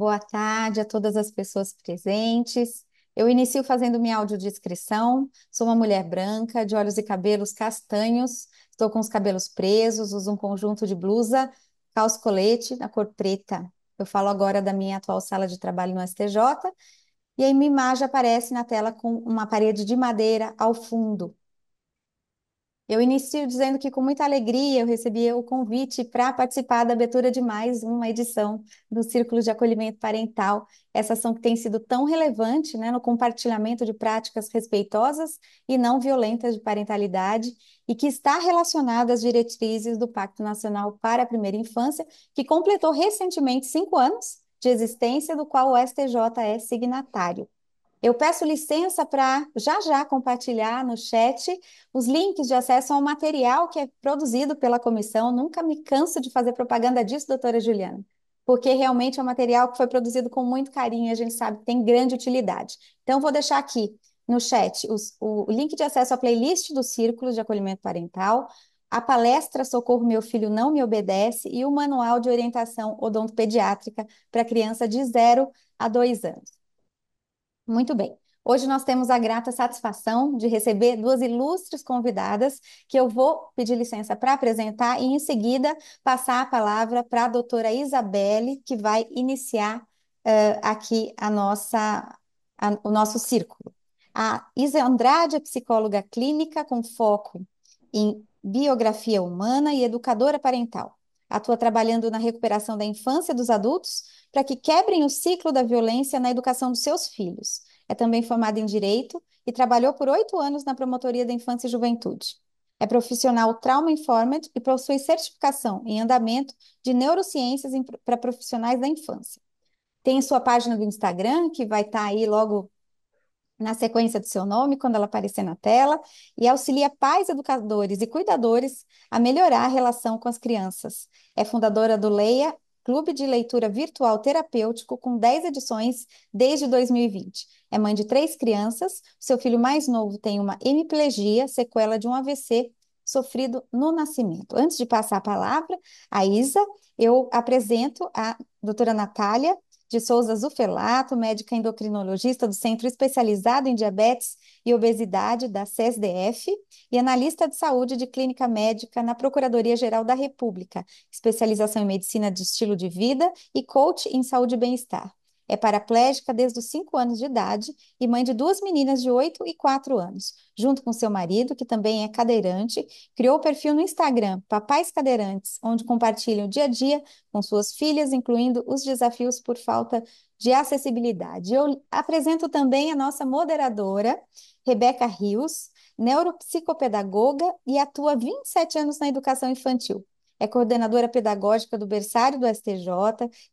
Boa tarde a todas as pessoas presentes. Eu inicio fazendo minha audiodescrição. Sou uma mulher branca, de olhos e cabelos castanhos. Estou com os cabelos presos, uso um conjunto de blusa, calça colete na cor preta. Eu falo agora da minha atual sala de trabalho no STJ. E aí minha imagem aparece na tela com uma parede de madeira ao fundo. Eu inicio dizendo que com muita alegria eu recebi o convite para participar da abertura de mais uma edição do Círculo de Acolhimento Parental, essa ação que tem sido tão relevante né, no compartilhamento de práticas respeitosas e não violentas de parentalidade e que está relacionada às diretrizes do Pacto Nacional para a Primeira Infância, que completou recentemente cinco anos de existência, do qual o STJ é signatário. Eu peço licença para já já compartilhar no chat os links de acesso ao material que é produzido pela comissão. Nunca me canso de fazer propaganda disso, doutora Juliana, porque realmente é um material que foi produzido com muito carinho e a gente sabe que tem grande utilidade. Então, vou deixar aqui no chat os, o link de acesso à playlist do Círculo de Acolhimento Parental, a palestra Socorro Meu Filho Não Me Obedece e o Manual de Orientação Odontopediátrica para criança de 0 a 2 anos. Muito bem. Hoje nós temos a grata satisfação de receber duas ilustres convidadas que eu vou pedir licença para apresentar e em seguida passar a palavra para a doutora Isabelle, que vai iniciar uh, aqui a nossa, a, o nosso círculo. A Isa Andrade é psicóloga clínica com foco em biografia humana e educadora parental. Atua trabalhando na recuperação da infância dos adultos para que quebrem o ciclo da violência na educação dos seus filhos. É também formada em Direito e trabalhou por oito anos na Promotoria da Infância e Juventude. É profissional Trauma Informed e possui certificação em andamento de neurociências para profissionais da infância. Tem sua página do Instagram, que vai estar tá aí logo na sequência do seu nome, quando ela aparecer na tela, e auxilia pais, educadores e cuidadores a melhorar a relação com as crianças. É fundadora do Leia, Clube de Leitura Virtual Terapêutico, com 10 edições desde 2020. É mãe de três crianças, seu filho mais novo tem uma hemiplegia, sequela de um AVC sofrido no nascimento. Antes de passar a palavra à Isa, eu apresento a doutora Natália de Souza Zufelato, médica endocrinologista do Centro Especializado em Diabetes e Obesidade da CESDF e analista de saúde de clínica médica na Procuradoria-Geral da República, especialização em medicina de estilo de vida e coach em saúde e bem-estar. É paraplégica desde os 5 anos de idade e mãe de duas meninas de 8 e 4 anos. Junto com seu marido, que também é cadeirante, criou o perfil no Instagram Papais Cadeirantes, onde compartilham o dia a dia com suas filhas, incluindo os desafios por falta de acessibilidade. Eu apresento também a nossa moderadora, Rebeca Rios, neuropsicopedagoga e atua 27 anos na educação infantil é coordenadora pedagógica do Berçário do STJ,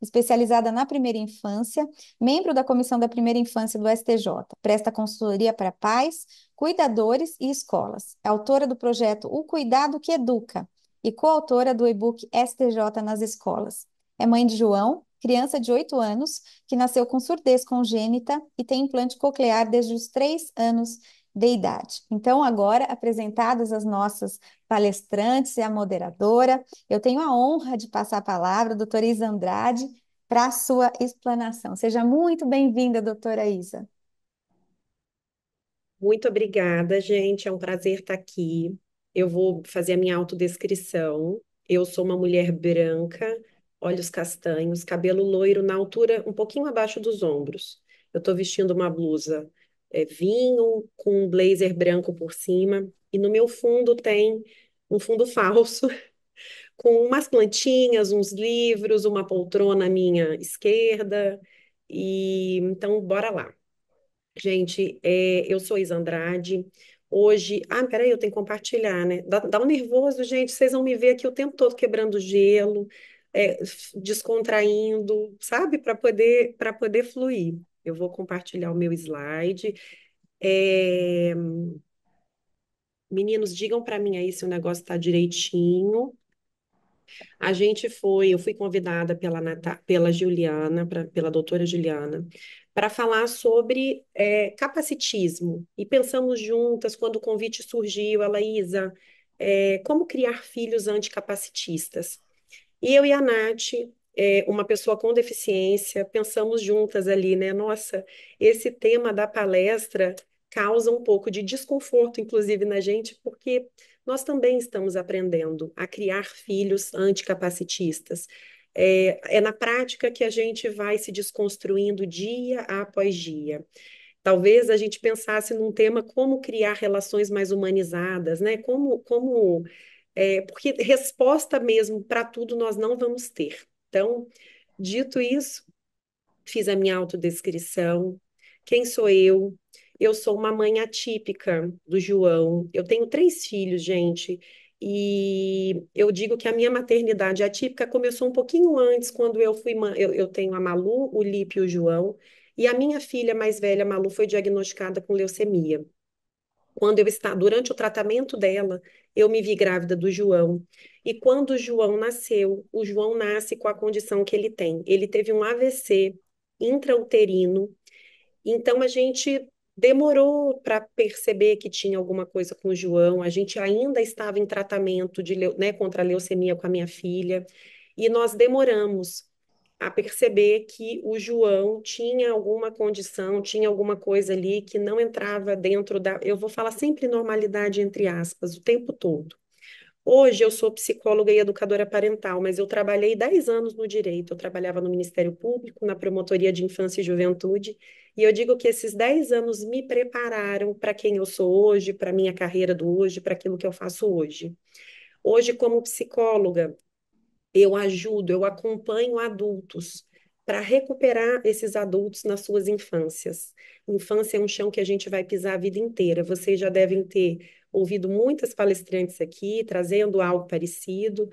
especializada na primeira infância, membro da Comissão da Primeira Infância do STJ, presta consultoria para pais, cuidadores e escolas. É autora do projeto O Cuidado que Educa e coautora do e-book STJ nas Escolas. É mãe de João, criança de 8 anos, que nasceu com surdez congênita e tem implante coclear desde os 3 anos deidade. Então, agora, apresentadas as nossas palestrantes e a moderadora, eu tenho a honra de passar a palavra à doutora Isa Andrade para a sua explanação. Seja muito bem-vinda, doutora Isa. Muito obrigada, gente. É um prazer estar aqui. Eu vou fazer a minha autodescrição. Eu sou uma mulher branca, olhos castanhos, cabelo loiro na altura um pouquinho abaixo dos ombros. Eu estou vestindo uma blusa é, vinho com um blazer branco por cima. E no meu fundo tem um fundo falso, com umas plantinhas, uns livros, uma poltrona à minha esquerda. E então, bora lá. Gente, é, eu sou Isa Andrade. Hoje. Ah, peraí, eu tenho que compartilhar, né? Dá, dá um nervoso, gente. Vocês vão me ver aqui o tempo todo quebrando gelo, é, descontraindo, sabe? Para poder, para poder fluir. Eu vou compartilhar o meu slide. É... Meninos, digam para mim aí se o negócio está direitinho. A gente foi, eu fui convidada pela, Nata, pela Juliana, pra, pela doutora Juliana, para falar sobre é, capacitismo. E pensamos juntas, quando o convite surgiu, ela, Isa, é, como criar filhos anticapacitistas. E eu e a Nath é, uma pessoa com deficiência, pensamos juntas ali, né? Nossa, esse tema da palestra causa um pouco de desconforto, inclusive, na gente, porque nós também estamos aprendendo a criar filhos anticapacitistas. É, é na prática que a gente vai se desconstruindo dia após dia. Talvez a gente pensasse num tema como criar relações mais humanizadas, né? Como, como é, porque resposta mesmo para tudo nós não vamos ter. Então, dito isso, fiz a minha autodescrição, quem sou eu? Eu sou uma mãe atípica do João. Eu tenho três filhos, gente. E eu digo que a minha maternidade atípica começou um pouquinho antes, quando eu fui mãe. Eu, eu tenho a Malu, o Lipe e o João. E a minha filha mais velha, Malu, foi diagnosticada com leucemia quando eu estava durante o tratamento dela, eu me vi grávida do João. E quando o João nasceu, o João nasce com a condição que ele tem. Ele teve um AVC intrauterino. Então a gente demorou para perceber que tinha alguma coisa com o João. A gente ainda estava em tratamento de, né, contra a leucemia com a minha filha e nós demoramos a perceber que o João tinha alguma condição, tinha alguma coisa ali que não entrava dentro da. Eu vou falar sempre normalidade entre aspas, o tempo todo. Hoje eu sou psicóloga e educadora parental, mas eu trabalhei 10 anos no direito. Eu trabalhava no Ministério Público, na Promotoria de Infância e Juventude, e eu digo que esses 10 anos me prepararam para quem eu sou hoje, para minha carreira do hoje, para aquilo que eu faço hoje. Hoje, como psicóloga, eu ajudo, eu acompanho adultos para recuperar esses adultos nas suas infâncias. Infância é um chão que a gente vai pisar a vida inteira. Vocês já devem ter ouvido muitas palestrantes aqui trazendo algo parecido.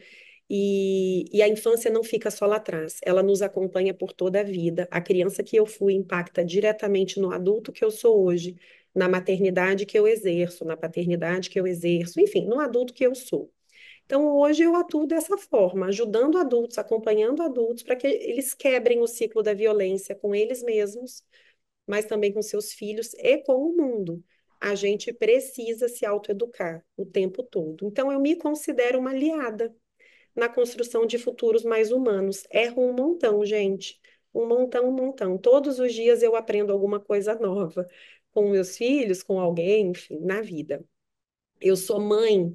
E, e, a infância não fica só lá atrás, ela nos acompanha por toda a vida. A criança que eu fui impacta diretamente no adulto que eu sou hoje, na maternidade que eu exerço, na paternidade que eu exerço, enfim, no adulto que eu sou. Então, hoje eu atuo dessa forma, ajudando adultos, acompanhando adultos, para que eles quebrem o ciclo da violência com eles mesmos, mas também com seus filhos e com o mundo. A gente precisa se autoeducar o tempo todo. Então, eu me considero uma aliada na construção de futuros mais humanos. Erro um montão, gente. Um montão, um montão. Todos os dias eu aprendo alguma coisa nova com meus filhos, com alguém, enfim, na vida. Eu sou mãe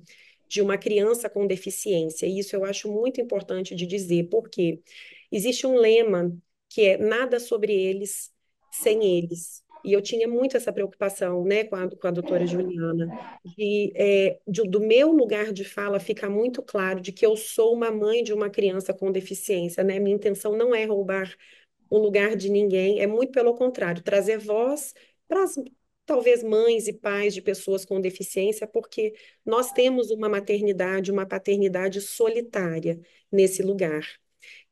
de uma criança com deficiência. E isso eu acho muito importante de dizer, porque existe um lema que é nada sobre eles sem eles. E eu tinha muito essa preocupação né, com, a, com a doutora Juliana, de, é, de, do meu lugar de fala ficar muito claro de que eu sou uma mãe de uma criança com deficiência. Né? Minha intenção não é roubar o lugar de ninguém, é muito pelo contrário, trazer voz para as talvez mães e pais de pessoas com deficiência, porque nós temos uma maternidade, uma paternidade solitária nesse lugar.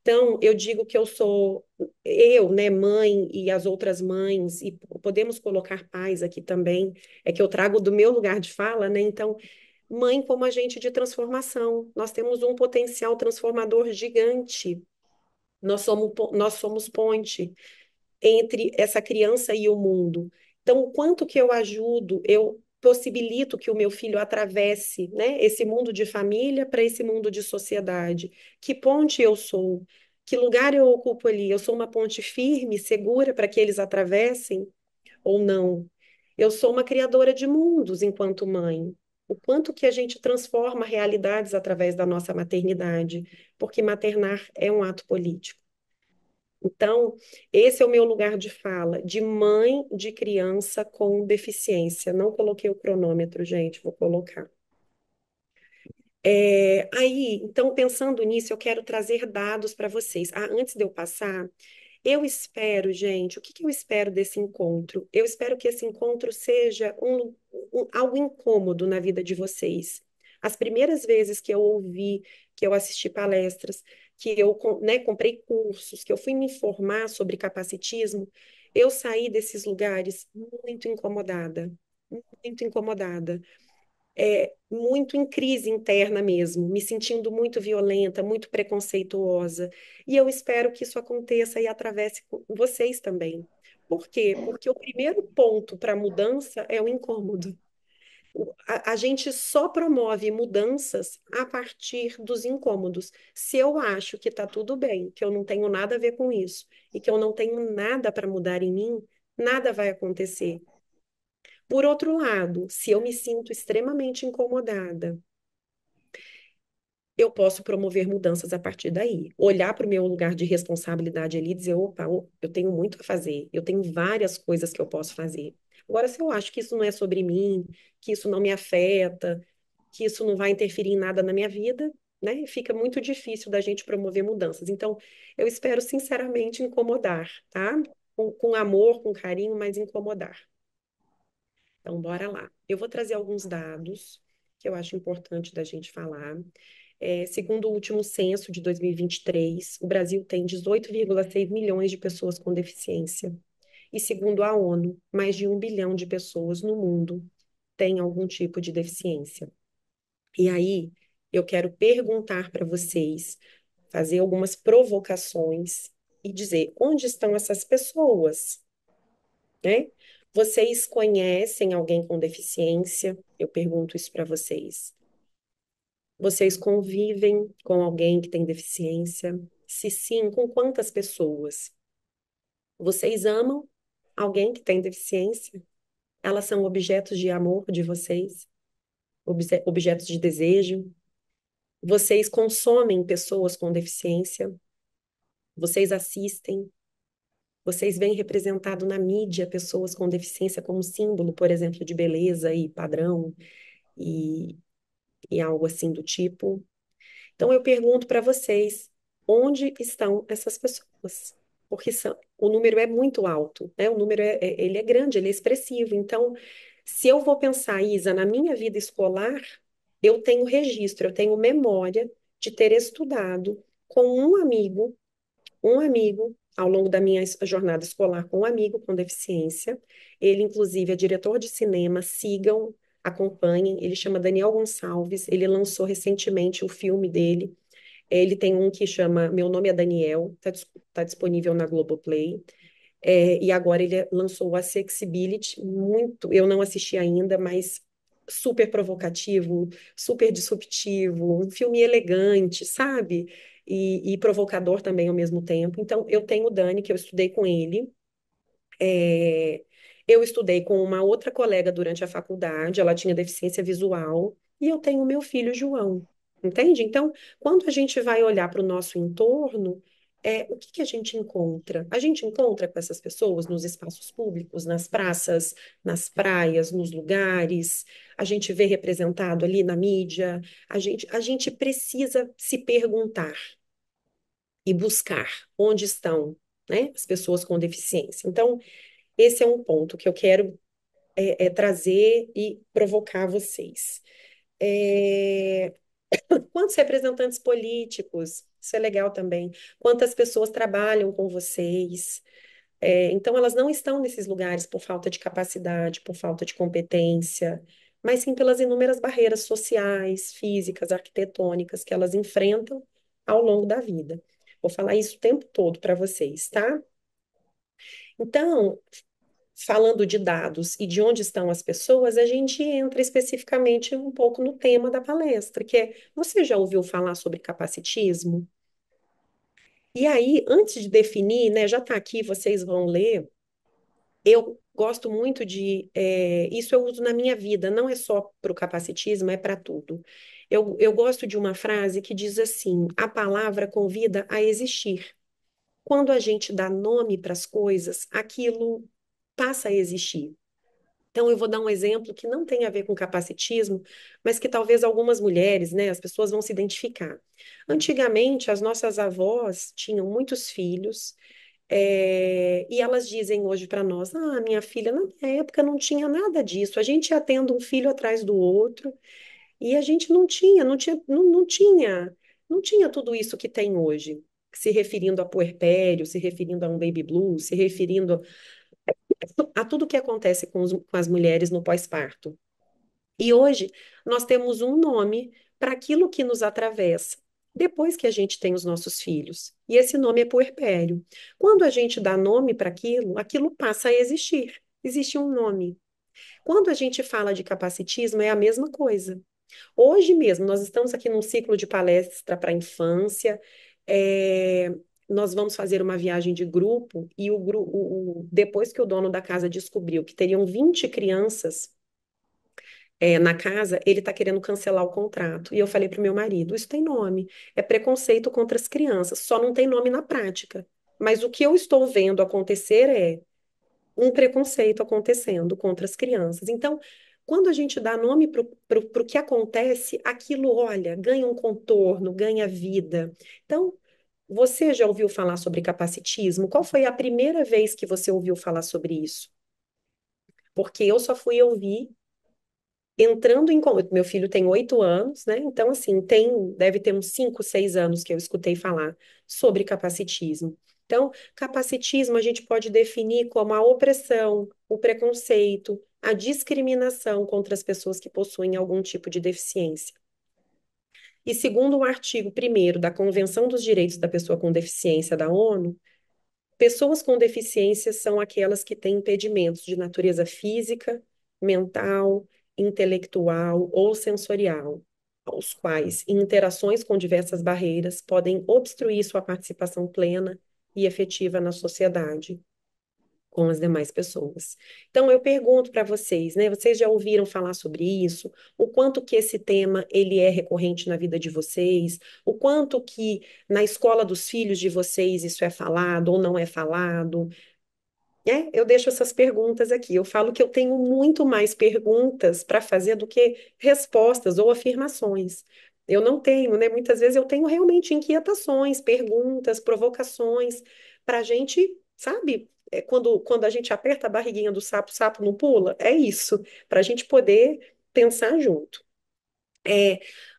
Então, eu digo que eu sou eu, né, mãe e as outras mães, e podemos colocar pais aqui também, é que eu trago do meu lugar de fala, né? Então, mãe como agente de transformação. Nós temos um potencial transformador gigante. Nós somos, nós somos ponte entre essa criança e o mundo. Então, o quanto que eu ajudo, eu possibilito que o meu filho atravesse, né, esse mundo de família para esse mundo de sociedade. Que ponte eu sou? Que lugar eu ocupo ali? Eu sou uma ponte firme, segura para que eles atravessem ou não? Eu sou uma criadora de mundos enquanto mãe. O quanto que a gente transforma realidades através da nossa maternidade, porque maternar é um ato político. Então, esse é o meu lugar de fala, de mãe de criança com deficiência. Não coloquei o cronômetro, gente, vou colocar. É, aí, então, pensando nisso, eu quero trazer dados para vocês. Ah, antes de eu passar, eu espero, gente, o que, que, eu espero desse encontro? Eu espero que esse encontro seja um, um, algo incômodo na vida de vocês. As primeiras vezes que eu ouvi, que eu assisti palestras, que eu né, comprei cursos, que eu fui me informar sobre capacitismo, eu saí desses lugares muito incomodada, muito incomodada, é, muito em crise interna mesmo, me sentindo muito violenta, muito preconceituosa. E eu espero que isso aconteça e atravesse vocês também. Por quê? Porque o primeiro ponto para a mudança é o incômodo a, a gente só promove mudanças a partir dos incômodos. Se eu acho que está tudo bem, que eu não tenho nada a ver com isso e que eu não tenho nada para mudar em mim, nada vai acontecer. Por outro lado, se eu me sinto extremamente incomodada, eu posso promover mudanças a partir daí. Olhar para o meu lugar de responsabilidade ali e dizer: opa, eu tenho muito a fazer, eu tenho várias coisas que eu posso fazer. Agora, se eu acho que isso não é sobre mim, que isso não me afeta, que isso não vai interferir em nada na minha vida, né? Fica muito difícil da gente promover mudanças. Então, eu espero sinceramente incomodar, tá? Com, com amor, com carinho, mas incomodar. Então, bora lá. Eu vou trazer alguns dados que eu acho importante da gente falar. É, segundo o último censo de 2023, o Brasil tem 18,6 milhões de pessoas com deficiência e, segundo a ONU, mais de um bilhão de pessoas no mundo têm algum tipo de deficiência. E aí, eu quero perguntar para vocês, fazer algumas provocações e dizer onde estão essas pessoas, né? Vocês conhecem alguém com deficiência? Eu pergunto isso para vocês. Vocês convivem com alguém que tem deficiência? Se sim, com quantas pessoas? Vocês amam alguém que tem deficiência. Elas são objetos de amor de vocês, objetos de desejo. Vocês consomem pessoas com deficiência, vocês assistem, vocês veem representado na mídia pessoas com deficiência como símbolo, por exemplo, de beleza e padrão e, e algo assim do tipo. Então eu pergunto para vocês, onde estão essas pessoas? Porque são, o número é muito alto, né? O número é, é, ele é grande, ele é expressivo. Então, se eu vou pensar, Isa, na minha vida escolar, eu tenho registro, eu tenho memória de ter estudado com um amigo, um amigo ao longo da minha jornada escolar com um amigo com deficiência. Ele, inclusive, é diretor de cinema. Sigam, acompanhem. Ele chama Daniel Gonçalves. Ele lançou recentemente o filme dele, ele tem um que chama Meu Nome é Daniel, está tá disponível na Globoplay. É, e agora ele lançou o Accessibility, muito, eu não assisti ainda, mas super provocativo, super disruptivo, um filme elegante, sabe? E, e provocador também ao mesmo tempo. Então, eu tenho o Dani, que eu estudei com ele. É, eu estudei com uma outra colega durante a faculdade, ela tinha deficiência visual, e eu tenho meu filho João, Entende? Então, quando a gente vai olhar para o nosso entorno, é, o que, que a gente encontra? A gente encontra com essas pessoas nos espaços públicos, nas praças, nas praias, nos lugares, a gente vê representado ali na mídia, a gente, a gente precisa se perguntar e buscar onde estão né, as pessoas com deficiência. Então, esse é um ponto que eu quero é, é, trazer e provocar vocês. É, Quantos representantes políticos? Isso é legal também. Quantas pessoas trabalham com vocês? É, então, elas não estão nesses lugares por falta de capacidade, por falta de competência, mas sim pelas inúmeras barreiras sociais, físicas, arquitetônicas que elas enfrentam ao longo da vida. Vou falar isso o tempo todo para vocês, tá? Então, falando de dados e de onde estão as pessoas, a gente entra especificamente um pouco no tema da palestra, que é: você já ouviu falar sobre capacitismo? E aí, antes de definir, né, já está aqui, vocês vão ler. Eu gosto muito de. É, isso eu uso na minha vida, não é só para o capacitismo, é para tudo. Eu, eu gosto de uma frase que diz assim: a palavra convida a existir. Quando a gente dá nome para as coisas, aquilo passa a existir. Então, eu vou dar um exemplo que não tem a ver com capacitismo, mas que talvez algumas mulheres, né, as pessoas vão se identificar. Antigamente, as nossas avós tinham muitos filhos, é, e elas dizem hoje para nós: ah, minha filha, na minha época não tinha nada disso, a gente ia tendo um filho atrás do outro, e a gente não tinha, não tinha, não, não tinha, não tinha tudo isso que tem hoje. Se referindo a puerpério, se referindo a um baby blue, se referindo a tudo que acontece com, os, com as mulheres no pós-parto. E hoje nós temos um nome para aquilo que nos atravessa depois que a gente tem os nossos filhos. E esse nome é puerpério. Quando a gente dá nome para aquilo, aquilo passa a existir. Existe um nome. Quando a gente fala de capacitismo, é a mesma coisa. Hoje mesmo, nós estamos aqui num ciclo de palestra para a infância, é, nós vamos fazer uma viagem de grupo e o, o, o, depois que o dono da casa descobriu que teriam 20 crianças é, na casa, ele está querendo cancelar o contrato. E eu falei para o meu marido: isso tem nome, é preconceito contra as crianças, só não tem nome na prática. Mas o que eu estou vendo acontecer é um preconceito acontecendo contra as crianças. Então, quando a gente dá nome para o que acontece, aquilo, olha, ganha um contorno, ganha vida. Então, você já ouviu falar sobre capacitismo? Qual foi a primeira vez que você ouviu falar sobre isso? Porque eu só fui ouvir entrando em. Meu filho tem oito anos, né? Então, assim, tem, deve ter uns cinco, seis anos que eu escutei falar sobre capacitismo. Então, capacitismo a gente pode definir como a opressão, o preconceito, a discriminação contra as pessoas que possuem algum tipo de deficiência. E segundo o artigo 1 da Convenção dos Direitos da Pessoa com Deficiência da ONU, pessoas com deficiência são aquelas que têm impedimentos de natureza física, mental, intelectual ou sensorial, aos quais interações com diversas barreiras podem obstruir sua participação plena e efetiva na sociedade, com as demais pessoas. Então eu pergunto para vocês, né? Vocês já ouviram falar sobre isso? O quanto que esse tema ele é recorrente na vida de vocês? O quanto que na escola dos filhos de vocês isso é falado ou não é falado? É, eu deixo essas perguntas aqui. Eu falo que eu tenho muito mais perguntas para fazer do que respostas ou afirmações. Eu não tenho, né? Muitas vezes eu tenho realmente inquietações, perguntas, provocações para a gente, sabe, é quando, quando a gente aperta a barriguinha do sapo, o sapo não pula? É isso, para a gente poder pensar junto. É,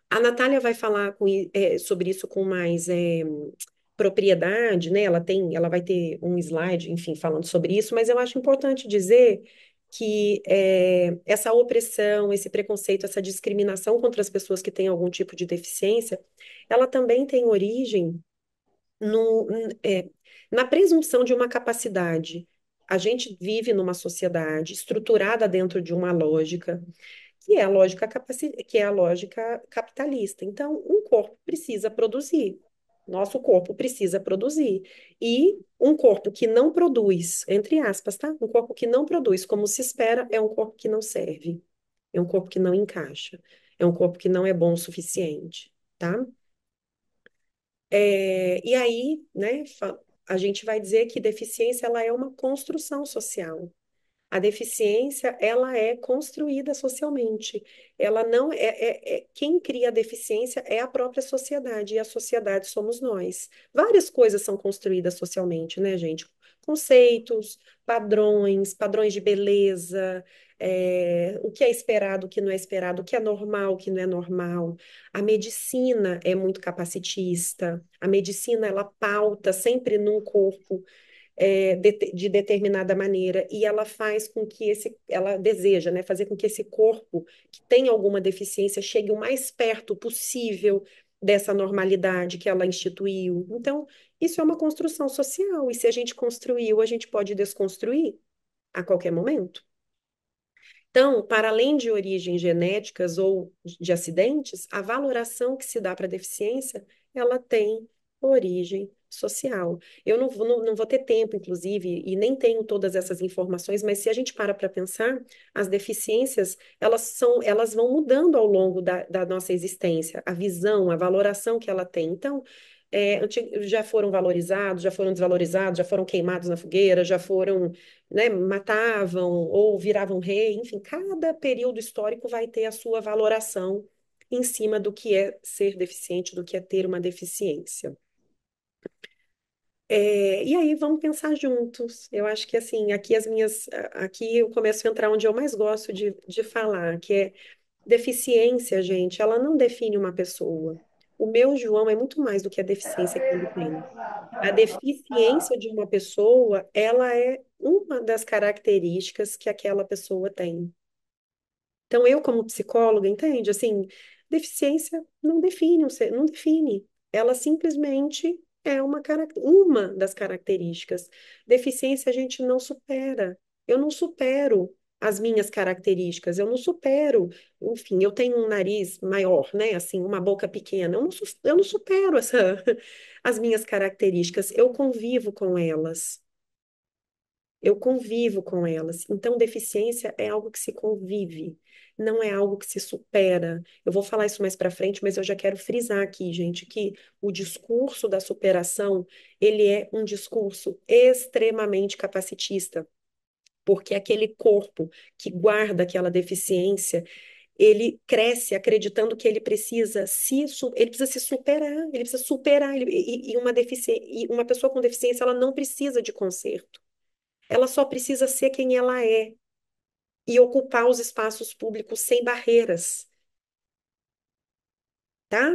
a Natália vai falar com, é, sobre isso com mais é, propriedade, né? Ela tem, ela vai ter um slide, enfim, falando sobre isso, mas eu acho importante dizer que é, essa opressão, esse preconceito, essa discriminação contra as pessoas que têm algum tipo de deficiência, ela também tem origem no, é, na presunção de uma capacidade. A gente vive numa sociedade estruturada dentro de uma lógica que é a lógica capaci... que é a lógica capitalista. Então, um corpo precisa produzir. Nosso corpo precisa produzir. E um corpo que não produz, entre aspas, tá? Um corpo que não produz como se espera é um corpo que não serve. É um corpo que não encaixa. É um corpo que não é bom o suficiente, tá? É, e aí, né, a gente vai dizer que deficiência ela é uma construção social. A deficiência ela é construída socialmente. Ela não é, é, é, quem cria a deficiência é a própria sociedade e a sociedade somos nós. Várias coisas são construídas socialmente, né, gente? Conceitos, padrões, padrões de beleza, é, o que é esperado, o que não é esperado, o que é normal, o que não é normal. A medicina é muito capacitista, a medicina ela pauta sempre num corpo é, de, de, determinada maneira e ela faz com que esse, ela deseja, né, fazer com que esse corpo que tem alguma deficiência chegue o mais perto possível dessa normalidade que ela instituiu. Então, isso é uma construção social e se a gente construiu, a gente pode desconstruir a qualquer momento. Então, para além de origens genéticas ou de acidentes, a valoração que se dá para a deficiência, ela tem origem social. Eu não, não, não vou ter tempo, inclusive, e nem tenho todas essas informações, mas se a gente para para pensar, as deficiências, elas são, elas vão mudando ao longo da, da nossa existência, a visão, a valoração que ela tem. Então, é, já foram valorizados, já foram desvalorizados, já foram queimados na fogueira, já foram, né, matavam ou viravam rei, enfim, cada período histórico vai ter a sua valoração em cima do que é ser deficiente, do que é ter uma deficiência. É, e aí vamos pensar juntos. Eu acho que assim, aqui as minhas, aqui eu começo a entrar onde eu mais gosto de, de falar, que é deficiência, gente, ela não define uma pessoa. O meu João é muito mais do que a deficiência que ele tem. A deficiência de uma pessoa, ela é uma das características que aquela pessoa tem. Então, eu, como psicóloga, entende? Assim, deficiência não define, não define. Ela simplesmente é uma, uma das características. Deficiência a gente não supera. Eu não supero as minhas características, eu não supero, enfim, eu tenho um nariz maior, né, assim, uma boca pequena, eu não, eu não supero essa, as minhas características, eu convivo com elas, eu convivo com elas. Então, deficiência é algo que se convive, não é algo que se supera. Eu vou falar isso mais para frente, mas eu já quero frisar aqui, gente, que o discurso da superação, ele é um discurso extremamente capacitista porque aquele corpo que guarda aquela deficiência, ele cresce acreditando que ele precisa se ele precisa se superar, ele precisa superar ele, e, e, uma deficiência, e uma pessoa com deficiência ela não precisa de conserto. Ela só precisa ser quem ela é e ocupar os espaços públicos sem barreiras. Tá?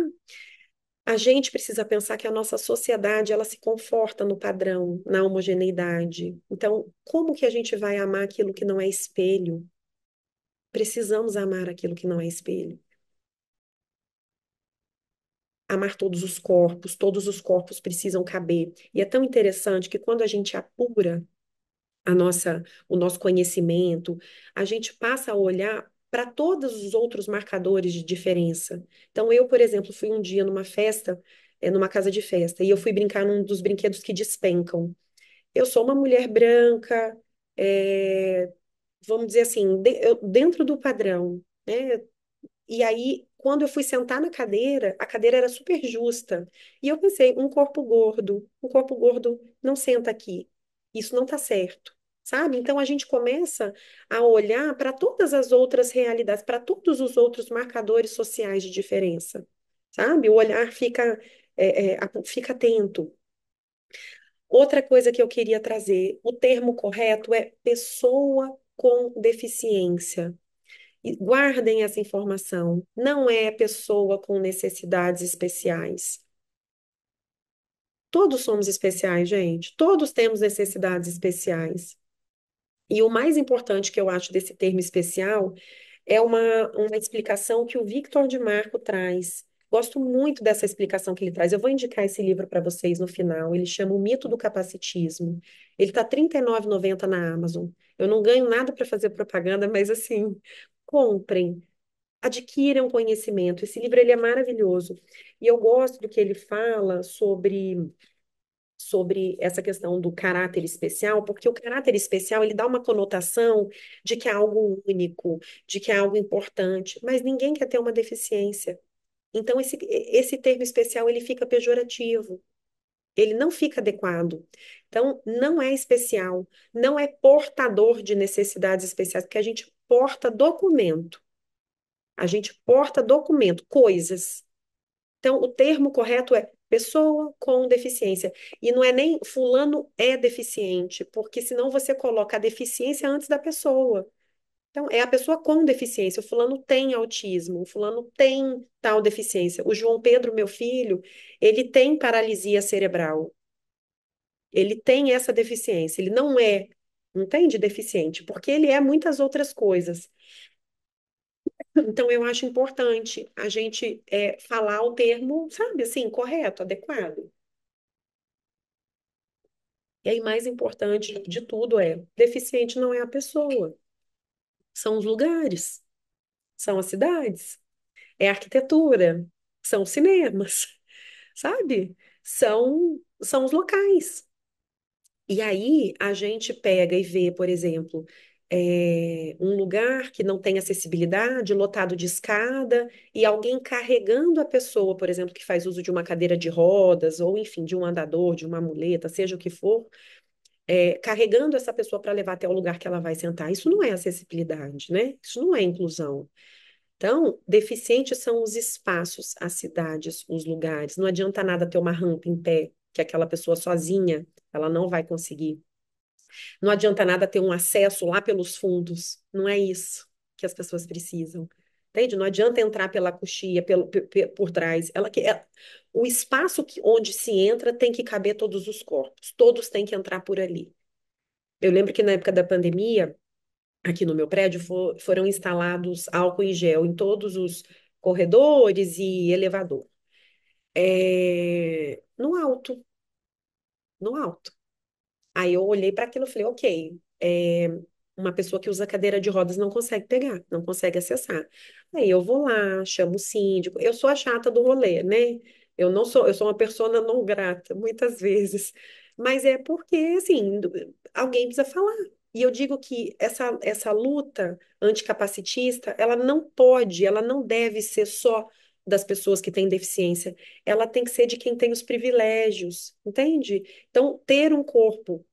a gente precisa pensar que a nossa sociedade ela se conforta no padrão, na homogeneidade. Então, como que a gente vai amar aquilo que não é espelho? Precisamos amar aquilo que não é espelho. Amar todos os corpos, todos os corpos precisam caber. E é tão interessante que quando a gente apura a nossa, o nosso conhecimento, a gente passa a olhar para todos os outros marcadores de diferença. Então, eu, por exemplo, fui um dia numa festa, é, numa casa de festa, e eu fui brincar num dos brinquedos que despencam. Eu sou uma mulher branca, é, vamos dizer assim, de, eu, dentro do padrão, né? E aí, quando eu fui sentar na cadeira, a cadeira era super justa. E eu pensei, um corpo gordo, um corpo gordo não senta aqui. Isso não está certo sabe? Então a gente começa a olhar para todas as outras realidades, para todos os outros marcadores sociais de diferença, sabe? O olhar fica, é, é, fica atento. Outra coisa que eu queria trazer, o termo correto é pessoa com deficiência. guardem essa informação, não é pessoa com necessidades especiais. Todos somos especiais, gente. Todos temos necessidades especiais. E o mais importante que eu acho desse termo especial é uma, uma explicação que o Victor de Marco traz. Gosto muito dessa explicação que ele traz. Eu vou indicar esse livro para vocês no final. Ele chama O Mito do Capacitismo. Ele está R$ 39,90 na Amazon. Eu não ganho nada para fazer propaganda, mas assim, comprem, adquiram conhecimento. Esse livro ele é maravilhoso. E eu gosto do que ele fala sobre sobre essa questão do caráter especial, porque o caráter especial ele dá uma conotação de que é algo único, de que é algo importante, mas ninguém quer ter uma deficiência. Então esse esse termo especial ele fica pejorativo. Ele não fica adequado. Então não é especial, não é portador de necessidades especiais, porque a gente porta documento. A gente porta documento, coisas. Então o termo correto é pessoa com deficiência. E não é nem fulano é deficiente, porque senão você coloca a deficiência antes da pessoa. Então, é a pessoa com deficiência. O fulano tem autismo, o fulano tem tal deficiência. O João Pedro, meu filho, ele tem paralisia cerebral. Ele tem essa deficiência. Ele não é, entende, deficiente, porque ele é muitas outras coisas. Então, eu acho importante a gente é, falar o termo, sabe, assim, correto, adequado. E aí, mais importante de tudo é: deficiente não é a pessoa, são os lugares, são as cidades, é a arquitetura, são os cinemas, sabe? São, são os locais. E aí, a gente pega e vê, por exemplo, é, um lugar que não tem acessibilidade, lotado de escada, e alguém carregando a pessoa, por exemplo, que faz uso de uma cadeira de rodas, ou enfim, de um andador, de uma muleta, seja o que for, é, carregando essa pessoa para levar até o lugar que ela vai sentar. Isso não é acessibilidade, né? Isso não é inclusão. Então, deficientes são os espaços, as cidades, os lugares. Não adianta nada ter uma rampa em pé, que aquela pessoa sozinha, ela não vai conseguir não adianta nada ter um acesso lá pelos fundos. Não é isso que as pessoas precisam. Entende? Não adianta entrar pela coxia, pelo, por trás. Ela, ela, é, o espaço que, onde se entra tem que caber todos os corpos. Todos têm que entrar por ali. Eu lembro que na época da pandemia, aqui no meu prédio, for, foram instalados álcool em gel em todos os corredores e elevador. É, no alto. No alto. Aí eu olhei para aquilo e falei, ok, é, uma pessoa que usa cadeira de rodas não consegue pegar, não consegue acessar. Aí eu vou lá, chamo o síndico. Eu sou a chata do rolê, né? Eu não sou, eu sou uma pessoa não grata, muitas vezes. Mas é porque, assim, alguém precisa falar. E eu digo que essa, essa luta anticapacitista, ela não pode, ela não deve ser só das pessoas que têm deficiência, ela tem que ser de quem tem os privilégios, entende? Então, ter um corpo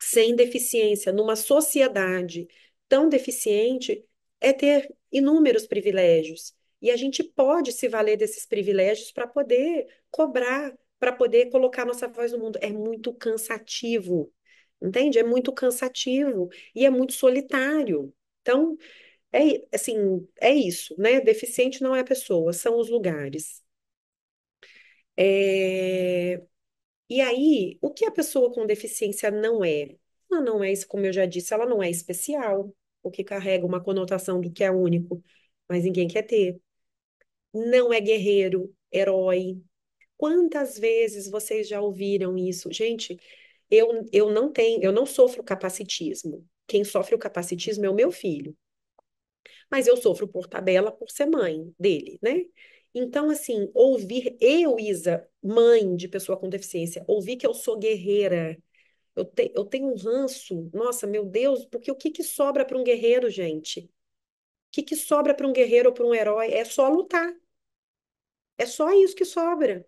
sem deficiência numa sociedade tão deficiente é ter inúmeros privilégios. E a gente pode se valer desses privilégios para poder cobrar, para poder colocar nossa voz no mundo. É muito cansativo, entende? É muito cansativo e é muito solitário. Então, é, assim, é isso, né? Deficiente não é a pessoa, são os lugares. É... E aí, o que a pessoa com deficiência não é? Ela não é, como eu já disse, ela não é especial, o que carrega uma conotação do que é único, mas ninguém quer ter. Não é guerreiro, herói. Quantas vezes vocês já ouviram isso? Gente, eu, eu não tenho, eu não sofro capacitismo. Quem sofre o capacitismo é o meu filho. Mas eu sofro por tabela por ser mãe dele, né? Então, assim, ouvir eu, Isa, mãe de pessoa com deficiência, ouvir que eu sou guerreira, eu, te, eu tenho um ranço, nossa, meu Deus, porque o que, que sobra para um guerreiro, gente? O que, que sobra para um guerreiro ou para um herói? É só lutar. É só isso que sobra.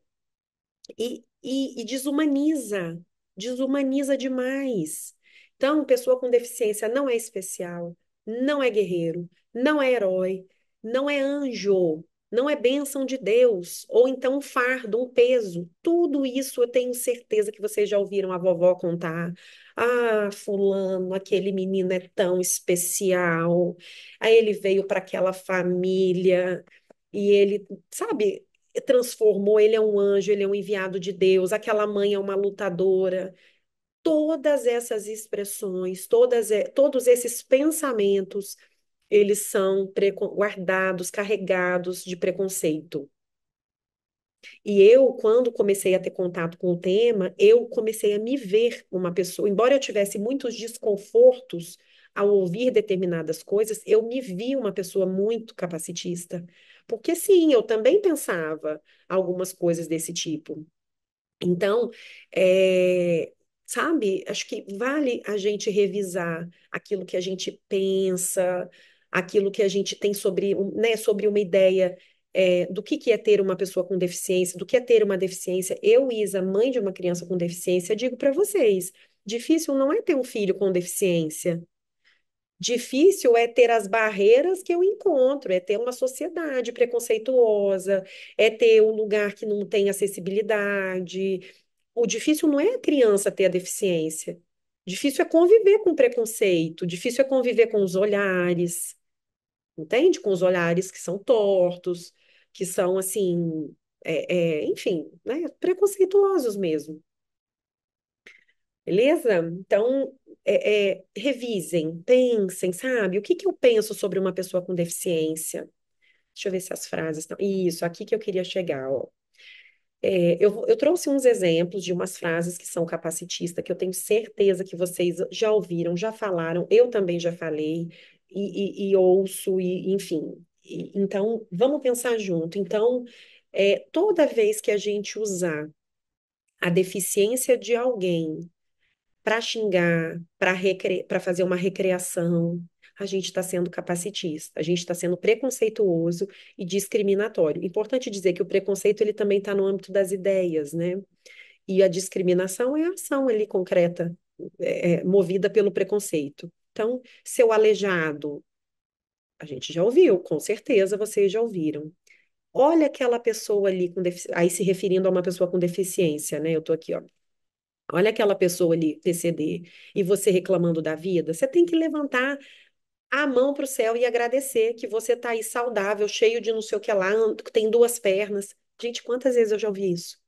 E, e, e desumaniza, desumaniza demais. Então, pessoa com deficiência não é especial, não é guerreiro, não é herói, não é anjo, não é bênção de Deus, ou então um fardo, um peso. Tudo isso eu tenho certeza que vocês já ouviram a vovó contar. Ah, fulano, aquele menino é tão especial. Aí ele veio para aquela família e ele, sabe, transformou, ele é um anjo, ele é um enviado de Deus, aquela mãe é uma lutadora. Todas essas expressões, todas, todos esses pensamentos eles são guardados, carregados de preconceito. E eu, quando comecei a ter contato com o tema, eu comecei a me ver uma pessoa. Embora eu tivesse muitos desconfortos ao ouvir determinadas coisas, eu me vi uma pessoa muito capacitista. Porque sim, eu também pensava algumas coisas desse tipo. Então, é, sabe, acho que vale a gente revisar aquilo que a gente pensa, aquilo que a gente tem sobre, né, sobre uma ideia é, do que, que é ter uma pessoa com deficiência, do que é ter uma deficiência. Eu, Isa, mãe de uma criança com deficiência, digo para vocês: difícil não é ter um filho com deficiência. Difícil é ter as barreiras que eu encontro, é ter uma sociedade preconceituosa, é ter um lugar que não tem acessibilidade. O difícil não é a criança ter a deficiência. Difícil é conviver com preconceito, difícil é conviver com os olhares, entende? Com os olhares que são tortos, que são assim, é, é, enfim, né? preconceituosos mesmo. Beleza? Então, é, é, revisem, pensem, sabe? O que que eu penso sobre uma pessoa com deficiência? Deixa eu ver se as frases estão. Isso, aqui que eu queria chegar, ó. É, eu, eu, trouxe uns exemplos de umas frases que são capacitistas, que eu tenho certeza que vocês já ouviram, já falaram, eu também já falei, e, e, e ouço, e enfim. E, então, vamos pensar junto. Então, é, toda vez que a gente usar a deficiência de alguém para xingar, para recre... fazer uma recreação, a gente está sendo capacitista, a gente está sendo preconceituoso e discriminatório. Importante dizer que o preconceito ele também está no âmbito das ideias, né? E a discriminação é a ação ali concreta, é, é movida pelo preconceito. Então, seu aleijado, a gente já ouviu, com certeza vocês já ouviram. Olha aquela pessoa ali com defici... aí se referindo a uma pessoa com deficiência, né? Eu tô aqui, ó. Olha aquela pessoa ali, TCD, e você reclamando da vida, você tem que levantar a mão para o céu e agradecer que você está aí saudável, cheio de não sei o que lá, tem duas pernas. Gente, quantas vezes eu já ouvi isso?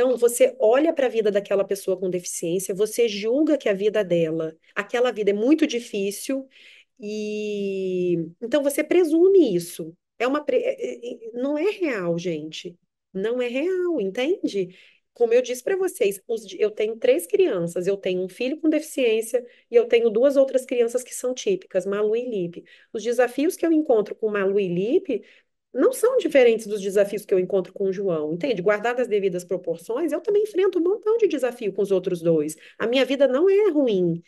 Então, você olha para a vida daquela pessoa com deficiência, você julga que a vida dela, aquela vida é muito difícil, e então você presume isso. É uma pre... É, é, é, não é real, gente. Não é real, entende? Como eu disse para vocês, eu tenho três crianças, eu tenho um filho com deficiência e eu tenho duas outras crianças que são típicas, Malu e Lipe. Os desafios que eu encontro com Malu e Lipe não são diferentes dos desafios que eu encontro com o João, entende? Guardadas as devidas proporções, eu também enfrento um montão de desafio com os outros dois. A minha vida não é ruim.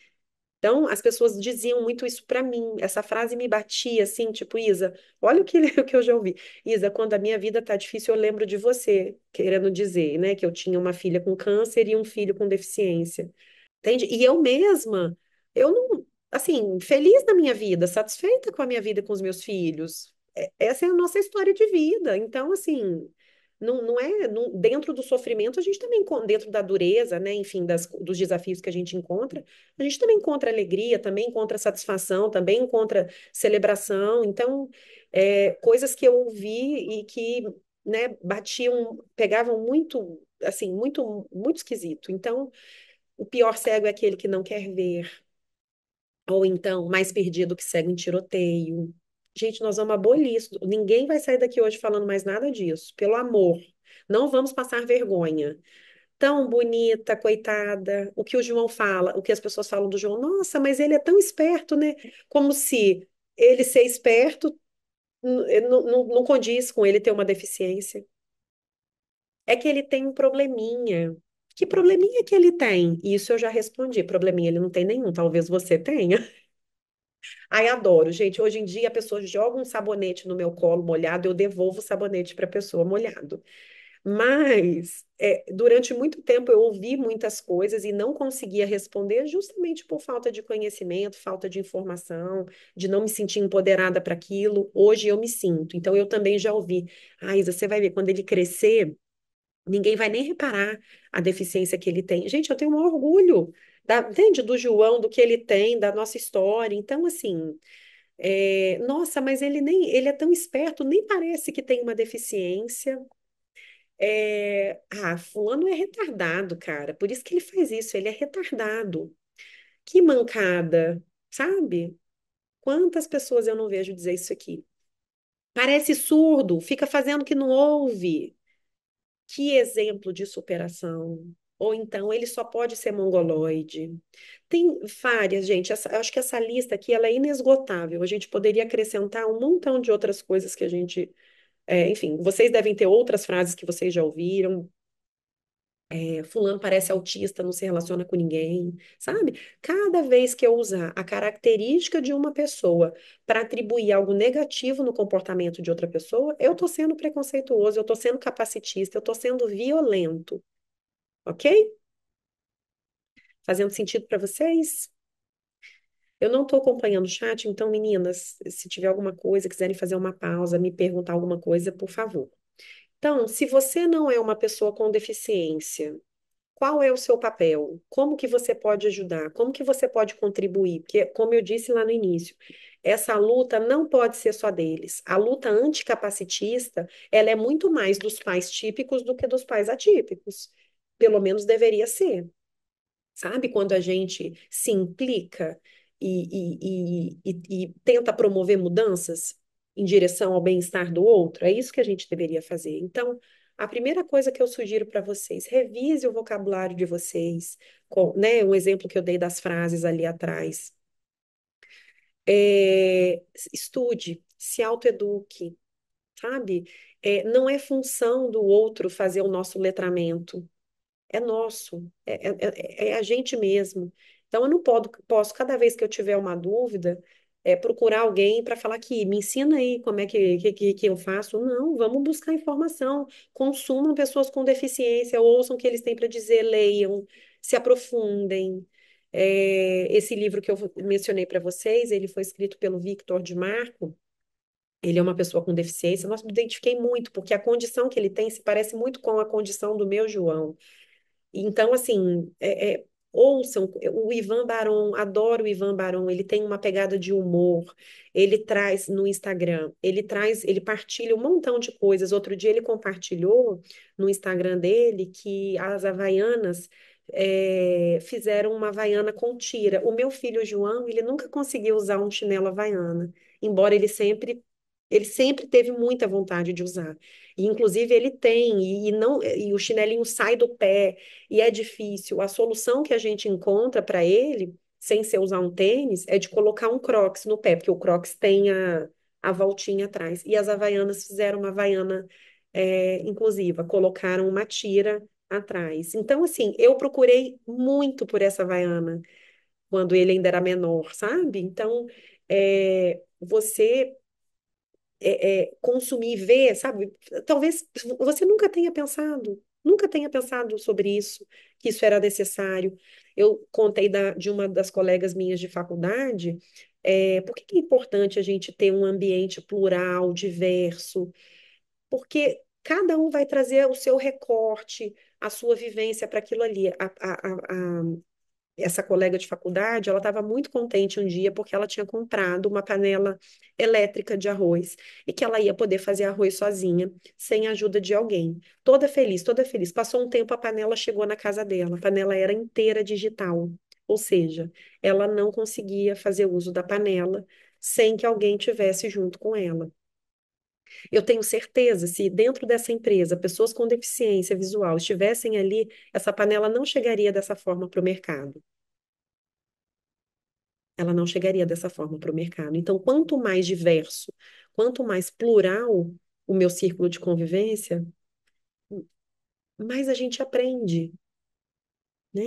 Então, as pessoas diziam muito isso para mim. Essa frase me batia assim, tipo, Isa, olha o que, o que eu já ouvi. Isa, quando a minha vida tá difícil, eu lembro de você, querendo dizer, né, que eu tinha uma filha com câncer e um filho com deficiência. Entende? E eu mesma, eu não, assim, feliz na minha vida, satisfeita com a minha vida e com os meus filhos, essa é a nossa história de vida. Então, assim, não, não é não, dentro do sofrimento a gente também dentro da dureza né enfim das, dos desafios que a gente encontra a gente também encontra alegria também encontra satisfação também encontra celebração então é, coisas que eu ouvi e que né batiam pegavam muito assim muito muito esquisito então o pior cego é aquele que não quer ver ou então mais perdido que cego em tiroteio Gente, nós vamos abolir isso. Ninguém vai sair daqui hoje falando mais nada disso. Pelo amor. Não vamos passar vergonha. Tão bonita, coitada. O que o João fala, o que as pessoas falam do João, nossa, mas ele é tão esperto, né? Como se ele ser esperto não, eh, não, não condiz com ele ter uma deficiência. É que ele tem um probleminha. Que probleminha que ele tem? Isso eu já respondi. Probleminha ele não tem nenhum, talvez você tenha. Ai, adoro, gente. Hoje em dia a pessoa joga um sabonete no meu colo molhado, eu devolvo o sabonete para a pessoa molhado. Mas é, durante muito tempo eu ouvi muitas coisas e não conseguia responder, justamente por falta de conhecimento, falta de informação, de não me sentir empoderada para aquilo. Hoje eu me sinto. Então eu também já ouvi. Ah, Isa, você vai ver, quando ele crescer, ninguém vai nem reparar a deficiência que ele tem. Gente, eu tenho um orgulho da, entende? Do João, do que ele tem, da nossa história. Então, assim, é, nossa, mas ele nem ele é tão esperto, nem parece que tem uma deficiência. É, ah, fulano é retardado, cara. Por isso que ele faz isso, ele é retardado. Que mancada, sabe? Quantas pessoas eu não vejo dizer isso aqui? Parece surdo, fica fazendo que não ouve. Que exemplo de superação, ou então ele só pode ser mongoloide. Tem várias, gente. Essa, acho que essa lista aqui ela é inesgotável. A gente poderia acrescentar um montão de outras coisas que a gente. É, enfim, vocês devem ter outras frases que vocês já ouviram. É, fulano parece autista, não se relaciona com ninguém, sabe? Cada vez que eu usar a característica de uma pessoa para atribuir algo negativo no comportamento de outra pessoa, eu estou sendo preconceituoso, eu estou sendo capacitista, eu estou sendo violento ok? Fazendo sentido para vocês? Eu não estou acompanhando o chat, então, meninas, se tiver alguma coisa, quiserem fazer uma pausa, me perguntar alguma coisa, por favor. Então, se você não é uma pessoa com deficiência, qual é o seu papel? Como que você pode ajudar? Como que você pode contribuir? Porque, como eu disse lá no início, essa luta não pode ser só deles. A luta anticapacitista, ela é muito mais dos pais típicos do que dos pais atípicos pelo menos deveria ser. Sabe quando a gente se implica e, e, e, e tenta promover mudanças em direção ao bem-estar do outro? É isso que a gente deveria fazer. Então, a primeira coisa que eu sugiro para vocês, revise o vocabulário de vocês, com, né, um exemplo que eu dei das frases ali atrás. É, estude, se autoeduque, sabe? É, não é função do outro fazer o nosso letramento é nosso, é é, é, é, é a gente mesmo. Então, eu não posso, cada vez que eu tiver uma dúvida, é, procurar alguém para falar que me ensina aí como é que, que, que eu faço. Não, vamos buscar informação. Consumam pessoas com deficiência, ouçam o que eles têm para dizer, leiam, se aprofundem. É, esse livro que eu mencionei para vocês, ele foi escrito pelo Victor de Marco. Ele é uma pessoa com deficiência. Nossa, me identifiquei muito, porque a condição que ele tem se parece muito com a condição do meu João. Então, assim, é, é, ouçam, o Ivan Baron, adoro o Ivan Baron, ele tem uma pegada de humor, ele traz no Instagram, ele traz, ele partilha um montão de coisas. Outro dia ele compartilhou no Instagram dele que as Havaianas é, fizeram uma Havaiana com tira. O meu filho João, ele nunca conseguiu usar um chinelo Havaiana, embora ele sempre ele sempre teve muita vontade de usar. E, inclusive, ele tem, e, e não e o chinelinho sai do pé, e é difícil. A solução que a gente encontra para ele, sem ser usar um tênis, é de colocar um crocs no pé, porque o crocs tem a, a voltinha atrás. E as havaianas fizeram uma havaiana é, inclusiva, colocaram uma tira atrás. Então, assim, eu procurei muito por essa havaiana quando ele ainda era menor, sabe? Então, é, você é, é, consumir, ver, sabe? Talvez você nunca tenha pensado, nunca tenha pensado sobre isso, que isso era necessário. Eu contei da, de uma das colegas minhas de faculdade, é, por que é importante a gente ter um ambiente plural, diverso? Porque cada um vai trazer o seu recorte, a sua vivência para aquilo ali. A, a, a, essa colega de faculdade, ela estava muito contente um dia porque ela tinha comprado uma panela elétrica de arroz e que ela ia poder fazer arroz sozinha, sem a ajuda de alguém. Toda feliz, toda feliz. Passou um tempo, a panela chegou na casa dela. A panela era inteira digital, ou seja, ela não conseguia fazer uso da panela sem que alguém tivesse junto com ela. Eu tenho certeza, se dentro dessa empresa pessoas com deficiência visual estivessem ali, essa panela não chegaria dessa forma para o mercado. Ela não chegaria dessa forma para o mercado. Então, quanto mais diverso, quanto mais plural o meu círculo de convivência, mais a gente aprende. Né?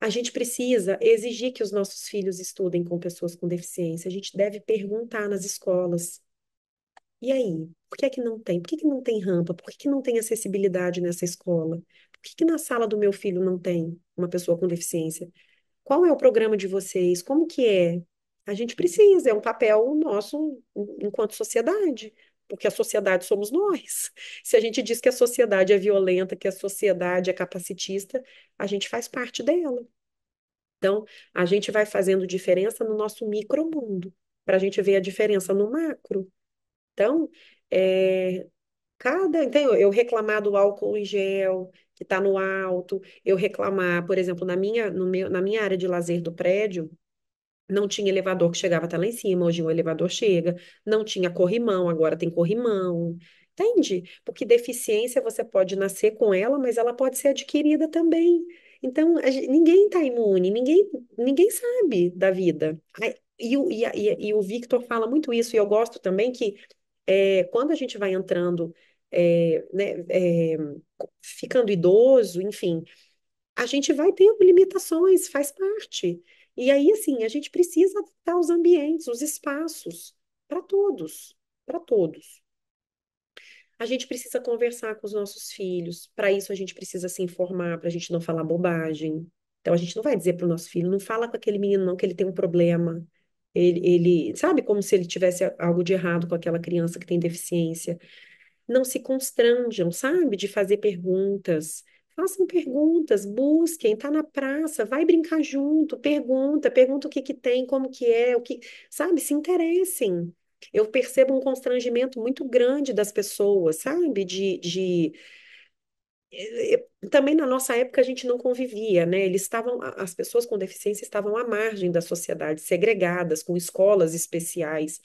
A gente precisa exigir que os nossos filhos estudem com pessoas com deficiência. A gente deve perguntar nas escolas e aí? Por que é que não tem? Por que é que não tem rampa? Por que é que não tem acessibilidade nessa escola? Por que é que na sala do meu filho não tem uma pessoa com deficiência? Qual é o programa de vocês? Como que é? A gente precisa, é um papel nosso enquanto sociedade, porque a sociedade somos nós. Se a gente diz que a sociedade é violenta, que a sociedade é capacitista, a gente faz parte dela. Então, a gente vai fazendo diferença no nosso micromundo, para a gente ver a diferença no macro. Então, é, cada. Então, eu reclamar do álcool em gel, que está no alto, eu reclamar, por exemplo, na minha, no meu, na minha área de lazer do prédio, não tinha elevador que chegava até lá em cima, hoje um elevador chega, não tinha corrimão, agora tem corrimão. Entende? Porque deficiência você pode nascer com ela, mas ela pode ser adquirida também. Então, a ninguém está imune, ninguém, ninguém sabe da vida. E, o- e, e, e o Victor fala muito isso, e eu gosto também que é, quando a gente vai entrando, é, né, é, ficando idoso, enfim, a gente vai tendo limitações, faz parte. E aí, assim, a gente precisa adaptar os ambientes, os espaços, para todos, para todos. A gente precisa conversar com os nossos filhos, para isso a gente precisa se informar, para a gente não falar bobagem. Então, a gente não vai dizer para o nosso filho, não fala com aquele menino não que ele tem um problema. Ele, ele, sabe, como se ele tivesse algo de errado com aquela criança que tem deficiência. Não se constranjam, sabe, de fazer perguntas. Façam perguntas, busquem, tá na praça, vai brincar junto, pergunta, pergunta o que que tem, como que é, o que, sabe, se interessem. Eu percebo um constrangimento muito grande das pessoas, sabe, de, de eh, eh, também na nossa época a gente não convivia, né? Eles estavam, as pessoas com deficiência estavam à margem da sociedade, segregadas, com escolas especiais.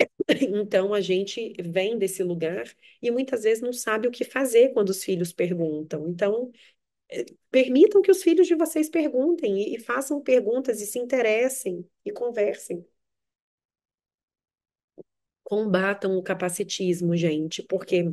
Então a gente vem desse lugar e muitas vezes não sabe o que fazer quando os filhos perguntam. Então, eh, permitam que os filhos de vocês perguntem e, e façam perguntas e se interessem e conversem. Combatam o capacitismo, gente, porque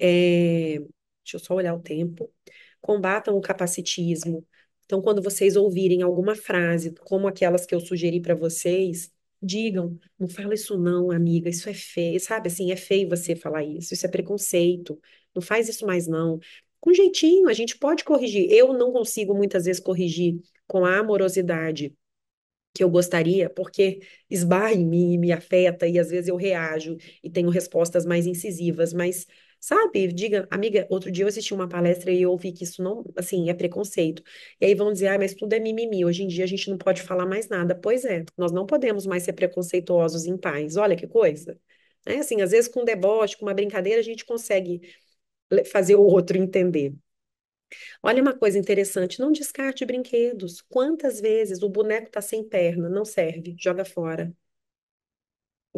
é, deixa eu só olhar o tempo. Combatam o capacitismo. Então, quando vocês ouvirem alguma frase, como aquelas que eu sugeri para vocês, digam, não fala isso não, amiga, isso é feio, sabe? Assim, é feio você falar isso, isso é preconceito, não faz isso mais não. Com jeitinho, a gente pode corrigir. Eu não consigo muitas vezes corrigir com a amorosidade que eu gostaria, porque esbarra em mim, me afeta e às vezes eu reajo e tenho respostas mais incisivas, mas Sabe? Diga, amiga, outro dia eu assisti uma palestra e eu ouvi que isso não, assim, é preconceito. E aí vão dizer, ah, mas tudo é mimimi. Hoje em dia a gente não pode falar mais nada. Pois é, nós não podemos mais ser preconceituosos em paz. Olha que coisa. É assim, às vezes com um deboche, com uma brincadeira, a gente consegue fazer o outro entender. Olha uma coisa interessante, não descarte brinquedos. Quantas vezes o boneco está sem perna, não serve, joga fora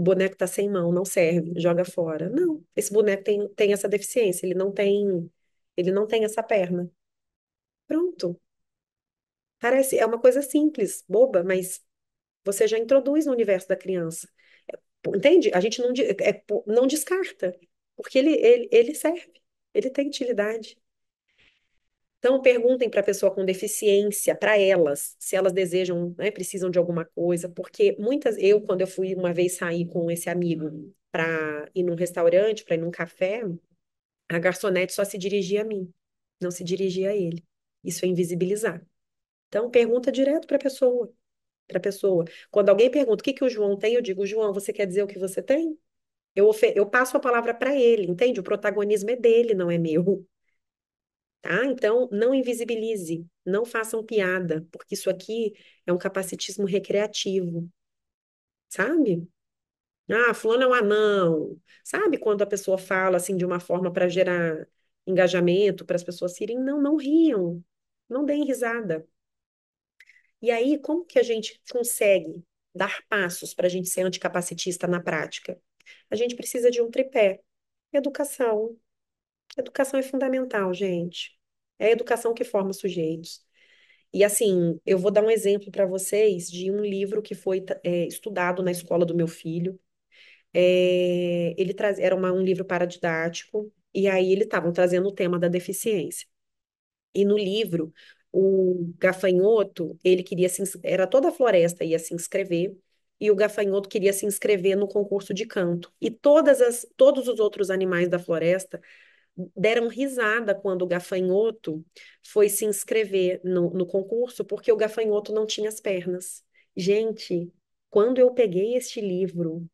o boneco está sem mão, não serve, joga fora. Não, esse boneco tem, tem essa deficiência, ele não tem, ele não tem essa perna. Pronto. Parece, é uma coisa simples, boba, mas você já introduz no universo da criança. É, entende? A gente não, é, é não descarta, porque ele, ele, ele serve, ele tem utilidade. Então, perguntem para a pessoa com deficiência, para elas, se elas desejam, né, precisam de alguma coisa, porque muitas. Eu, quando eu fui uma vez sair com esse amigo para ir num restaurante, para ir num café, a garçonete só se dirigia a mim, não se dirigia a ele. Isso é invisibilizar. Então, pergunta direto para a pessoa. Para pessoa. Quando alguém pergunta o que, que o João tem, eu digo, João, você quer dizer o que você tem? Eu, eu passo a palavra para ele, entende? O protagonismo é dele, não é meu tá? Então, não invisibilize, não façam piada, porque isso aqui é um capacitismo recreativo, sabe? Ah, fulano é um anão. Sabe quando a pessoa fala assim de uma forma para gerar engajamento, para as pessoas se irem? Não, não riam. Não deem risada. E aí, como que a gente consegue dar passos para a gente ser anticapacitista na prática? A gente precisa de um tripé: educação, Educação é fundamental, gente. É a educação que forma sujeitos. E assim, eu vou dar um exemplo para vocês de um livro que foi é, estudado na escola do meu filho. É, ele traz, era uma, um livro paradidático, e aí eles estavam trazendo o tema da deficiência. E no livro, o gafanhoto, ele queria se, era toda a floresta ia se inscrever, e o gafanhoto queria se inscrever no concurso de canto. E todas as, todos os outros animais da floresta deram risada quando o gafanhoto foi se inscrever no, no concurso, porque o gafanhoto não tinha as pernas. Gente, quando eu peguei este livro,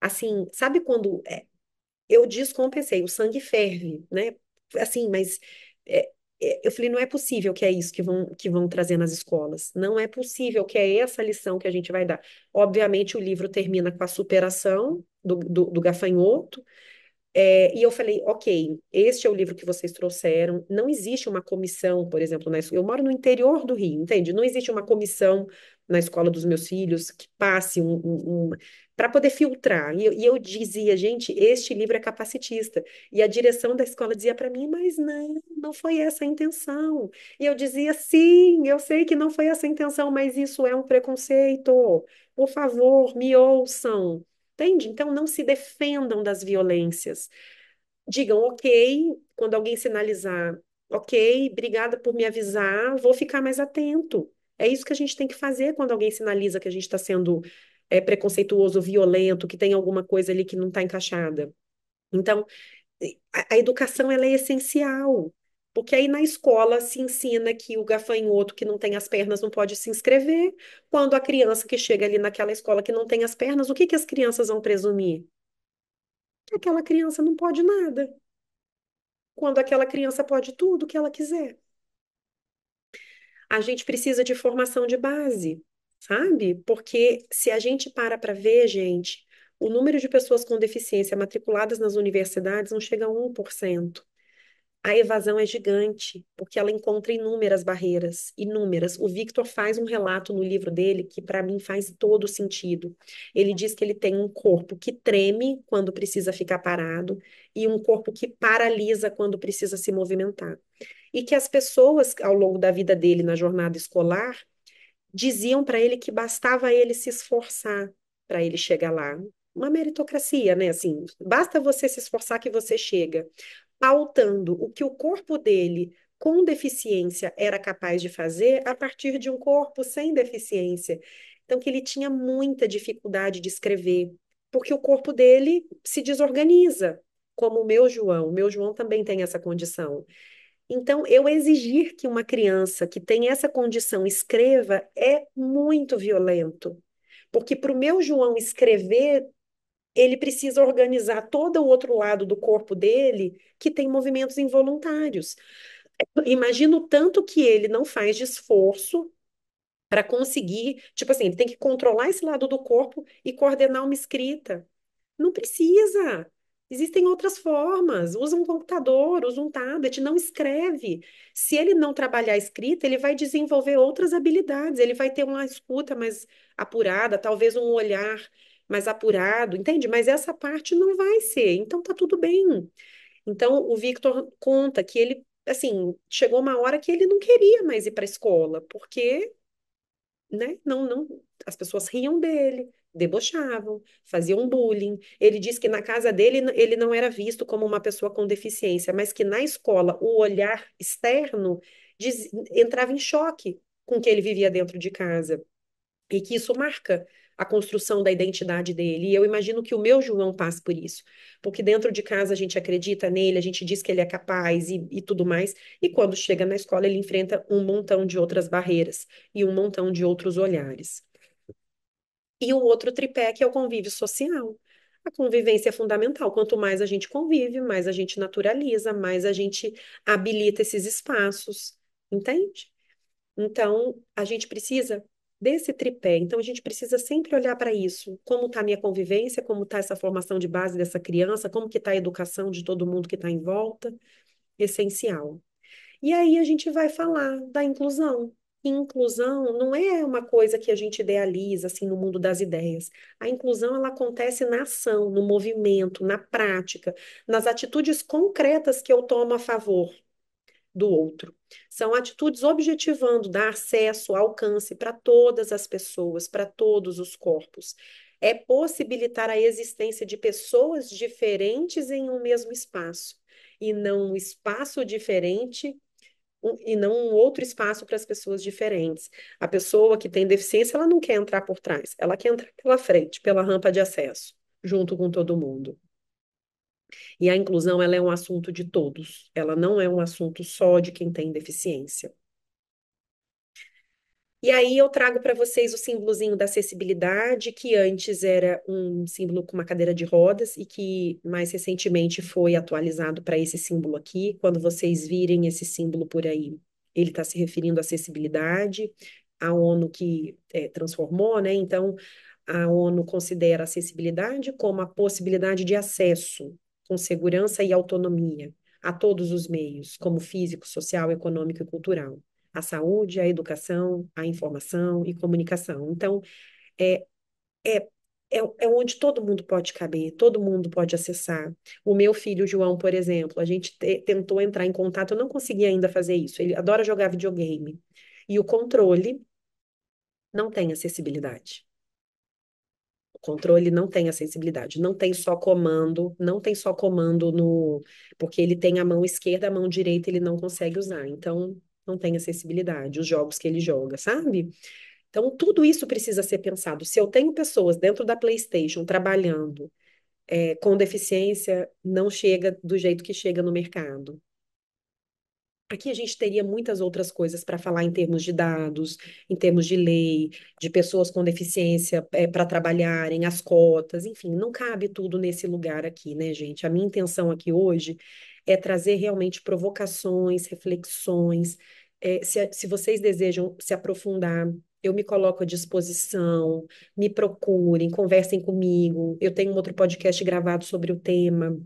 assim, sabe quando é, eu descompensei, o sangue ferve, né? Assim, mas é, é, eu falei, não é possível que é isso que vão, que vão trazer nas escolas. Não é possível que é essa lição que a gente vai dar. Obviamente, o livro termina com a superação do, do, do gafanhoto, é, e eu falei, ok, este é o livro que vocês trouxeram. Não existe uma comissão, por exemplo, na eu moro no interior do Rio, entende? Não existe uma comissão na escola dos meus filhos que passe um, um, um para poder filtrar. E eu, e eu, dizia, gente, este livro é capacitista. E a direção da escola dizia para mim, mas não, não foi essa a intenção. E eu dizia, sim, eu sei que não foi essa a intenção, mas isso é um preconceito. Por favor, me ouçam entende? Então, não se defendam das violências. Digam, ok, quando alguém sinalizar, ok, obrigada por me avisar, vou ficar mais atento. É isso que a gente tem que fazer quando alguém sinaliza que a gente está sendo é, preconceituoso, violento, que tem alguma coisa ali que não está encaixada. Então, a, a educação ela é essencial porque aí na escola se ensina que o gafanhoto que não tem as pernas não pode se inscrever, quando a criança que chega ali naquela escola que não tem as pernas, o que que as crianças vão presumir? Que aquela criança não pode nada. Quando aquela criança pode tudo o que ela quiser. A gente precisa de formação de base, sabe? Porque se a gente para para ver, gente, o número de pessoas com deficiência matriculadas nas universidades não chega a 1% a evasão é gigante, porque ela encontra inúmeras barreiras, inúmeras. O Victor faz um relato no livro dele que, para mim, faz todo sentido. Ele diz que ele tem um corpo que treme quando precisa ficar parado e um corpo que paralisa quando precisa se movimentar. E que as pessoas, ao longo da vida dele, na jornada escolar, diziam para ele que bastava ele se esforçar para ele chegar lá, uma meritocracia, né? Assim, basta você se esforçar que você chega pautando o que o corpo dele com deficiência era capaz de fazer a partir de um corpo sem deficiência. Então, que ele tinha muita dificuldade de escrever, porque o corpo dele se desorganiza, como o meu João. O meu João também tem essa condição. Então, eu exigir que uma criança que tem essa condição escreva é muito violento. Porque para o meu João escrever ele precisa organizar todo o outro lado do corpo dele que tem movimentos involuntários. Imagina o tanto que ele não faz de esforço para conseguir, tipo assim, ele tem que controlar esse lado do corpo e coordenar uma escrita. Não precisa. Existem outras formas. Usa um computador, usa um tablet, não escreve. Se ele não trabalhar a escrita, ele vai desenvolver outras habilidades. Ele vai ter uma escuta mais apurada, talvez um olhar mais apurado, entende? Mas essa parte não vai ser, então tá tudo bem. Então o Victor conta que ele, assim, chegou uma hora que ele não queria mais ir para a escola, porque, né, não, não, as pessoas riam dele, debochavam, faziam bullying. Ele diz que na casa dele ele não era visto como uma pessoa com deficiência, mas que na escola o olhar externo diz, entrava em choque com o que ele vivia dentro de casa. E que isso marca a construção da identidade dele. E eu imagino que o meu João passe por isso, porque dentro de casa a gente acredita nele, a gente diz que ele é capaz e, e tudo mais, e quando chega na escola ele enfrenta um montão de outras barreiras e um montão de outros olhares. E o outro tripé que é o convívio social. A convivência é fundamental. Quanto mais a gente convive, mais a gente naturaliza, mais a gente habilita esses espaços, entende? Então, a gente precisa desse tripé. Então, a gente precisa sempre olhar para isso. Como está a minha convivência, como está essa formação de base dessa criança, como que está a educação de todo mundo que está em volta. Essencial. E aí a gente vai falar da inclusão. Inclusão não é uma coisa que a gente idealiza assim no mundo das ideias. A inclusão ela acontece na ação, no movimento, na prática, nas atitudes concretas que eu tomo a favor do outro. São atitudes objetivando dar acesso, alcance para todas as pessoas, para todos os corpos. É possibilitar a existência de pessoas diferentes em um mesmo espaço, e não um espaço diferente um, e não um outro espaço para as pessoas diferentes. A pessoa que tem deficiência, ela não quer entrar por trás, ela quer entrar pela frente, pela rampa de acesso, junto com todo mundo. E a inclusão, ela é um assunto de todos, ela não é um assunto só de quem tem deficiência. E aí eu trago para vocês o símbolozinho da acessibilidade, que antes era um símbolo com uma cadeira de rodas e que mais recentemente foi atualizado para esse símbolo aqui. Quando vocês virem esse símbolo por aí, ele está se referindo à acessibilidade, a ONU que é, transformou, né? Então, a ONU considera a acessibilidade como a possibilidade de acesso com segurança e autonomia a todos os meios, como físico, social, econômico e cultural, a saúde, a educação, a informação e comunicação. Então, é, é é, é onde todo mundo pode caber, todo mundo pode acessar. O meu filho João, por exemplo, a gente tentou entrar em contato, eu não consegui ainda fazer isso. Ele adora jogar videogame. E o controle não tem acessibilidade. Controle não tem a sensibilidade, não tem só comando, não tem só comando no. Porque ele tem a mão esquerda, a mão direita ele não consegue usar. Então, não tem a sensibilidade, os jogos que ele joga, sabe? Então, tudo isso precisa ser pensado. Se eu tenho pessoas dentro da PlayStation trabalhando é, com deficiência, não chega do jeito que chega no mercado. Aqui a gente teria muitas outras coisas para falar em termos de dados, em termos de lei, de pessoas com deficiência é, eh, para trabalharem, as cotas, enfim, não cabe tudo nesse lugar aqui, né, gente? A minha intenção aqui hoje é trazer realmente provocações, reflexões. É, se, se vocês desejam se aprofundar, eu me coloco à disposição, me procurem, conversem comigo. Eu tenho um outro podcast gravado sobre o tema.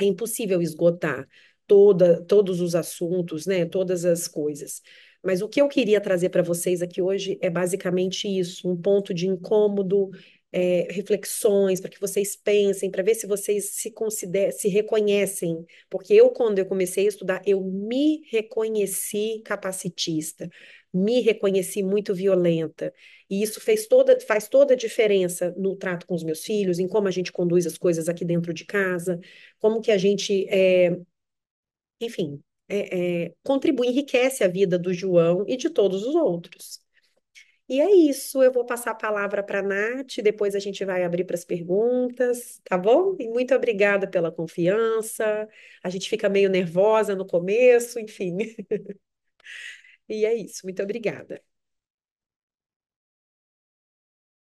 É impossível esgotar toda, todos os assuntos, né, todas as coisas. Mas o que eu queria trazer para vocês aqui hoje é basicamente isso, um ponto de incômodo, é, reflexões, para que vocês pensem, para ver se vocês se consideram, se reconhecem. Porque eu, quando eu comecei a estudar, eu me reconheci capacitista, me reconheci muito violenta. E isso fez toda, faz toda a diferença no trato com os meus filhos, em como a gente conduz as coisas aqui dentro de casa, como que a gente é, enfim, é, é, contribui, enriquece a vida do João e de todos os outros. E é isso, eu vou passar a palavra para a Nath, depois a gente vai abrir para as perguntas, tá bom? E muito obrigada pela confiança. A gente fica meio nervosa no começo, enfim. e é isso, muito obrigada.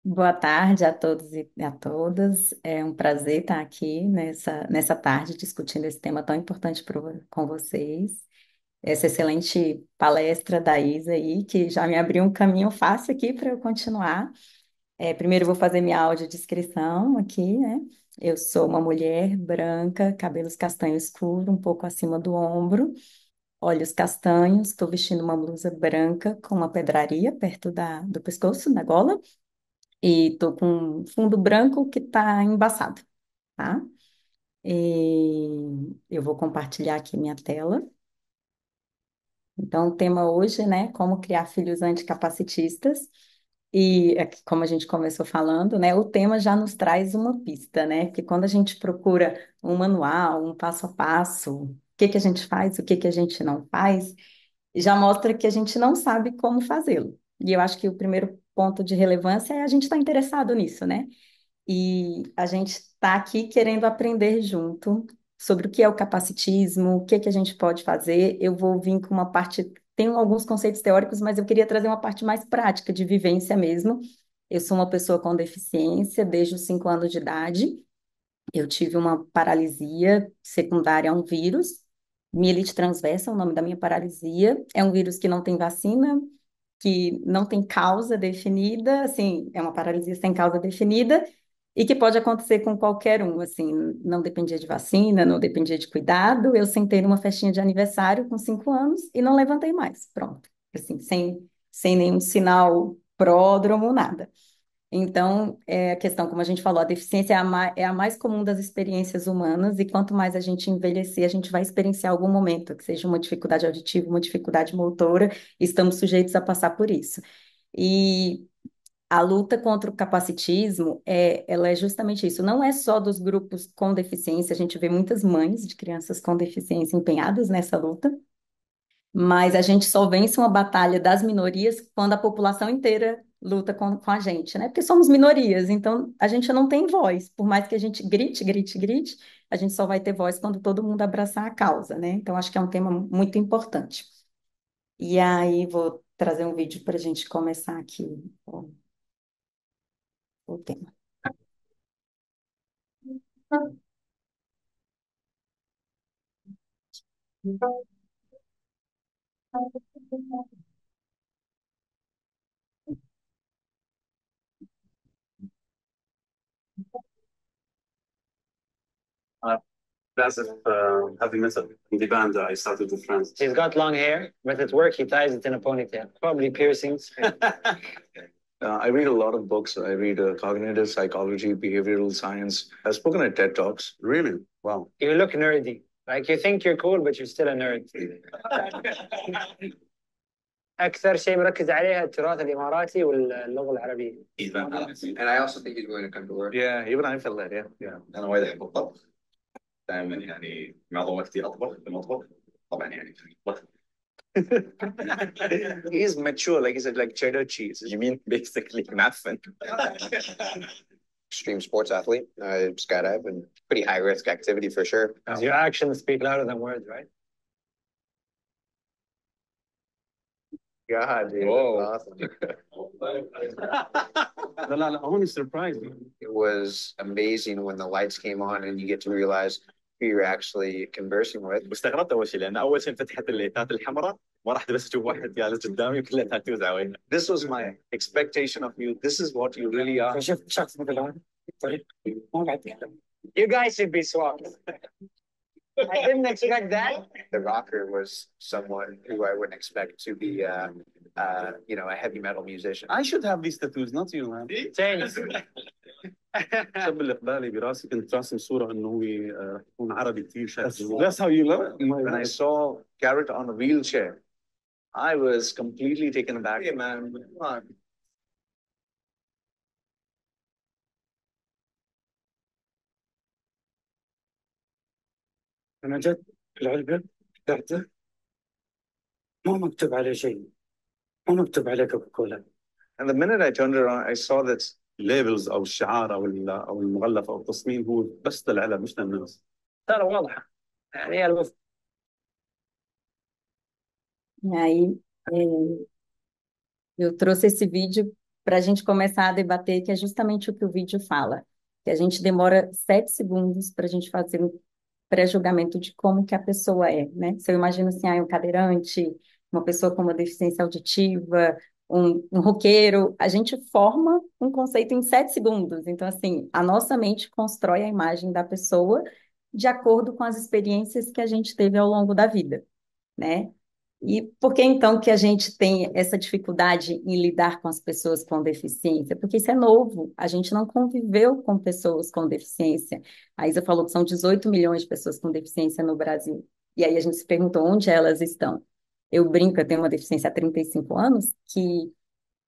Boa tarde a todos e a todas. É um prazer estar aqui nessa, nessa tarde discutindo esse tema tão importante pro- com vocês. Essa excelente palestra da Isa aí, que já me abriu um caminho fácil aqui para eu continuar. É, primeiro vou fazer minha audiodescrição aqui, né? Eu sou uma mulher branca, cabelos castanho escuro, um pouco acima do ombro, olhos castanhos, estou vestindo uma blusa branca com uma pedraria perto da, do pescoço, na gola. E tô com um fundo branco que tá embaçado, tá? E eu vou compartilhar aqui minha tela. Então, o tema hoje, né, como criar filhos anticapacitistas. E é como a gente começou falando, né, o tema já nos traz uma pista, né? Que quando a gente procura um manual, um passo a passo, o que que a gente faz, o que que a gente não faz, já mostra que a gente não sabe como fazê-lo. E eu acho que o primeiro ponto de relevância é a gente estar tá interessado nisso, né? E a gente está aqui querendo aprender junto sobre o que é o capacitismo, o que, é que a gente pode fazer. Eu vou vir com uma parte, tem alguns conceitos teóricos, mas eu queria trazer uma parte mais prática, de vivência mesmo. Eu sou uma pessoa com deficiência desde os cinco anos de idade. Eu tive uma paralisia secundária a um vírus, mielite transversa, é o nome da minha paralisia. É um vírus que não tem vacina, que não tem causa definida, assim, é uma paralisia sem causa definida e que pode acontecer com qualquer um, assim, não dependia de vacina, não dependia de cuidado. Eu sentei numa festinha de aniversário com cinco anos e não levantei mais, pronto, assim, sem, sem nenhum sinal pródromo, nada. Então, é a questão, como a gente falou, a deficiência é a, mais, é a mais comum das experiências humanas, e quanto mais a gente envelhecer, a gente vai experienciar algum momento, que seja uma dificuldade auditiva, uma dificuldade motora, estamos sujeitos a passar por isso. E a luta contra o capacitismo é, ela é justamente isso. Não é só dos grupos com deficiência, a gente vê muitas mães de crianças com deficiência empenhadas nessa luta, mas a gente só vence uma batalha das minorias quando a população inteira luta com, com a gente, né? Porque somos minorias, então a gente não tem voz. Por mais que a gente grite, grite, grite, a gente só vai ter voz quando todo mundo abraçar a causa, né? Então acho que é um tema muito importante. E aí vou trazer um vídeo para a gente começar aqui o, o tema. Thank Impressive uh, heavy metal in the band I started with friends. He's got long hair, but at work he ties it in a ponytail. Probably piercings. uh, I read a lot of books. I read uh, cognitive psychology, behavioral science. I've spoken at TED Talks. Really? Wow. You look nerdy. Like you think you're cool, but you're still a nerd. اكثر شيء مركز عليها التراث الاماراتي واللغه العربيه. And I also think he's going to come to work. Yeah, even I feel that, yeah. yeah. why وايد احب الطبخ. دائما يعني معظم وقتي اطبخ في المطبخ طبعا يعني في المطبخ he's mature like he said, like cheddar cheese you mean basically nothing extreme sports athlete I uh, skydive and pretty high risk activity for sure oh. your actions speak louder than words right God, dude, Whoa. that's awesome. only surprised. It was amazing when the lights came on and you get to realize we were actually conversing with This was my expectation of you. This is what you really are. You guys should be swapped. I didn't expect that. The rocker was someone who I wouldn't expect to be uh, uh, you know, a heavy metal musician. I should have these tattoos, not you, man. الشاب اللي قبل لي براسي كنت راسم صوره انه هو يكون عربي كثير شكله. That's how you look. When I saw Garrett on a wheelchair, I was completely taken aback. Hey man, come on. أنا جت العلبة تحته ما مكتوب عليه شيء And the minute I turned around, I saw that labels او الشعار او او المغلف او التصميم هو بس للعلم مش للناس. ترى واضحه يعني هي الوظيفه. E aí, é, eu trouxe esse vídeo para a gente começar a debater, que é justamente o que o vídeo fala, que a gente demora sete segundos para a gente fazer um pré-julgamento de como que a pessoa é, né? Se eu imagino assim, ah, é um cadeirante, uma pessoa com uma deficiência auditiva, um, um roqueiro, a gente forma um conceito em sete segundos. Então, assim, a nossa mente constrói a imagem da pessoa de acordo com as experiências que a gente teve ao longo da vida, né? E por que então que a gente tem essa dificuldade em lidar com as pessoas com deficiência? Porque isso é novo, a gente não conviveu com pessoas com deficiência. A Isa falou que são 18 milhões de pessoas com deficiência no Brasil. E aí a gente se perguntou onde elas estão. Eu brinco, eu tenho uma deficiência há 35 anos, que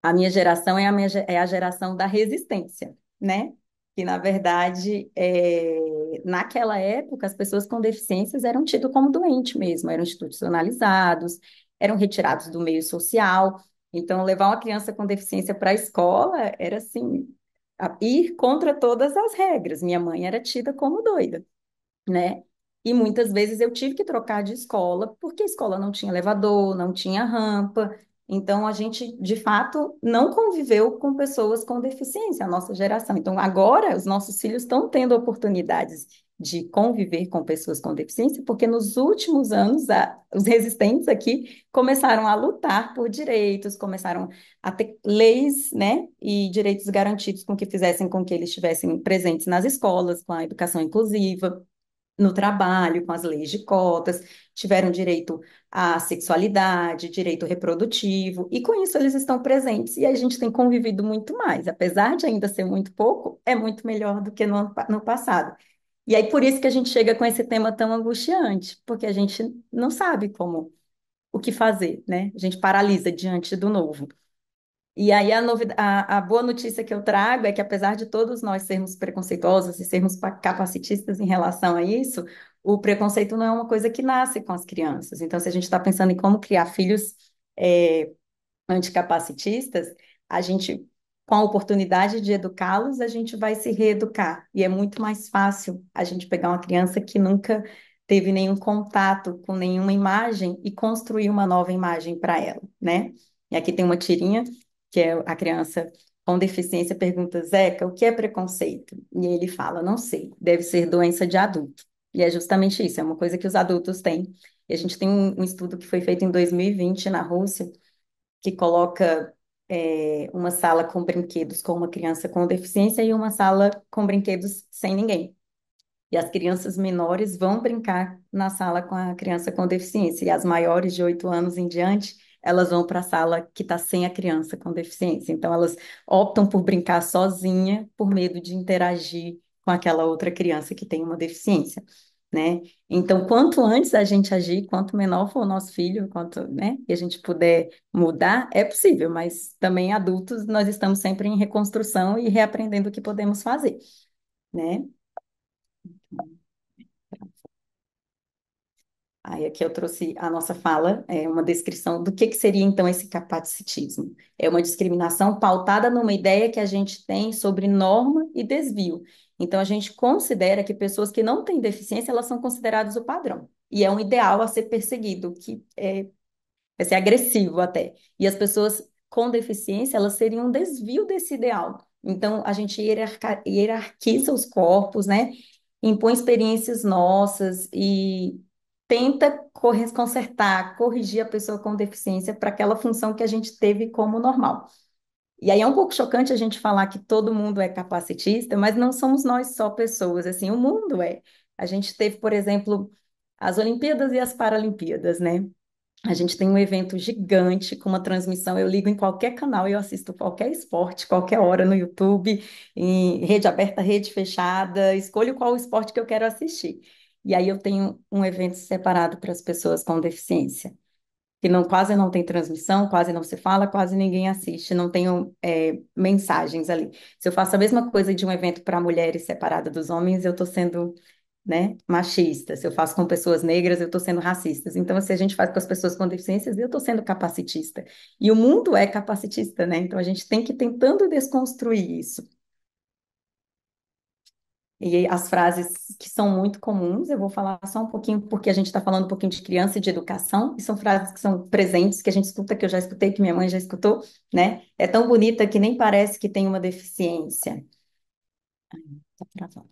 a minha geração é a, minha, é a geração da resistência, né? Que, na verdade, é, naquela época, as pessoas com deficiências eram tidas como doente mesmo, eram institucionalizados, eram retirados do meio social. Então, levar uma criança com deficiência para a escola era assim, ir contra todas as regras. Minha mãe era tida como doida, né? E muitas vezes eu tive que trocar de escola, porque a escola não tinha elevador, não tinha rampa. Então, a gente, de fato, não conviveu com pessoas com deficiência, a nossa geração. Então, agora, os nossos filhos estão tendo oportunidades de conviver com pessoas com deficiência, porque nos últimos anos, a, os resistentes aqui começaram a lutar por direitos, começaram a ter leis né, e direitos garantidos com que fizessem com que eles estivessem presentes nas escolas, com a educação inclusiva no trabalho, com as leis de cotas, tiveram direito à sexualidade, direito reprodutivo, e com isso eles estão presentes. E a gente tem convivido muito mais, apesar de ainda ser muito pouco, é muito melhor do que no, no passado. E aí por isso que a gente chega com esse tema tão angustiante, porque a gente não sabe como o que fazer, né? A gente paralisa diante do novo. E aí a, a, a, boa notícia que eu trago é que apesar de todos nós sermos preconceituosos e sermos capacitistas em relação a isso, o preconceito não é uma coisa que nasce com as crianças. Então, se a gente está pensando em como criar filhos é, anticapacitistas, a gente, com a oportunidade de educá-los, a gente vai se reeducar. E é muito mais fácil a gente pegar uma criança que nunca teve nenhum contato com nenhuma imagem e construir uma nova imagem para ela, né? E aqui tem uma tirinha que é a criança com deficiência, pergunta, Zeca, o que é preconceito? E ele fala, não sei, deve ser doença de adulto. E é justamente isso, é uma coisa que os adultos têm. E a gente tem um, um estudo que foi feito em 2020 na Rússia, que coloca é, uma sala com brinquedos com uma criança com deficiência e uma sala com brinquedos sem ninguém. E as crianças menores vão brincar na sala com a criança com deficiência, e as maiores de 8 anos em diante elas vão para a sala que está sem a criança com deficiência. Então, elas optam por brincar sozinha por medo de interagir com aquela outra criança que tem uma deficiência. Né? Então, quanto antes a gente agir, quanto menor for o nosso filho, quanto, né, a gente puder mudar, é possível, mas também adultos nós estamos sempre em reconstrução e reaprendendo o que podemos fazer, né? Aí aqui eu trouxe a nossa fala, é uma descrição do que, que seria então esse capacitismo. É uma discriminação pautada numa ideia que a gente tem sobre norma e desvio. Então a gente considera que pessoas que não têm deficiência, elas são consideradas o padrão. E é um ideal a ser perseguido, que é, ser agressivo até. E as pessoas com deficiência, elas seriam um desvio desse ideal. Então a gente hierarquiza os corpos, né? Impõe experiências nossas e tenta consertar, corrigir a pessoa com deficiência para aquela função que a gente teve como normal. E aí é um pouco chocante a gente falar que todo mundo é capacitista, mas não somos nós só pessoas, assim, o mundo é. A gente teve, por exemplo, as Olimpíadas e as Paralimpíadas, né? A gente tem um evento gigante com uma transmissão. Eu ligo em qualquer canal e eu assisto qualquer esporte, qualquer hora no YouTube, em rede aberta, rede fechada, escolho qual esporte que eu quero assistir. E aí eu tenho um evento separado para as pessoas com deficiência, que não, quase não tem transmissão, quase não se fala, quase ninguém assiste, não tenho é, mensagens ali. Se eu faço a mesma coisa de um evento para mulheres separada dos homens, eu estou sendo né, machista. Se eu faço com pessoas negras, eu estou sendo racista. Então, se assim, a gente faz com as pessoas com deficiências, eu estou sendo capacitista. E o mundo é capacitista, né? Então, a gente tem que ir tentando desconstruir isso e as frases que são muito comuns, eu vou falar só um pouquinho, porque a gente está falando um pouquinho de criança e de educação, e são frases que são presentes, que a gente escuta, que eu já escutei, que minha mãe já escutou, né? É tão bonita que nem parece que tem uma deficiência. Ai, tá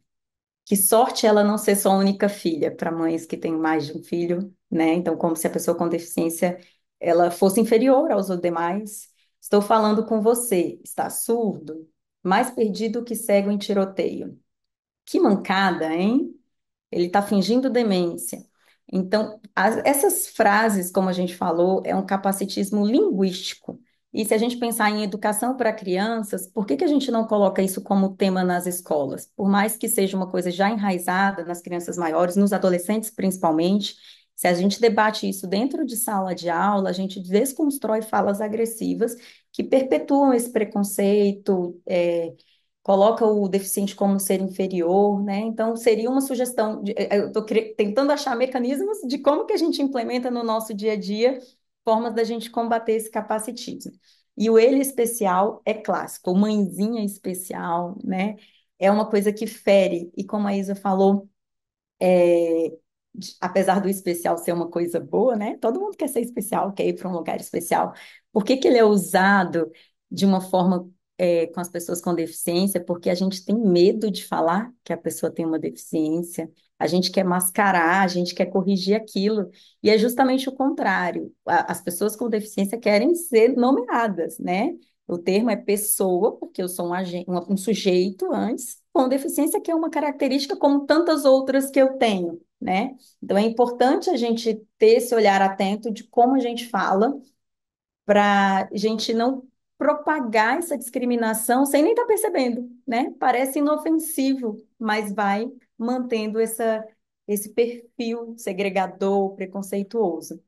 Que sorte ela não ser sua única filha, para mães que têm mais de um filho, né? Então, como se a pessoa com deficiência ela fosse inferior aos demais. Estou falando com você, está surdo, mais perdido que cego em tiroteio. Que mancada, hein? Ele está fingindo demência. Então, as- essas frases, como a gente falou, é um capacitismo linguístico. E se a gente pensar em educação para crianças, por que que a gente não coloca isso como tema nas escolas? Por mais que seja uma coisa já enraizada nas crianças maiores, nos adolescentes principalmente, se a gente debate isso dentro de sala de aula, a gente desconstrói falas agressivas que perpetuam esse preconceito, eh, coloca o deficiente como ser inferior, né? Então, seria uma sugestão, de, eh, eu estou tentando achar mecanismos de como que a gente implementa no nosso dia a dia formas da gente combater esse capacitismo. E o ele especial é clássico, o mãezinha especial, né? É uma coisa que fere, e como a Isa falou, é, apesar do especial ser uma coisa boa, né? Todo mundo quer ser especial, quer ir para um lugar especial. Por que que ele é usado de uma forma é, com as pessoas com deficiência porque a gente tem medo de falar que a pessoa tem uma deficiência, a gente quer mascarar, a gente quer corrigir aquilo, e é justamente o contrário. As pessoas com deficiência querem ser nomeadas, né? O termo é pessoa, porque eu sou um, um, um sujeito antes, com deficiência, que é uma característica como tantas outras que eu tenho, né? Então é importante a gente ter esse olhar atento de como a gente fala, para a gente não propagar essa discriminação sem nem estar tá percebendo, né? Parece inofensivo, mas vai mantendo essa, esse perfil segregador, preconceituoso.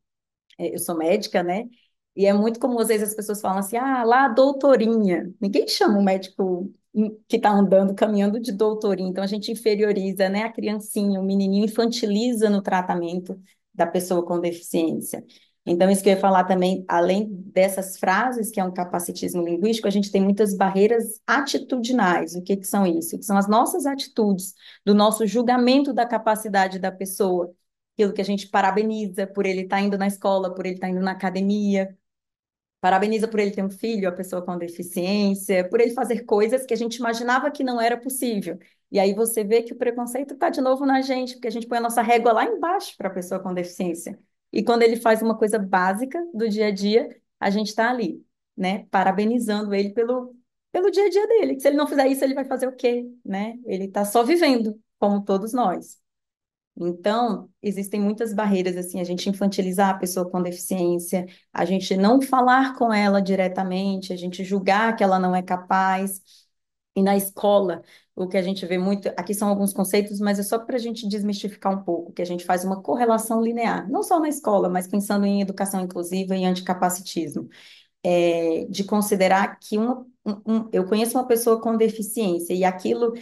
É, eu sou médica, né? E é muito comum, às vezes, as pessoas falam assim, ah, lá a doutorinha. Ninguém chama um médico que está andando, caminhando de doutorinha. Então, a gente inferioriza, né? A criancinha, o menininho infantiliza no tratamento da pessoa com deficiência. Então, isso que eu ia falar também, além dessas frases, que é um capacitismo linguístico, a gente tem muitas barreiras atitudinais. O que, que são isso? Que são as nossas atitudes, do nosso julgamento da capacidade da pessoa, aquilo que a gente parabeniza por ele estar tá indo na escola, por ele estar tá indo na academia, parabeniza por ele ter um filho, a pessoa com deficiência, por ele fazer coisas que a gente imaginava que não era possível. E aí você vê que o preconceito está de novo na gente, porque a gente põe a nossa régua lá embaixo para a pessoa com deficiência. E quando ele faz uma coisa básica do dia a dia, a gente está ali, né? Parabenizando ele pelo, pelo dia a dia dele. Se ele não fizer isso, ele vai fazer o quê, né? Ele está só vivendo, como todos nós. Então, existem muitas barreiras, assim, a gente infantilizar a pessoa com deficiência, a gente não falar com ela diretamente, a gente julgar que ela não é capaz e na escola, o que a gente vê muito, aqui são alguns conceitos, mas é só para a gente desmistificar um pouco, que a gente faz uma correlação linear, não só na escola, mas pensando em educação inclusiva e anticapacitismo, é, de considerar que uma, um, eu conheço uma pessoa com deficiência e aquilo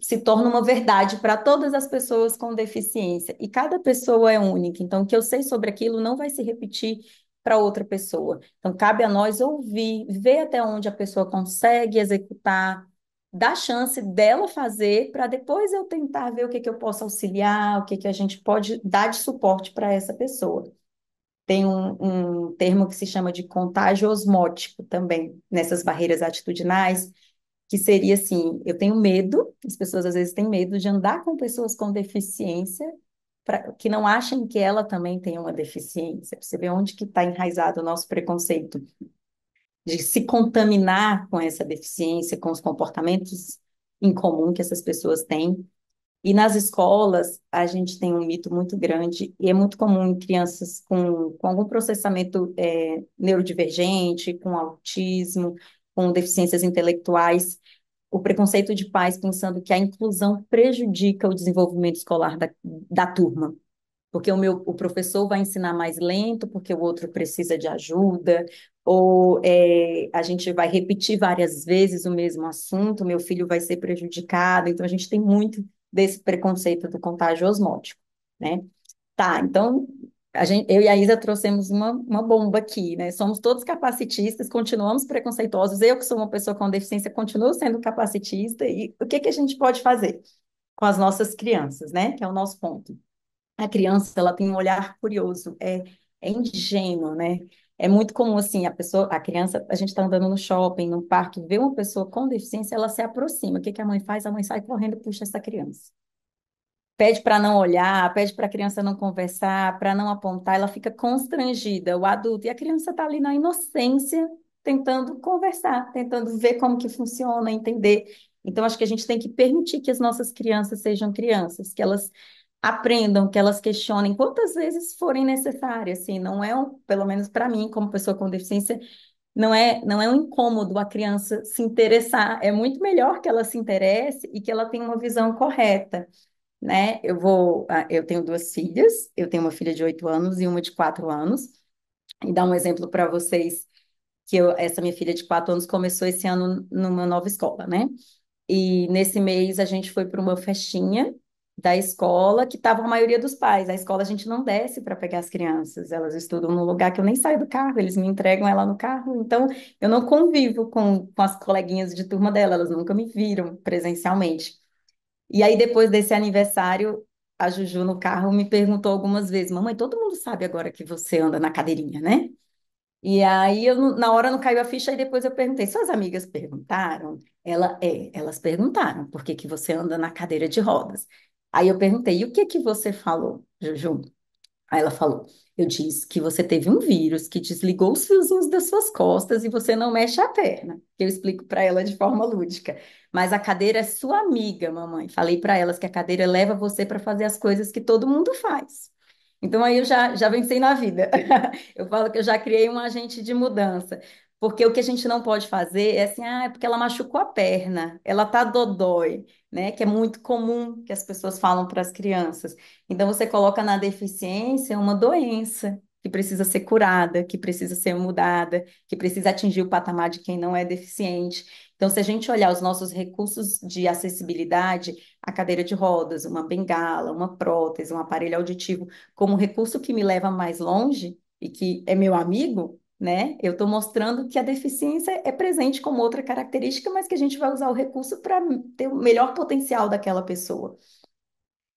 se torna uma verdade para todas as pessoas com deficiência, e cada pessoa é única, então o que eu sei sobre aquilo não vai se repetir para outra pessoa. Então, cabe a nós ouvir, ver até onde a pessoa consegue executar, dar chance dela fazer para depois eu tentar ver o que, que eu posso auxiliar, o que, que a gente pode dar de suporte para essa pessoa. Tem um, um, termo que se chama de contágio osmótico também, nessas barreiras atitudinais, que seria assim: eu tenho medo, as pessoas às vezes têm medo de andar com pessoas com deficiência, pra, que não achem que ela também tem uma deficiência. Você vê onde que está enraizado o nosso preconceito de se contaminar com essa deficiência, com os comportamentos em comum que essas pessoas têm. E nas escolas, a gente tem um mito muito grande, e é muito comum em crianças com, com algum processamento é, neurodivergente, com autismo, com deficiências intelectuais, o preconceito de pais pensando que a inclusão prejudica o desenvolvimento escolar da, da turma. Porque o meu o professor vai ensinar mais lento, porque o outro precisa de ajuda, ou é, a gente vai repetir várias vezes o mesmo assunto, meu filho vai ser prejudicado. Então, a gente tem muito desse preconceito do contágio osmótico, né? Tá, então, a gente, eu e a Isa trouxemos uma, uma bomba aqui, né? Somos todos capacitistas, continuamos preconceituosos. Eu, que sou uma pessoa com deficiência, continuo sendo capacitista. E o que, que a gente pode fazer com as nossas crianças, né? Que é o nosso ponto. A criança, ela tem um olhar curioso, é, é né? É muito comum, assim, a pessoa, a criança, a gente está andando no shopping, no parque, vê uma pessoa com deficiência, ela se aproxima. O que, que a mãe faz? A mãe sai correndo e puxa essa criança. Pede para não olhar, pede para a criança não conversar, para não apontar, ela fica constrangida, o adulto. E a criança está ali na inocência, tentando conversar, tentando ver como que funciona, entender. Então, acho que a gente tem que permitir que as nossas crianças sejam crianças, que elas aprendam, que elas questionem quantas vezes forem necessárias, assim, não é, um, pelo menos para mim, como pessoa com deficiência, não é, não é um incômodo a criança se interessar, é muito melhor que ela se interesse e que ela tenha uma visão correta, né? Eu vou, ah, eu tenho duas filhas, eu tenho uma filha de 8 anos e uma de 4 anos, e dar um exemplo para vocês que eu, essa minha filha de 4 anos começou esse ano numa nova escola, né? E nesse mês a gente foi para uma festinha da escola que estava a maioria dos pais. A escola a gente não desce para pegar as crianças, elas estudam num lugar que eu nem saio do carro, eles me entregam ela no carro, então eu não convivo com, com as coleguinhas de turma dela, elas nunca me viram presencialmente. E aí depois desse aniversário, a Juju no carro me perguntou algumas vezes: Mamãe, todo mundo sabe agora que você anda na cadeirinha, né? E aí, eu, na hora não caiu a ficha, e depois eu perguntei: Suas amigas perguntaram? Ela é, elas perguntaram por que, que você anda na cadeira de rodas. Aí eu perguntei, e o que que você falou, Juju? Aí ela falou, eu disse que você teve um vírus que desligou os fiozinhos das suas costas e você não mexe a perna. Eu explico para ela de forma lúdica. Mas a cadeira é sua amiga, mamãe. Falei para elas que a cadeira leva você para fazer as coisas que todo mundo faz. Então aí eu já, já venci na vida. eu falo que eu já criei um agente de mudança. Porque o que a gente não pode fazer é assim, ah, é porque ela machucou a perna, ela tá dodói, né? Que é muito comum que as pessoas falam para as crianças. Então você coloca na deficiência uma doença que precisa ser curada, que precisa ser mudada, que precisa atingir o patamar de quem não é deficiente. Então, se a gente olhar os nossos recursos de acessibilidade, a cadeira de rodas, uma bengala, uma prótese, um aparelho auditivo, como recurso que me leva mais longe e que é meu amigo, né? Eu estou mostrando que a deficiência é presente como outra característica, mas que a gente vai usar o recurso para ter o melhor potencial daquela pessoa.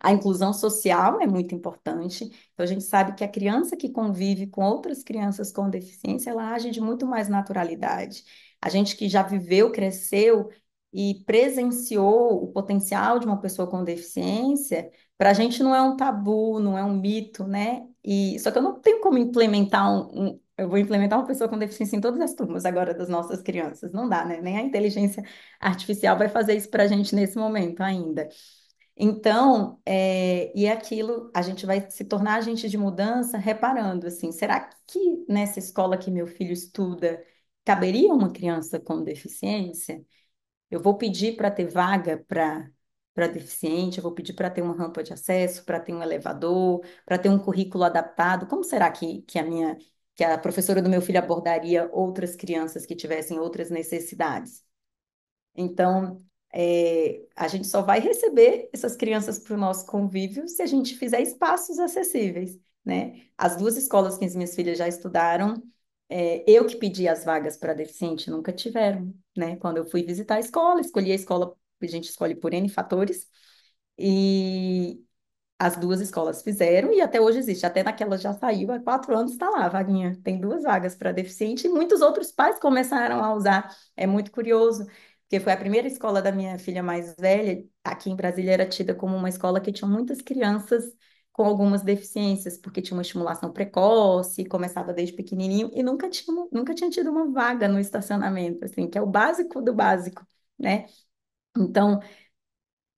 A inclusão social é muito importante. Então, a gente sabe que a criança que convive com outras crianças com deficiência, ela age de muito mais naturalidade. A gente que já viveu, cresceu e presenciou o potencial de uma pessoa com deficiência, para a gente não é um tabu, não é um mito, né? E, só que eu não tenho como implementar um, um, eu vou implementar uma pessoa com deficiência em todas as turmas agora das nossas crianças. Não dá, né? Nem a inteligência artificial vai fazer isso para a gente nesse momento ainda. Então, é, e é aquilo, a gente vai se tornar agente de mudança reparando, assim, será que nessa escola que meu filho estuda, caberia uma criança com deficiência? Eu vou pedir para ter vaga para para deficiente, eu vou pedir para ter uma rampa de acesso, para ter um elevador, para ter um currículo adaptado. Como será que, que a minha que a professora do meu filho abordaria outras crianças que tivessem outras necessidades. Então, é, a gente só vai receber essas crianças para o nosso convívio se a gente fizer espaços acessíveis, né? As duas escolas que as minhas filhas já estudaram, é, eu que pedi as vagas para deficiente, nunca tiveram, né? Quando eu fui visitar a escola, escolhi a escola, a gente escolhe por N fatores, e, as duas escolas fizeram e até hoje existe. Até naquela já saiu há quatro anos, está lá a vaguinha. Tem duas vagas para deficiente e muitos outros pais começaram a usar. É muito curioso, porque foi a primeira escola da minha filha mais velha. Aqui em Brasília era tida como uma escola que tinha muitas crianças com algumas deficiências, porque tinha uma estimulação precoce, começava desde pequenininho e nunca tinha, nunca tinha tido uma vaga no estacionamento, assim, que é o básico do básico, né? Então,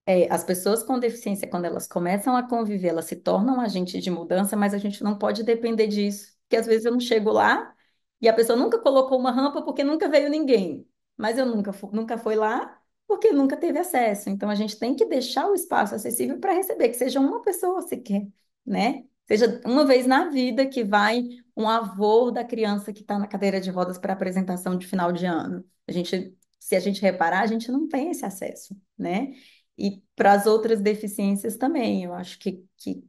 é, as pessoas com deficiência, quando elas começam a conviver, elas se tornam agente de mudança, mas a gente não pode depender disso. Porque às vezes eu não chego lá e a pessoa nunca colocou uma rampa porque nunca veio ninguém. Mas eu nunca, nunca fui lá porque nunca teve acesso. Então a gente tem que deixar o espaço acessível para receber, que seja uma pessoa sequer, né? Seja uma vez na vida que vai um avô da criança que está na cadeira de rodas para apresentação de final de ano. A gente, se a gente reparar, a gente não tem esse acesso, né? e para as outras deficiências também. Eu acho que, que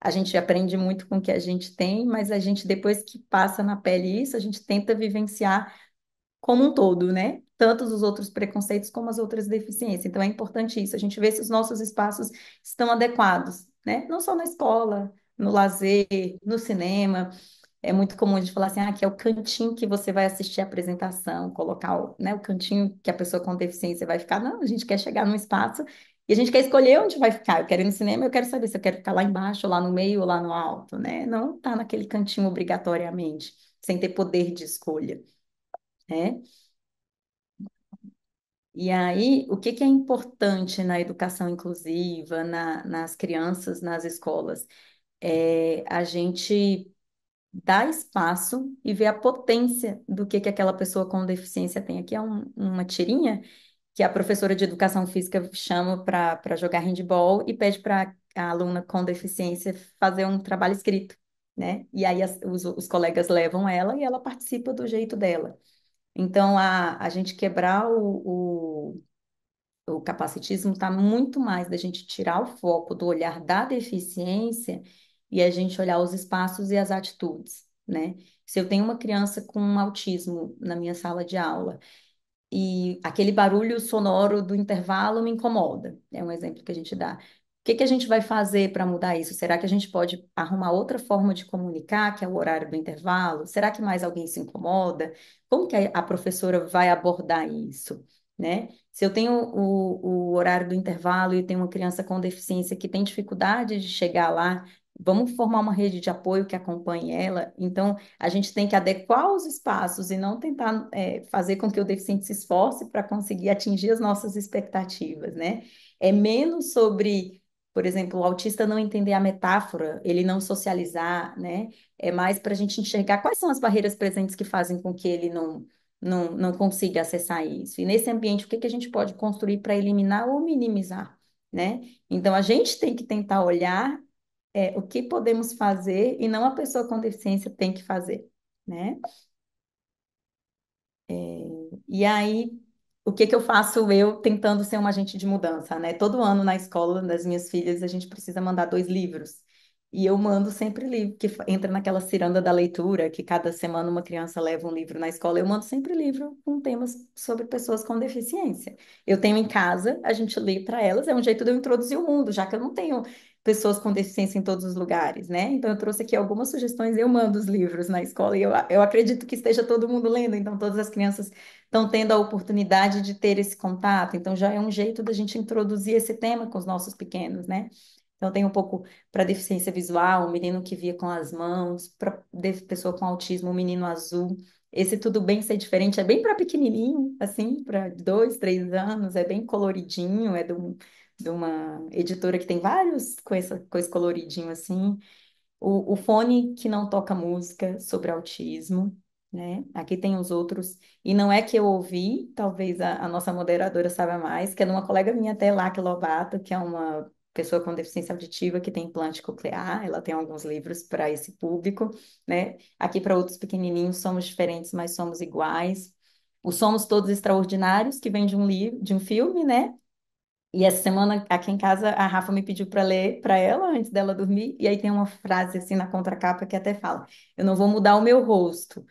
a gente aprende muito com o que a gente tem, mas a gente, depois que passa na pele isso, a gente tenta vivenciar como um todo, né? Tanto os outros preconceitos como as outras deficiências. Então é importante isso, a gente vê se os nossos espaços estão adequados, né? Não só na escola, no lazer, no cinema. É muito comum a gente falar assim, ah, é o cantinho que você vai assistir a apresentação, colocar o, né, o cantinho que a pessoa com deficiência vai ficar. Não, a gente quer chegar num espaço e a gente quer escolher onde vai ficar. Eu quero ir no cinema, eu quero saber se eu quero ficar lá embaixo, lá no meio, ou lá no alto, né? Não tá naquele cantinho obrigatoriamente, sem ter poder de escolha, né? E aí, o que que é importante na educação inclusiva, na, nas crianças, nas escolas? É a gente dar espaço e ver a potência do que, que aquela pessoa com deficiência tem. Aqui é um, uma tirinha que a professora de educação física chama para jogar handball e pede para a aluna com deficiência fazer um trabalho escrito, né? E aí as, os, os colegas levam ela e ela participa do jeito dela. Então, a, a gente quebrar o, o o capacitismo está muito mais da gente tirar o foco do olhar da deficiência e a gente olhar os espaços e as atitudes, né? Se eu tenho uma criança com autismo na minha sala de aula e aquele barulho sonoro do intervalo me incomoda, é um exemplo que a gente dá. O que, que a gente vai fazer para mudar isso? Será que a gente pode arrumar outra forma de comunicar, que é o horário do intervalo? Será que mais alguém se incomoda? Como que a professora vai abordar isso? Né? Se eu tenho o, o horário do intervalo e tenho uma criança com deficiência que tem dificuldade de chegar lá Vamos formar uma rede de apoio que acompanhe ela. Então, a gente tem que adequar os espaços e não tentar é, fazer com que o deficiente se esforce para conseguir atingir as nossas expectativas, né? É menos sobre, por exemplo, o autista não entender a metáfora, ele não socializar, né? É mais para a gente enxergar quais são as barreiras presentes que fazem com que ele não, não, não consiga acessar isso. E nesse ambiente, o que, que a gente pode construir para eliminar ou minimizar? Né? Então, a gente tem que tentar olhar é, o que podemos fazer e não a pessoa com deficiência tem que fazer, né? É, e aí, o que que eu faço eu tentando ser um agente de mudança, né? Todo ano na escola das minhas filhas a gente precisa mandar dois livros. E eu mando sempre livro, que entra naquela ciranda da leitura, que cada semana uma criança leva um livro na escola. Eu mando sempre livro com temas sobre pessoas com deficiência. Eu tenho em casa, a gente lê para elas, é um jeito de eu introduzir o mundo, já que eu não tenho pessoas com deficiência em todos os lugares, né? Então eu trouxe aqui algumas sugestões, eu mando os livros na escola e eu, eu acredito que esteja todo mundo lendo, então todas as crianças estão tendo a oportunidade de ter esse contato, então já é um jeito da gente introduzir esse tema com os nossos pequenos, né? Então, tem um pouco para deficiência visual, o menino que via com as mãos, para pessoa com autismo, o menino azul. Esse tudo bem ser diferente é bem para pequenininho, assim, para dois, três anos, é bem coloridinho, é de um, de uma editora que tem vários com essa coisa coloridinho assim. O, o fone que não toca música sobre autismo, né? Aqui tem os outros, e não é que eu ouvi, talvez a, a nossa moderadora saiba mais, que é de uma colega minha até lá, que Lobato, que é uma pessoa com deficiência auditiva que tem implante coclear, ela tem alguns livros para esse público, né? Aqui para outros pequenininhos somos diferentes, mas somos iguais. O Somos Todos Extraordinários, que vem de um livro, de um filme, né? E essa semana, aqui em casa, a Rafa me pediu para ler para ela antes dela dormir. E aí tem uma frase assim na contracapa que até fala: Eu não vou mudar o meu rosto,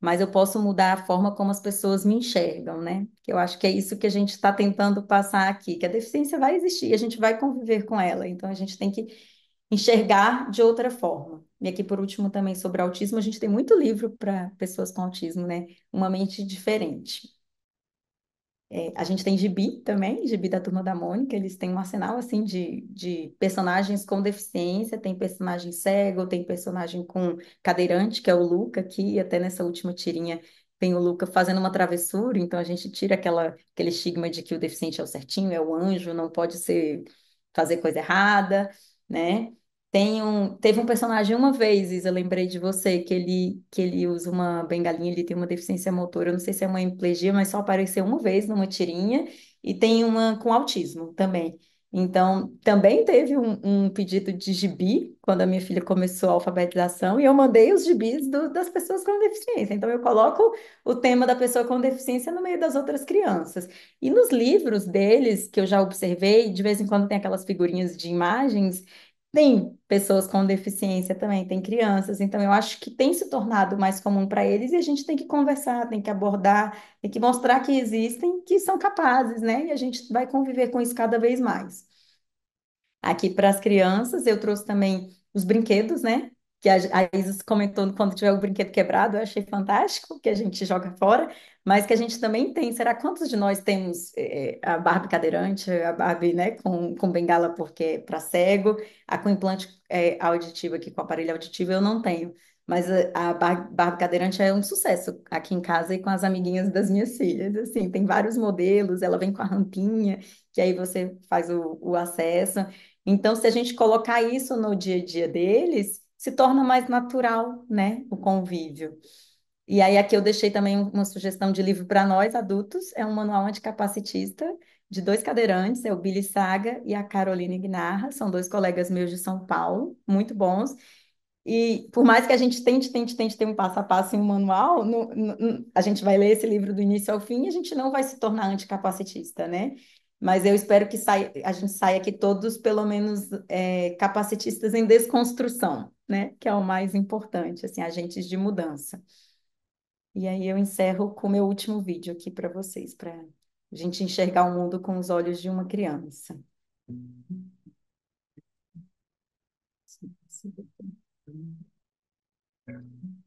mas eu posso mudar a forma como as pessoas me enxergam, né? Que eu acho que é isso que a gente está tentando passar aqui: que a deficiência vai existir, a gente vai conviver com ela. Então a gente tem que enxergar de outra forma. E aqui, por último, também sobre autismo, a gente tem muito livro para pessoas com autismo, né? Uma mente diferente. É, a gente tem Gibi também, Gibi da Turma da Mônica, eles têm um arsenal assim de, de personagens com deficiência, tem personagem cego, tem personagem com cadeirante, que é o Luca, que até nessa última tirinha tem o Luca fazendo uma travessura, então a gente tira aquela, aquele estigma de que o deficiente é o certinho, é o anjo, não pode ser fazer coisa errada, né? Tem um, teve um personagem uma vez, Isa, lembrei de você, que ele, que ele usa uma bengalinha, ele tem uma deficiência motora, eu não sei se é uma hemiplegia, mas só apareceu uma vez numa tirinha, e tem uma com autismo também. Então, também teve um, um pedido de gibi, quando a minha filha começou a alfabetização, e eu mandei os gibis do, das pessoas com deficiência. Então, eu coloco o tema da pessoa com deficiência no meio das outras crianças. E nos livros deles, que eu já observei, de vez em quando tem aquelas figurinhas de imagens, tem pessoas com deficiência também, tem crianças, então eu acho que tem se tornado mais comum para eles e a gente tem que conversar, tem que abordar, tem que mostrar que existem, que são capazes, né? E a gente vai conviver com isso cada vez mais. Aqui para as crianças, eu trouxe também os brinquedos, né? que a, Isis comentou quando tiver o brinquedo quebrado, eu achei fantástico, que a gente joga fora, mas que a gente também tem. Será quantos de nós temos é, a Barbie cadeirante, a Barbie né, com, com bengala porque para cego, a com implante é, auditivo aqui, com aparelho auditivo, eu não tenho. Mas a, Barbie, Barbie cadeirante é um sucesso aqui em casa e com as amiguinhas das minhas filhas. Assim, tem vários modelos, ela vem com a rampinha, que aí você faz o, o acesso. Então, se a gente colocar isso no dia a dia deles, se torna mais natural, né, o convívio. E aí aqui eu deixei também uma sugestão de livro para nós adultos, é um manual anticapacitista de dois cadeirantes, é o Billy Saga e a Carolina Guinarra, são dois colegas meus de São Paulo, muito bons. E por mais que a gente tente, tente, tente ter um passo a passo em um manual, no, no, a gente vai ler esse livro do início ao fim e a gente não vai se tornar anticapacitista, né? Mas eu espero que saia, a gente saia aqui todos, pelo menos, é, capacitistas em desconstrução, né? Que é o mais importante, assim, agentes de mudança. E aí eu encerro com o meu último vídeo aqui para vocês, para a gente enxergar o mundo com os olhos de uma criança. Sim, uhum. sim.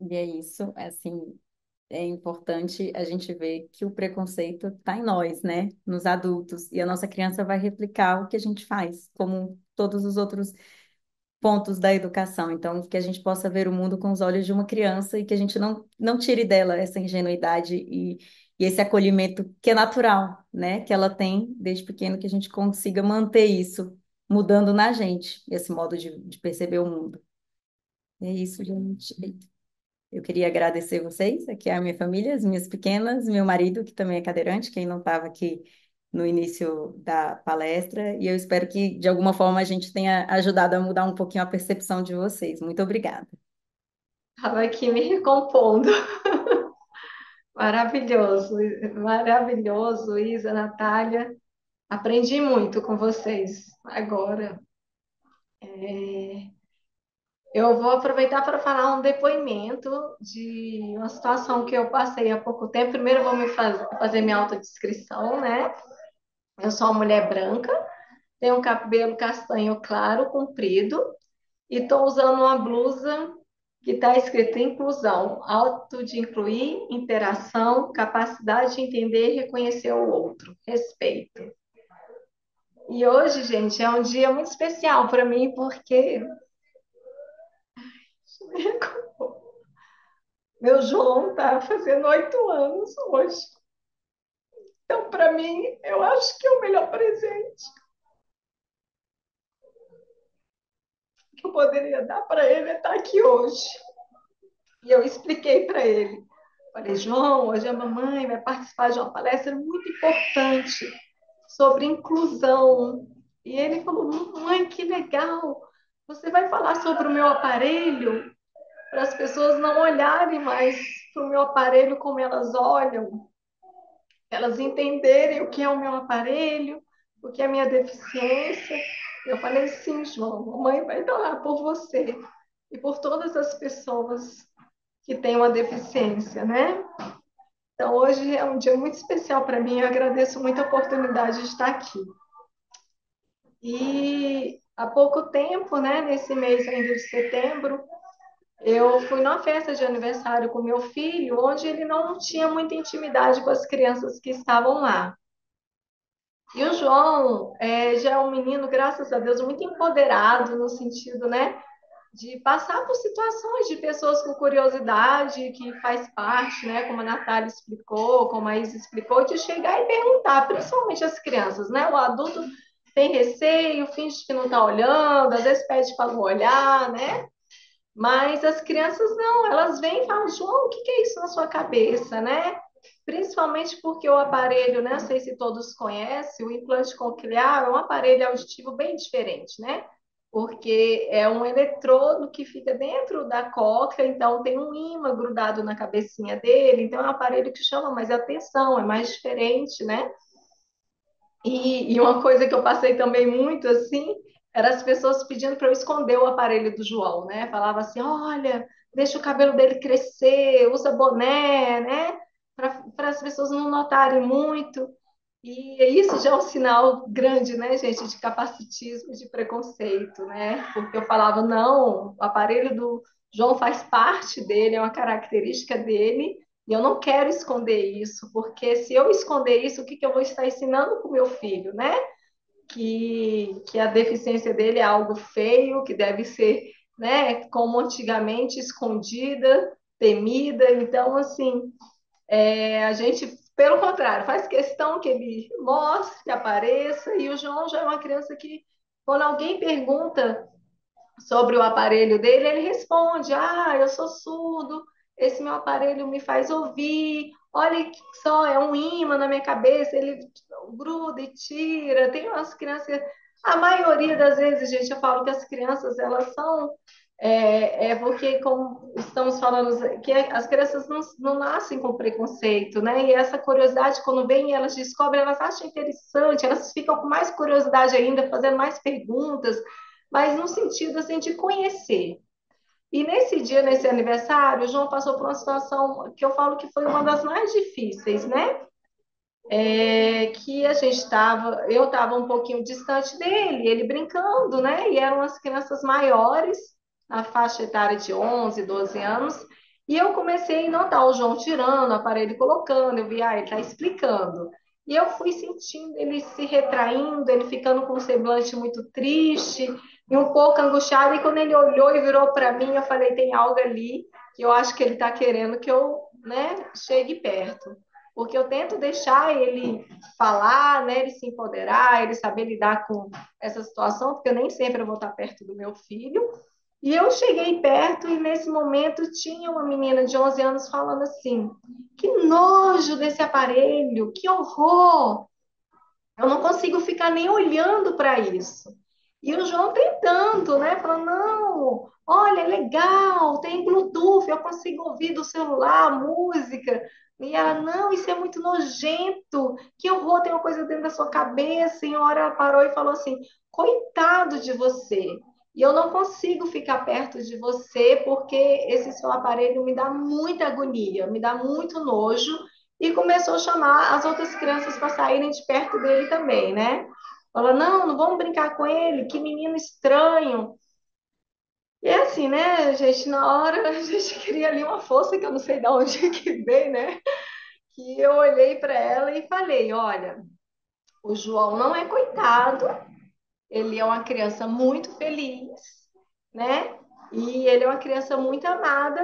E é isso, é assim, é importante a gente ver que o preconceito está em nós, né? Nos adultos. E a nossa criança vai replicar o que a gente faz, como todos os outros pontos da educação. Então, que a gente possa ver o mundo com os olhos de uma criança e que a gente não, não tire dela essa ingenuidade e, e esse acolhimento que é natural, né? Que ela tem desde pequeno, que a gente consiga manter isso mudando na gente, esse modo de, de perceber o mundo. É isso, gente. Eu queria agradecer vocês, aqui é a minha família, as minhas pequenas, meu marido, que também é cadeirante, quem não estava aqui no início da palestra, e eu espero que, de alguma forma, a gente tenha ajudado a mudar um pouquinho a percepção de vocês. Muito obrigada. Estava aqui me recompondo. Maravilhoso, maravilhoso, Isa, Natália. Aprendi muito com vocês agora. É... Eu vou aproveitar para falar um depoimento de uma situação que eu passei há pouco tempo. Primeiro, eu vou me fazer, fazer minha autodescrição, né? Eu sou uma mulher branca, tenho um cabelo castanho claro, comprido, e estou usando uma blusa que está escrita inclusão, auto de incluir, interação, capacidade de entender e reconhecer o outro, respeito. E hoje, gente, é um dia muito especial para mim, porque comigo. Meu João está fazendo oito anos hoje. Então, para mim, eu acho que é o melhor presente que eu poderia dar para ele é estar tá aqui hoje. E eu expliquei para ele. Falei, João, hoje a mamãe vai participar de uma palestra muito importante sobre inclusão. E ele falou, mamãe, que legal! Você vai falar sobre o meu aparelho? para as pessoas não olharem mais para o meu aparelho como elas olham, elas entenderem o que é o meu aparelho, o que é a minha deficiência. Eu falei, sim, João, mamãe vai estar por você e por todas as pessoas que têm uma deficiência, né? Então, hoje é um dia muito especial para mim, eu agradeço muito a oportunidade de estar aqui. E há pouco tempo, né, nesse mês ainda de setembro, eu fui numa festa de aniversário com meu filho, onde ele não tinha muita intimidade com as crianças que estavam lá. E o João é, já é um menino, graças a Deus, muito empoderado no sentido, né, de passar por situações de pessoas com curiosidade, que faz parte, né, como a Natália explicou, como a Isa explicou, de chegar e perguntar, principalmente as crianças, né, o adulto tem receio, finge que não está olhando, às vezes pede para não olhar, né, mas as crianças não, elas vêm e falam, João, o que é isso na sua cabeça, né? Principalmente porque o aparelho, né? Não sei se todos conhecem, o implante coclear é um aparelho auditivo bem diferente, né? Porque é um eletrodo que fica dentro da cóclea, então tem um ímã grudado na cabecinha dele, então é um aparelho que chama mais atenção, é mais diferente, né? E, e, uma coisa que eu passei também muito assim eram as pessoas pedindo para eu esconder o aparelho do João, né? Falava assim: olha, deixa o cabelo dele crescer, usa boné, né? Para as pessoas não notarem muito. E é isso já é um sinal grande, né, gente, de capacitismo, de preconceito, né? Porque eu falava, não, o aparelho do João faz parte dele, é uma característica dele, e eu não quero esconder isso, porque se eu esconder isso, o que, que eu vou estar ensinando para o meu filho, né? que, que a deficiência dele é algo feio, que deve ser, né, como antigamente, escondida, temida. Então, assim, é, a gente, pelo contrário, faz questão que ele mostre, que apareça. E o João já é uma criança que, quando alguém pergunta sobre o aparelho dele, ele responde: Ah, eu sou surdo, esse meu aparelho me faz ouvir, olha só, é um ímã na minha cabeça, ele gruda e tira. Tem umas crianças. A maioria das vezes, gente, eu falo que as crianças, elas são. É, é porque, como estamos falando, que as crianças não, não nascem com preconceito, né? E essa curiosidade, quando vem, elas descobrem, elas acham interessante, elas ficam com mais curiosidade ainda, fazendo mais perguntas, mas no sentido, assim, de conhecer, e nesse dia, nesse aniversário, o João passou por uma situação que eu falo que foi uma das mais difíceis, né? É, que a gente estava, eu estava um pouquinho distante dele, ele brincando, né? E eram as crianças maiores, na faixa etária de 11, 12 anos, e eu comecei a notar o João tirando, o aparelho colocando, eu vi, ah, ele está explicando. E eu fui sentindo ele se retraindo, ele ficando com um semblante muito triste, e um pouco angustiada. E quando ele olhou e virou para mim, eu falei: tem algo ali que eu acho que ele está querendo que eu né, chegue perto. Porque eu tento deixar ele falar, né, ele se empoderar, ele saber lidar com essa situação, porque eu nem sempre eu vou estar perto do meu filho. E eu cheguei perto e nesse momento tinha uma menina de 11 anos falando assim: "Que nojo desse aparelho, que horror! Eu não consigo ficar nem olhando para isso". E o João tentando, né? Falando, não, olha, é legal, tem Bluetooth, eu consigo ouvir do celular música. E ela, não, isso é muito nojento, que horror, tem uma coisa dentro da sua cabeça. E uma hora ela parou e falou assim, coitado de você, e eu não consigo ficar perto de você porque esse seu aparelho me dá muita agonia, me dá muito nojo. E começou a chamar as outras crianças para saírem de perto dele também, né? fala não, não vamos brincar com ele, que menino estranho. E é assim, né, gente, na hora a gente queria ali uma força que eu não sei de onde que veio, né? Que eu olhei para ela e falei, olha, o João não é coitado, ele é uma criança muito feliz, né? E ele é uma criança muito amada.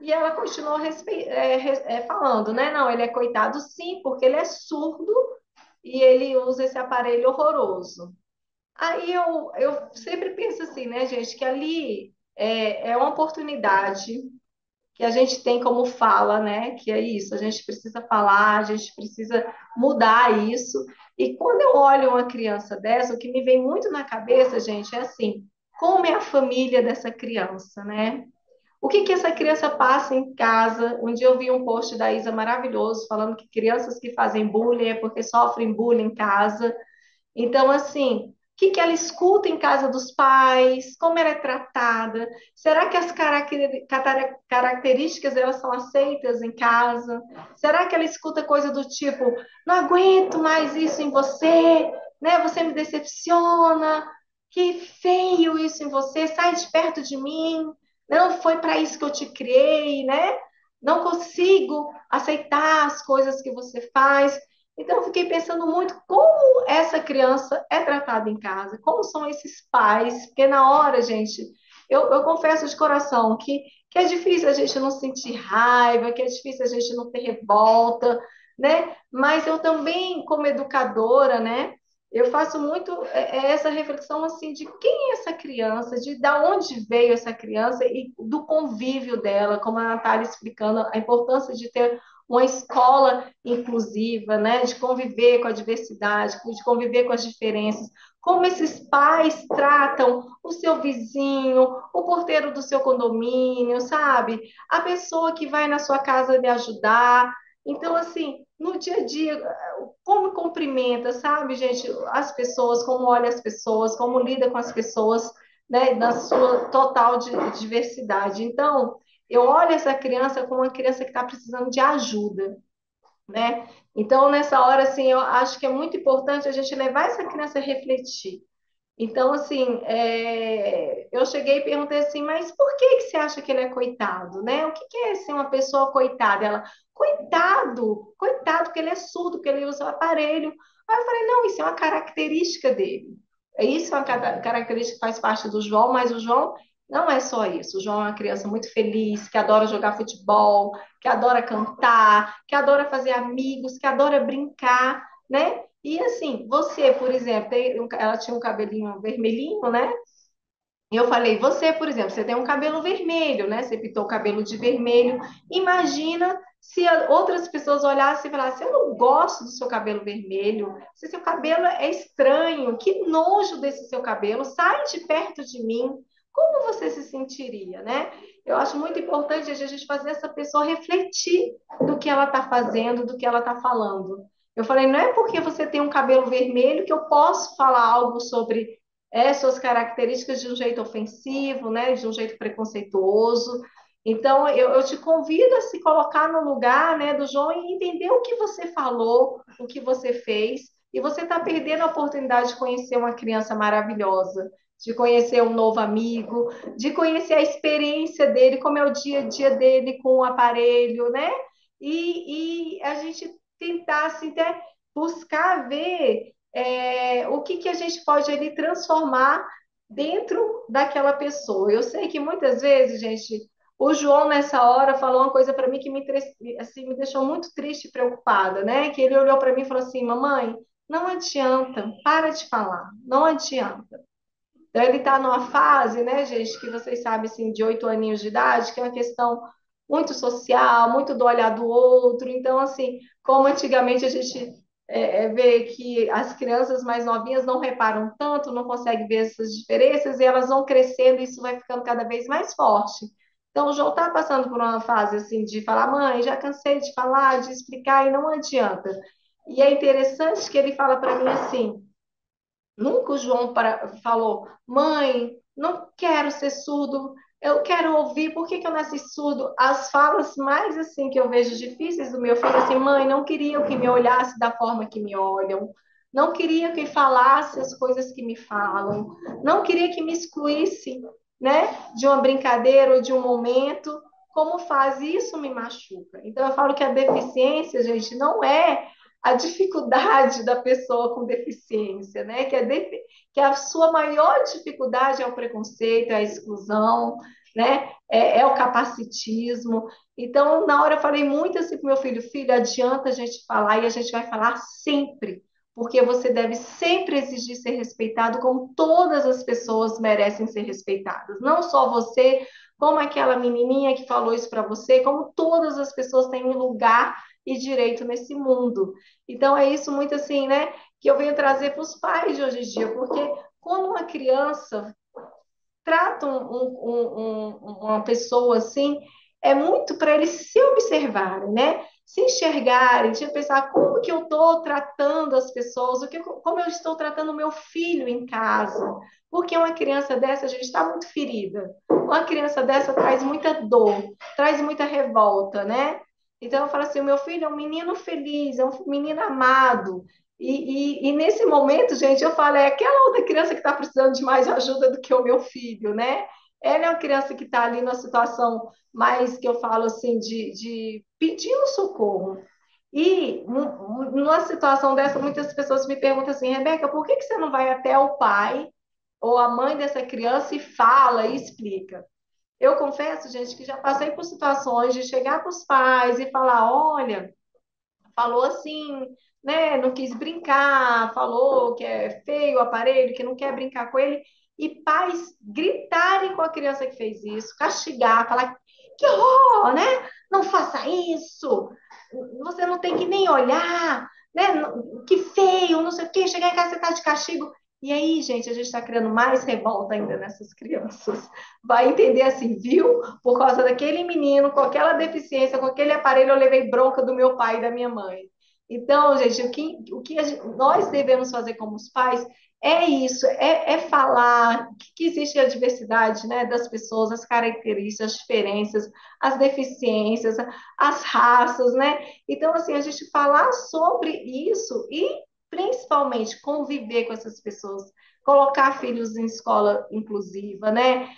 E ela continuou é, é, falando, né? Não, ele é coitado sim, porque ele é surdo e ele usa esse aparelho horroroso. Aí eu, eu sempre penso assim, né, gente, que ali é, é uma oportunidade que a gente tem como fala, né? Que é isso, a gente precisa falar, a gente precisa mudar isso. E quando eu olho uma criança dessa, o que me vem muito na cabeça, gente, é assim: como é a família dessa criança, né? O que, que essa criança passa em casa? Um dia eu vi um post da Isa maravilhoso falando que crianças que fazem bullying é porque sofrem bullying em casa. Então, assim, o que, que ela escuta em casa dos pais, como ela é tratada, será que as características elas são aceitas em casa? Será que ela escuta coisa do tipo, não aguento mais isso em você, né? Você me decepciona, que feio isso em você, sai de perto de mim. Não foi para isso que eu te criei, né? Não consigo aceitar as coisas que você faz. Então, eu fiquei pensando muito como essa criança é tratada em casa, como são esses pais, porque na hora, gente, eu, eu, confesso de coração que, que é difícil a gente não sentir raiva, que é difícil a gente não ter revolta, né? Mas eu também, como educadora, né? eu faço muito é, é essa reflexão assim de quem é essa criança, de da onde veio essa criança e do convívio dela, como a Natália explicando a importância de ter uma escola inclusiva, né, de conviver com a diversidade, de conviver com as diferenças, como esses pais tratam o seu vizinho, o porteiro do seu condomínio, sabe? A pessoa que vai na sua casa lhe ajudar. Então, assim, no dia a dia, como cumprimenta, sabe, gente, as pessoas, como olha as pessoas, como lida com as pessoas, né, na sua total diversidade. Então, eu olho essa criança como uma criança que está precisando de ajuda, né? Então, nessa hora, assim, eu acho que é muito importante a gente levar essa criança a refletir. Então, assim, é... eu cheguei e perguntei assim, mas por que, que você acha que ele é coitado, né? O que, que é ser uma pessoa coitada? Ela, coitado, coitado que ele é surdo, que ele usa o aparelho. Aí eu falei, não, isso é uma característica dele. Isso é uma característica que faz parte do João, mas o João não é só isso. O João é uma criança muito feliz, que adora jogar futebol, que adora cantar, que adora fazer amigos, que adora brincar, né? E assim, você, por exemplo, ela tinha um cabelinho vermelhinho, né? Eu falei, você, por exemplo, você tem um cabelo vermelho, né? Você pintou o cabelo de vermelho. Imagina se outras pessoas olhassem e falassem: Eu não gosto do seu cabelo vermelho, Se seu cabelo é estranho, que nojo desse seu cabelo, sai de perto de mim. Como você se sentiria, né? Eu acho muito importante a gente fazer essa pessoa refletir do que ela está fazendo, do que ela está falando. Eu falei: Não é porque você tem um cabelo vermelho que eu posso falar algo sobre é, suas características de um jeito ofensivo, né, de um jeito preconceituoso. Então, eu, eu, te convido a se colocar no lugar né, do João e entender o que você falou, o que você fez, e você está perdendo a oportunidade de conhecer uma criança maravilhosa, de conhecer um novo amigo, de conhecer a experiência dele, como é o dia a dia dele com o aparelho, né? E, e a gente tentar assim, até buscar ver é, o que, que a gente pode ali transformar dentro daquela pessoa. Eu sei que muitas vezes, gente, o João nessa hora falou uma coisa para mim que me, assim, me deixou muito triste e preocupada, né? Que ele olhou para mim e falou assim: "Mamãe, não adianta, para de falar, não adianta". Então ele está numa fase, né, gente, que vocês sabem assim, de oito aninhos de idade, que é uma questão muito social, muito do olhar do outro. Então, assim, como antigamente a gente é, é, ver que as crianças mais novinhas não reparam tanto, não conseguem ver essas diferenças e elas vão crescendo e isso vai ficando cada vez mais forte. Então, o João está passando por uma fase assim de falar, mãe, já cansei de falar, de explicar e não adianta. E é interessante que ele fala para mim assim, nunca o João pra, falou, mãe, não quero ser surdo, eu quero ouvir, por que, que eu nasci surdo? As falas mais assim que eu vejo difíceis do meu filho, assim, mãe, não queria que me olhasse da forma que me olham, não queria que falasse as coisas que me falam, não queria que me excluísse, né, de uma brincadeira ou de um momento. Como faz isso me machuca. Então eu falo que a deficiência, gente, não é a dificuldade da pessoa com deficiência, né? Que, é de, que a sua maior dificuldade é o preconceito, é a exclusão, né? É, é, o capacitismo. Então, na hora eu falei muito assim para meu filho, filho, adianta a gente falar e a gente vai falar sempre, porque você deve sempre exigir ser respeitado, como todas as pessoas merecem ser respeitadas, não só você, como aquela menininha que falou isso para você, como todas as pessoas têm um lugar e direito nesse mundo. Então é isso muito assim, né, que eu venho trazer para os pais de hoje em dia, porque como uma criança trata um, um, um, uma pessoa assim, é muito para eles se observarem, né? Se enxergarem, de pensar como que eu estou tratando as pessoas, o que, como eu estou tratando o meu filho em casa. Porque uma criança dessa, a gente está muito ferida. Uma criança dessa traz muita dor, traz muita revolta, né? Então eu falo assim, o meu filho é um menino feliz, é um menino amado. E, e, e nesse momento, gente, eu falo, é aquela outra criança que está precisando de mais ajuda do que o meu filho, né? Ela é uma criança que está ali numa situação mais que eu falo assim, de, de pedindo socorro. E numa situação dessa, muitas pessoas me perguntam assim, Rebeca, por que, que você não vai até o pai ou a mãe dessa criança e fala e explica? Eu confesso, gente, que já passei por situações de chegar para os pais e falar: olha, falou assim, né? Não quis brincar, falou que é feio o aparelho, que não quer brincar com ele. E pais gritarem com a criança que fez isso, castigar, falar que horror, né? Não faça isso, você não tem que nem olhar, né? Que feio, não sei o quê. Chegar em casa, e tá de castigo. E aí, gente, a gente está criando mais revolta ainda nessas crianças. Vai entender assim, viu? Por causa daquele menino, com aquela deficiência, com aquele aparelho, eu levei bronca do meu pai e da minha mãe. Então, gente, o que, o que gente, nós devemos fazer como os pais é isso, é, é falar que, que, existe a diversidade né, das pessoas, as características, as diferenças, as deficiências, as raças, né? Então, assim, a gente falar sobre isso e principalmente conviver com essas pessoas, colocar filhos em escola inclusiva, né?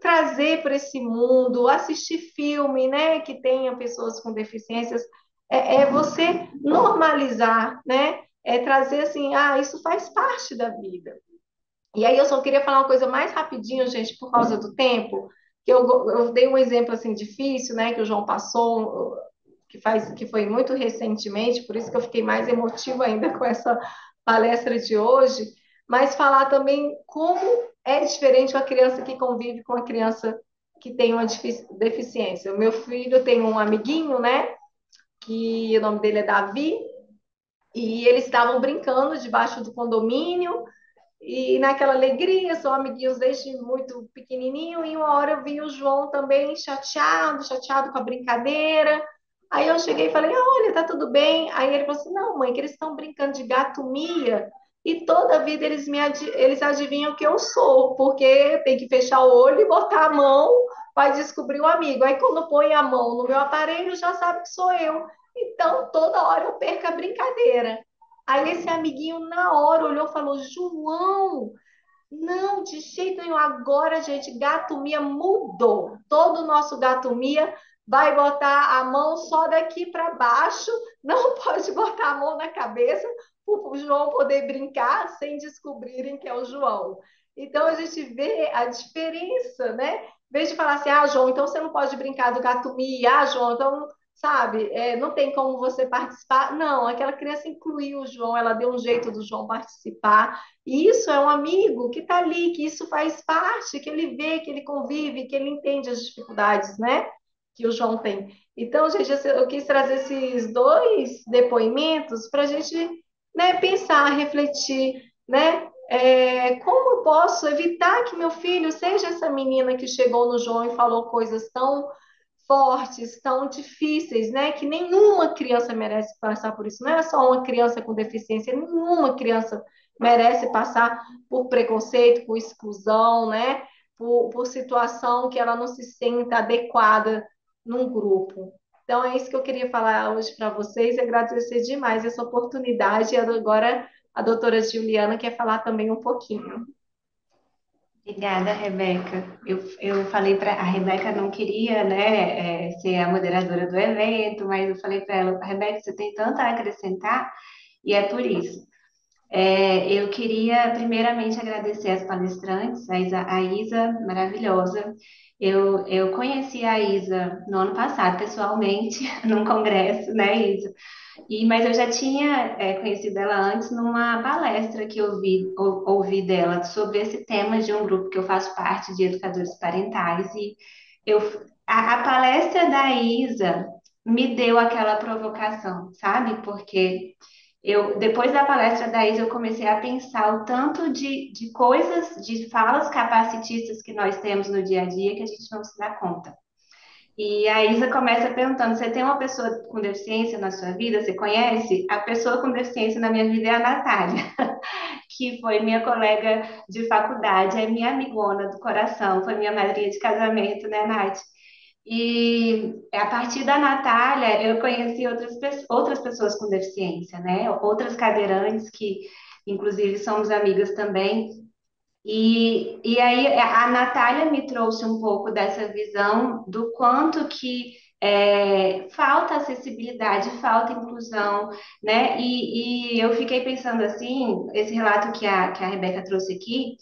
Trazer para esse mundo, assistir filme, né? Que tenha pessoas com deficiências, é, é você normalizar, né? É trazer assim, ah, isso faz parte da vida. E aí eu só queria falar uma coisa mais rapidinho, gente, por causa do tempo, que eu, eu dei um exemplo assim difícil, né? Que o João passou que, faz, que foi muito recentemente, por isso que eu fiquei mais emotiva ainda com essa palestra de hoje, mas falar também como é diferente uma criança que convive com a criança que tem uma deficiência. O meu filho tem um amiguinho, né? Que o nome dele é Davi, e eles estavam brincando debaixo do condomínio, e naquela alegria, são amiguinhos desde muito pequenininho, e uma hora eu vi o João também chateado, chateado com a brincadeira, Aí eu cheguei e falei, olha, tá tudo bem? Aí ele falou assim, não, mãe, que eles estão brincando de gato mia e toda vida eles me ad... eles adivinham que eu sou, porque tem que fechar o olho e botar a mão para descobrir o amigo. Aí quando põe a mão no meu aparelho, já sabe que sou eu. Então toda hora eu perco a brincadeira. Aí esse amiguinho na hora olhou e falou: "João, não, de jeito nenhum. Agora, gente, gato mia mudou. Todo o nosso gato mia vai botar a mão só daqui para baixo, não pode botar a mão na cabeça para o João poder brincar sem descobrirem que é o João. Então a gente vê a diferença, né? Em vez de falar assim, ah, João, então você não pode brincar do gato mia, ah, João, então sabe? É, não tem como você participar. Não, aquela criança incluiu o João, ela deu um jeito do João participar. E isso é um amigo que está ali, que isso faz parte, que ele vê, que ele convive, que ele entende as dificuldades, né? que o João tem. Então, gente, eu quis trazer esses dois depoimentos para a gente né, pensar, refletir, né? É, como eu posso evitar que meu filho seja essa menina que chegou no João e falou coisas tão fortes, tão difíceis, né? Que nenhuma criança merece passar por isso. Não é só uma criança com deficiência, nenhuma criança merece passar por preconceito, por exclusão, né? Por, por situação que ela não se sinta adequada num grupo. Então é isso que eu queria falar hoje para vocês e agradecer demais essa oportunidade. E agora a doutora Juliana quer falar também um pouquinho. Obrigada, Rebeca. Eu, eu falei para a Rebeca não queria, né, é, ser a moderadora do evento, mas eu falei para ela, Rebeca, você tem tanto a acrescentar e é por isso. É, eu queria primeiramente agradecer as palestrantes, a Isa, a Isa maravilhosa, eu, eu conheci a Isa no ano passado, pessoalmente, num congresso, né, Isa? E, mas eu já tinha é, conhecido ela antes numa palestra que eu vi, ou, ouvi dela sobre esse tema de um grupo que eu faço parte de educadores parentais. E eu, a, a palestra da Isa me deu aquela provocação, sabe? Porque eu, depois da palestra da Isa, eu comecei a pensar o tanto de, de coisas, de falas capacitistas que nós temos no dia a dia que a gente não se dá conta. E a Isa começa perguntando: você tem uma pessoa com deficiência na sua vida? Você conhece? A pessoa com deficiência na minha vida é a Natália, que foi minha colega de faculdade, é minha amigona do coração, foi minha madrinha de casamento, né, Nath? E é, a partir da Natália, eu conheci outras, outras pessoas com deficiência, né? Outras cadeirantes que, inclusive, somos amigas também. E, e aí a Natália me trouxe um pouco dessa visão do quanto que é, falta acessibilidade, falta inclusão, né? E, e, eu fiquei pensando assim, esse relato que a, que a Rebeca trouxe aqui,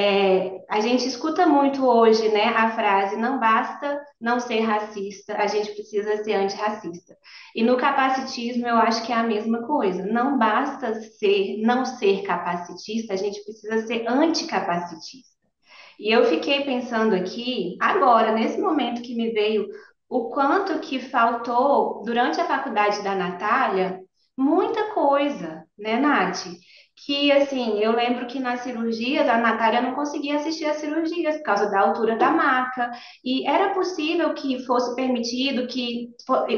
é, a gente escuta muito hoje né, a frase: não basta não ser racista, a gente precisa ser antirracista. E no capacitismo eu acho que é a mesma coisa. Não basta ser não ser capacitista, a gente precisa ser anticapacitista. E eu fiquei pensando aqui, agora, nesse momento que me veio, o quanto que faltou durante a faculdade da Natália muita coisa, né, Nath? que, assim, eu lembro que nas cirurgias a Natália não conseguia assistir as cirurgias por causa da altura da maca, e era possível que fosse permitido que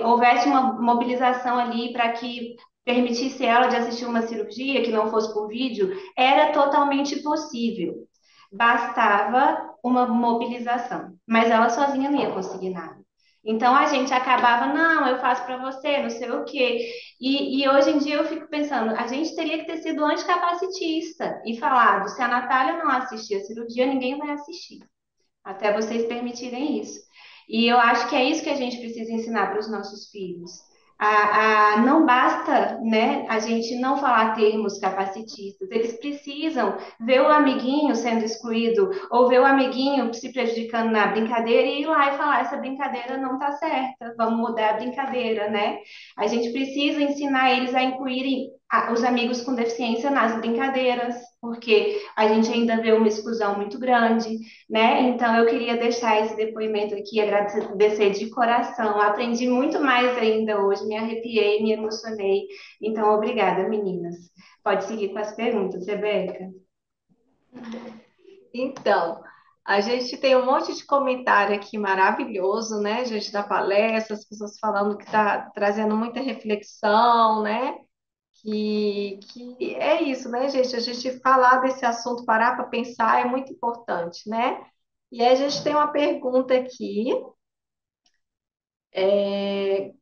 houvesse uma mobilização ali para que permitisse ela de assistir uma cirurgia que não fosse por vídeo, era totalmente possível. Bastava uma mobilização, mas ela sozinha não ia conseguir nada. Então a gente acabava, não, eu faço para você, não sei o quê. E, e, hoje em dia eu fico pensando, a gente teria que ter sido anticapacitista e falado: se a Natália não assistir a cirurgia, ninguém vai assistir, até vocês permitirem isso. E eu acho que é isso que a gente precisa ensinar para os nossos filhos. A, a, não basta né, a gente não falar termos capacitistas, eles precisam ver o amiguinho sendo excluído ou ver o amiguinho se prejudicando na brincadeira e ir lá e falar: essa brincadeira não está certa, vamos mudar a brincadeira, né? A gente precisa ensinar eles a incluírem os amigos com deficiência nas brincadeiras porque a gente ainda vê uma exclusão muito grande, né? Então eu queria deixar esse depoimento aqui, agradecer de coração. Aprendi muito mais ainda hoje, me arrepiei, me emocionei. Então, obrigada, meninas. Pode seguir com as perguntas, Rebeca. Então, a gente tem um monte de comentário aqui maravilhoso, né? Gente da palestra, as pessoas falando que está trazendo muita reflexão, né? que, que é isso, né, gente? A gente falar desse assunto, parar para pensar é muito importante, né? E aí a gente tem uma pergunta aqui. É,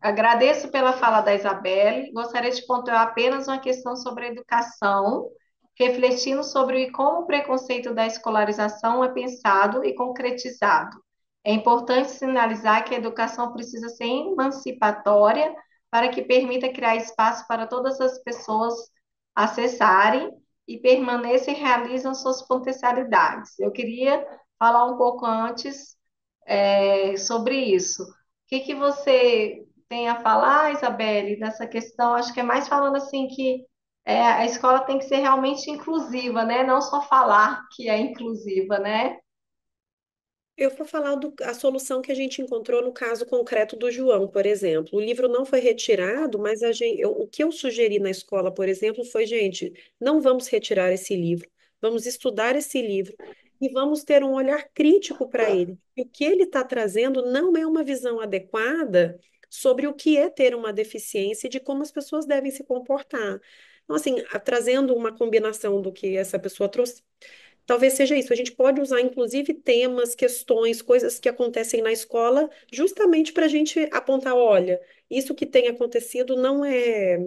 agradeço pela fala da Isabelle. Gostaria de pontuar apenas uma questão sobre a educação, refletindo sobre como o preconceito da escolarização é pensado e concretizado. É importante sinalizar que a educação precisa ser emancipatória para que permita criar espaço para todas as pessoas acessarem e permaneçam e realizam suas potencialidades. Eu queria falar um pouco antes é, sobre isso. O que, que você tem a falar, Isabelle, dessa questão? Acho que é mais falando assim que é, a escola tem que ser realmente inclusiva, né? Não só falar que é inclusiva, né? Eu vou falar do, a solução que a gente encontrou no caso concreto do João, por exemplo. O livro não foi retirado, mas a gente, eu, o que eu sugeri na escola, por exemplo, foi, gente, não vamos retirar esse livro, vamos estudar esse livro e vamos ter um olhar crítico para ele. o que ele está trazendo não é uma visão adequada sobre o que é ter uma deficiência e de como as pessoas devem se comportar. Então, assim, trazendo uma combinação do que essa pessoa trouxe Talvez seja isso. A gente pode usar, inclusive, temas, questões, coisas que acontecem na escola, justamente para a gente apontar: olha, isso que tem acontecido não é,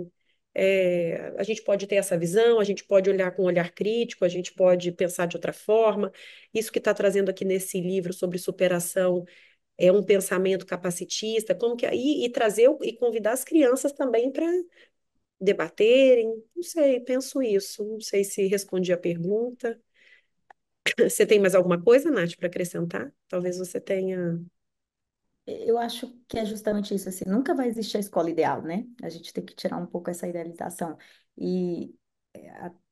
é. a gente pode ter essa visão, a gente pode olhar com um olhar crítico, a gente pode pensar de outra forma. Isso que está trazendo aqui nesse livro sobre superação é um pensamento capacitista, como que aí é, e, e trazer e convidar as crianças também para debaterem, não sei, penso isso, não sei se respondi a pergunta. Você tem mais alguma coisa, Nath, para acrescentar? Talvez você tenha. É, eu acho que é justamente isso, assim, nunca vai existir a escola ideal, né? A gente tem que tirar um pouco essa idealização. E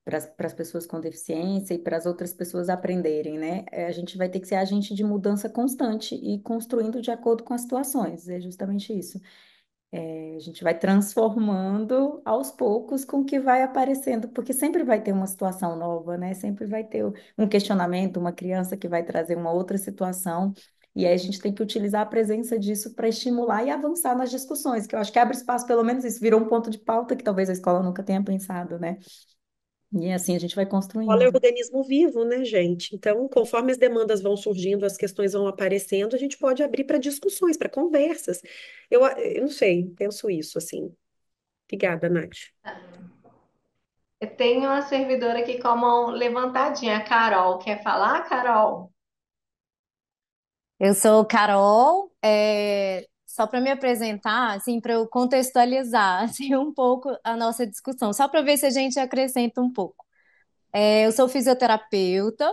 para é, as pessoas com deficiência e para as outras pessoas aprenderem, né? É, a gente vai ter que ser agente de mudança constante e construindo de acordo com as situações, é justamente isso. É, a gente vai transformando aos poucos com o que vai aparecendo, porque sempre vai ter uma situação nova, né? Sempre vai ter um questionamento, uma criança que vai trazer uma outra situação. E aí a gente tem que utilizar a presença disso para estimular e avançar nas discussões, que eu acho que abre espaço, pelo menos isso virou um ponto de pauta que talvez a escola nunca tenha pensado, né? E assim a gente vai construindo. o é organismo vivo, né, gente? Então, conforme as demandas vão surgindo, as questões vão aparecendo, a gente pode abrir para discussões, para conversas. Eu, eu não sei, penso isso, assim. Obrigada, Nath. Eu tenho uma servidora aqui com a mão levantadinha, a Carol. Quer falar, Carol? Eu sou Carol, é, só para me apresentar, assim, para eu contextualizar assim, um pouco a nossa discussão, só para ver se a gente acrescenta um pouco. É, eu sou fisioterapeuta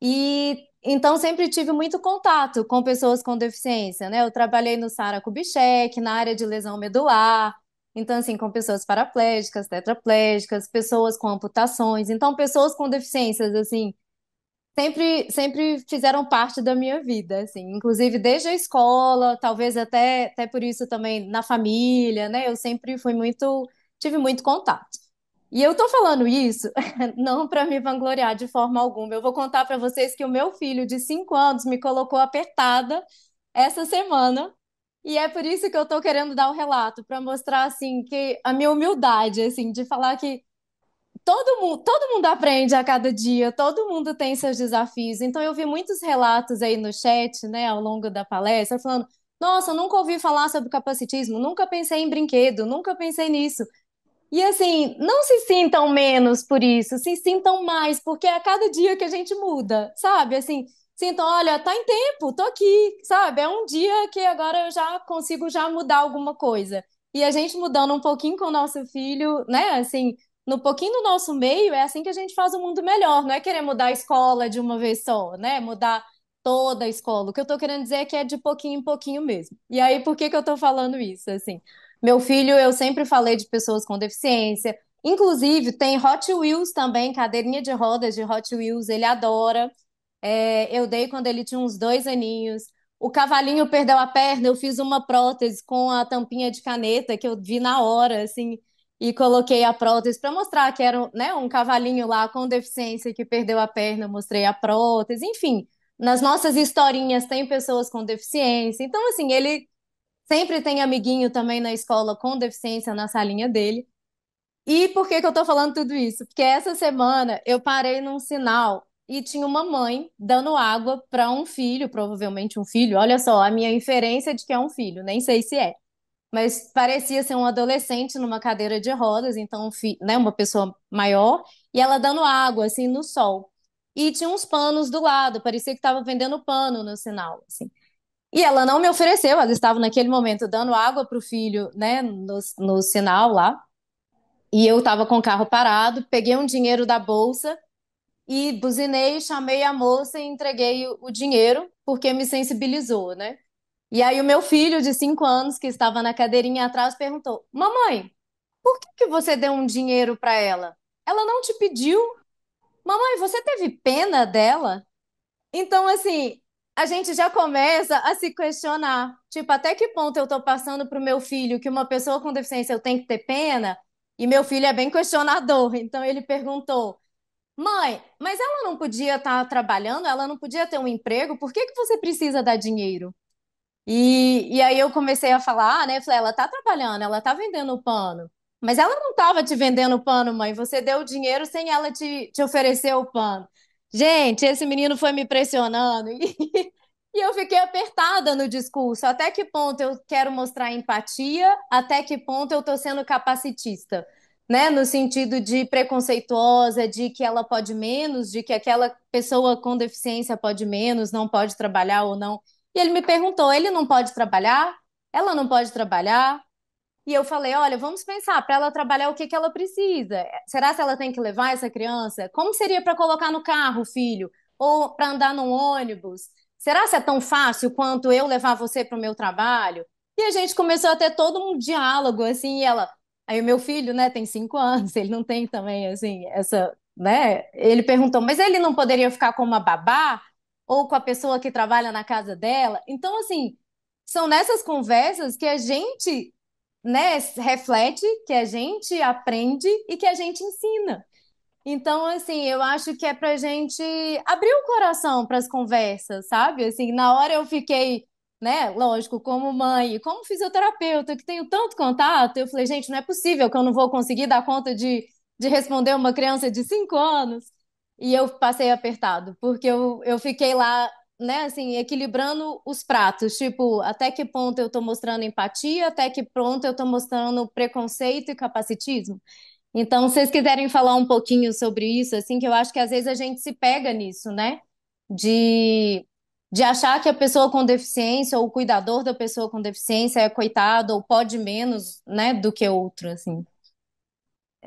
e então sempre tive muito contato com pessoas com deficiência, né? Eu trabalhei no Sara Kubitschek, na área de lesão medular, então assim, com pessoas paraplégicas, tetraplégicas, pessoas com amputações, então pessoas com deficiências assim sempre, sempre fizeram parte da minha vida, assim, inclusive desde a escola, talvez até, até por isso também na família, né? Eu sempre fui muito, tive muito contato. E eu tô falando isso não para me vangloriar de forma alguma. Eu vou contar para vocês que o meu filho de 5 anos me colocou apertada essa semana. E é por isso que eu tô querendo dar o um relato para mostrar assim que a minha humildade assim de falar que todo mundo, todo mundo aprende a cada dia, todo mundo tem seus desafios. Então eu vi muitos relatos aí no chat, né, ao longo da palestra, falando: "Nossa, nunca ouvi falar sobre capacitismo, nunca pensei em brinquedo, nunca pensei nisso". E assim, não se sintam menos por isso, se sintam mais, porque é a cada dia que a gente muda, sabe? Assim, sintam, olha, tá em tempo, tô aqui, sabe? É um dia que agora eu já consigo já mudar alguma coisa. E a gente mudando um pouquinho com o nosso filho, né? Assim, no pouquinho do nosso meio, é assim que a gente faz o mundo melhor. Não é querer mudar a escola de uma vez só, né? Mudar toda a escola. O que eu estou querendo dizer é que é de pouquinho em pouquinho mesmo. E aí, por que que eu estou falando isso, assim? Meu filho, eu sempre falei de pessoas com deficiência. Inclusive, tem Hot Wheels também, cadeirinha de rodas de Hot Wheels, ele adora. É, eu dei quando ele tinha uns dois aninhos. O cavalinho perdeu a perna, eu fiz uma prótese com a tampinha de caneta que eu vi na hora, assim e coloquei a prótese para mostrar que era né, um cavalinho lá com deficiência que perdeu a perna, mostrei a prótese, enfim. Nas nossas historinhas tem pessoas com deficiência, então assim, ele sempre tem amiguinho também na escola com deficiência na salinha dele. E por que que eu estou falando tudo isso? Porque essa semana eu parei num sinal e tinha uma mãe dando água para um filho, provavelmente um filho. Olha só, a minha inferência de que é um filho, nem sei se é mas parecia ser um adolescente numa cadeira de rodas, então, né, uma pessoa maior, e ela dando água, assim, no sol. E tinha uns panos do lado, parecia que estava vendendo pano no sinal, assim. E ela não me ofereceu, ela estava naquele momento dando água para o filho, né, no, no sinal lá. E eu estava com o carro parado, peguei um dinheiro da bolsa e buzinei, chamei a moça e entreguei o, o dinheiro, porque me sensibilizou, né? E aí o meu filho de cinco anos, que estava na cadeirinha atrás, perguntou: Mamãe, por que, que você deu um dinheiro para ela? Ela não te pediu. Mamãe, você teve pena dela? Então, assim, a gente já começa a se questionar. Tipo, até que ponto eu estou passando para o meu filho que uma pessoa com deficiência eu tenho que ter pena? E meu filho é bem questionador. Então, ele perguntou: Mãe, mas ela não podia estar tá trabalhando? Ela não podia ter um emprego? Por que, que você precisa dar dinheiro? E, e aí eu comecei a falar, ah, né? Falei, ela tá trabalhando, ela tá vendendo pano. Mas ela não tava te vendendo pano, mãe. Você deu o dinheiro sem ela te, te oferecer o pano. Gente, esse menino foi me pressionando. E, e eu fiquei apertada no discurso. Até que ponto eu quero mostrar empatia? Até que ponto eu tô sendo capacitista? né, no sentido de preconceituosa, de que ela pode menos, de que aquela pessoa com deficiência pode menos, não pode trabalhar ou não e ele me perguntou: ele não pode trabalhar? Ela não pode trabalhar? E eu falei: olha, vamos pensar, para ela trabalhar, o que, que ela precisa? Será que ela tem que levar essa criança? Como seria para colocar no carro, filho? Ou para andar num ônibus? Será que é tão fácil quanto eu levar você para o meu trabalho? E a gente começou a ter todo um diálogo, assim, e ela. Aí o meu filho, né, tem cinco anos, ele não tem também, assim, essa, né? Ele perguntou, mas ele não poderia ficar com uma babá? ou com a pessoa que trabalha na casa dela. Então, assim, são nessas conversas que a gente né, reflete, que a gente aprende e que a gente ensina. Então, assim, eu acho que é pra gente abrir o coração para as conversas, sabe? Assim, na hora eu fiquei, né, lógico, como mãe, como fisioterapeuta, que tenho tanto contato, eu falei, gente, não é possível que eu não vou conseguir dar conta de, de responder uma criança de cinco anos e eu passei apertado, porque eu, eu fiquei lá, né, assim, equilibrando os pratos, tipo, até que ponto eu tô mostrando empatia, até que ponto eu tô mostrando preconceito e capacitismo. Então, se vocês quiserem falar um pouquinho sobre isso, assim, que eu acho que às vezes a gente se pega nisso, né? De, de achar que a pessoa com deficiência ou o cuidador da pessoa com deficiência é coitado ou pode menos, né, do que outro, assim.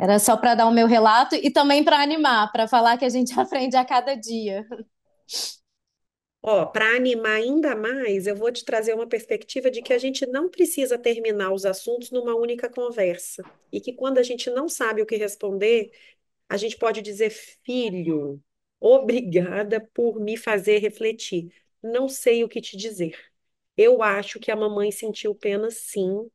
Era só para dar o meu relato e também para animar, para falar que a gente aprende a cada dia. Ó, para animar ainda mais, eu vou te trazer uma perspectiva de que a gente não precisa terminar os assuntos numa única conversa. E que quando a gente não sabe o que responder, a gente pode dizer, filho, obrigada por me fazer refletir. Não sei o que te dizer. Eu acho que a mamãe sentiu pena, sim,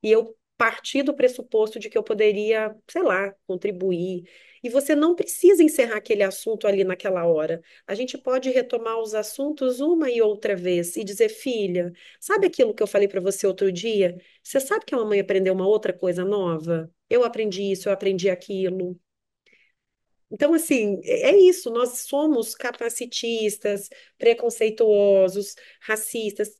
e eu partir do pressuposto de que eu poderia, sei lá, contribuir. E você não precisa encerrar aquele assunto ali naquela hora. A gente pode retomar os assuntos uma e outra vez e dizer, filha, sabe aquilo que eu falei para você outro dia? Você sabe que a mamãe aprendeu uma outra coisa nova? Eu aprendi isso, eu aprendi aquilo. Então, assim, é, é isso. Nós somos capacitistas, preconceituosos, racistas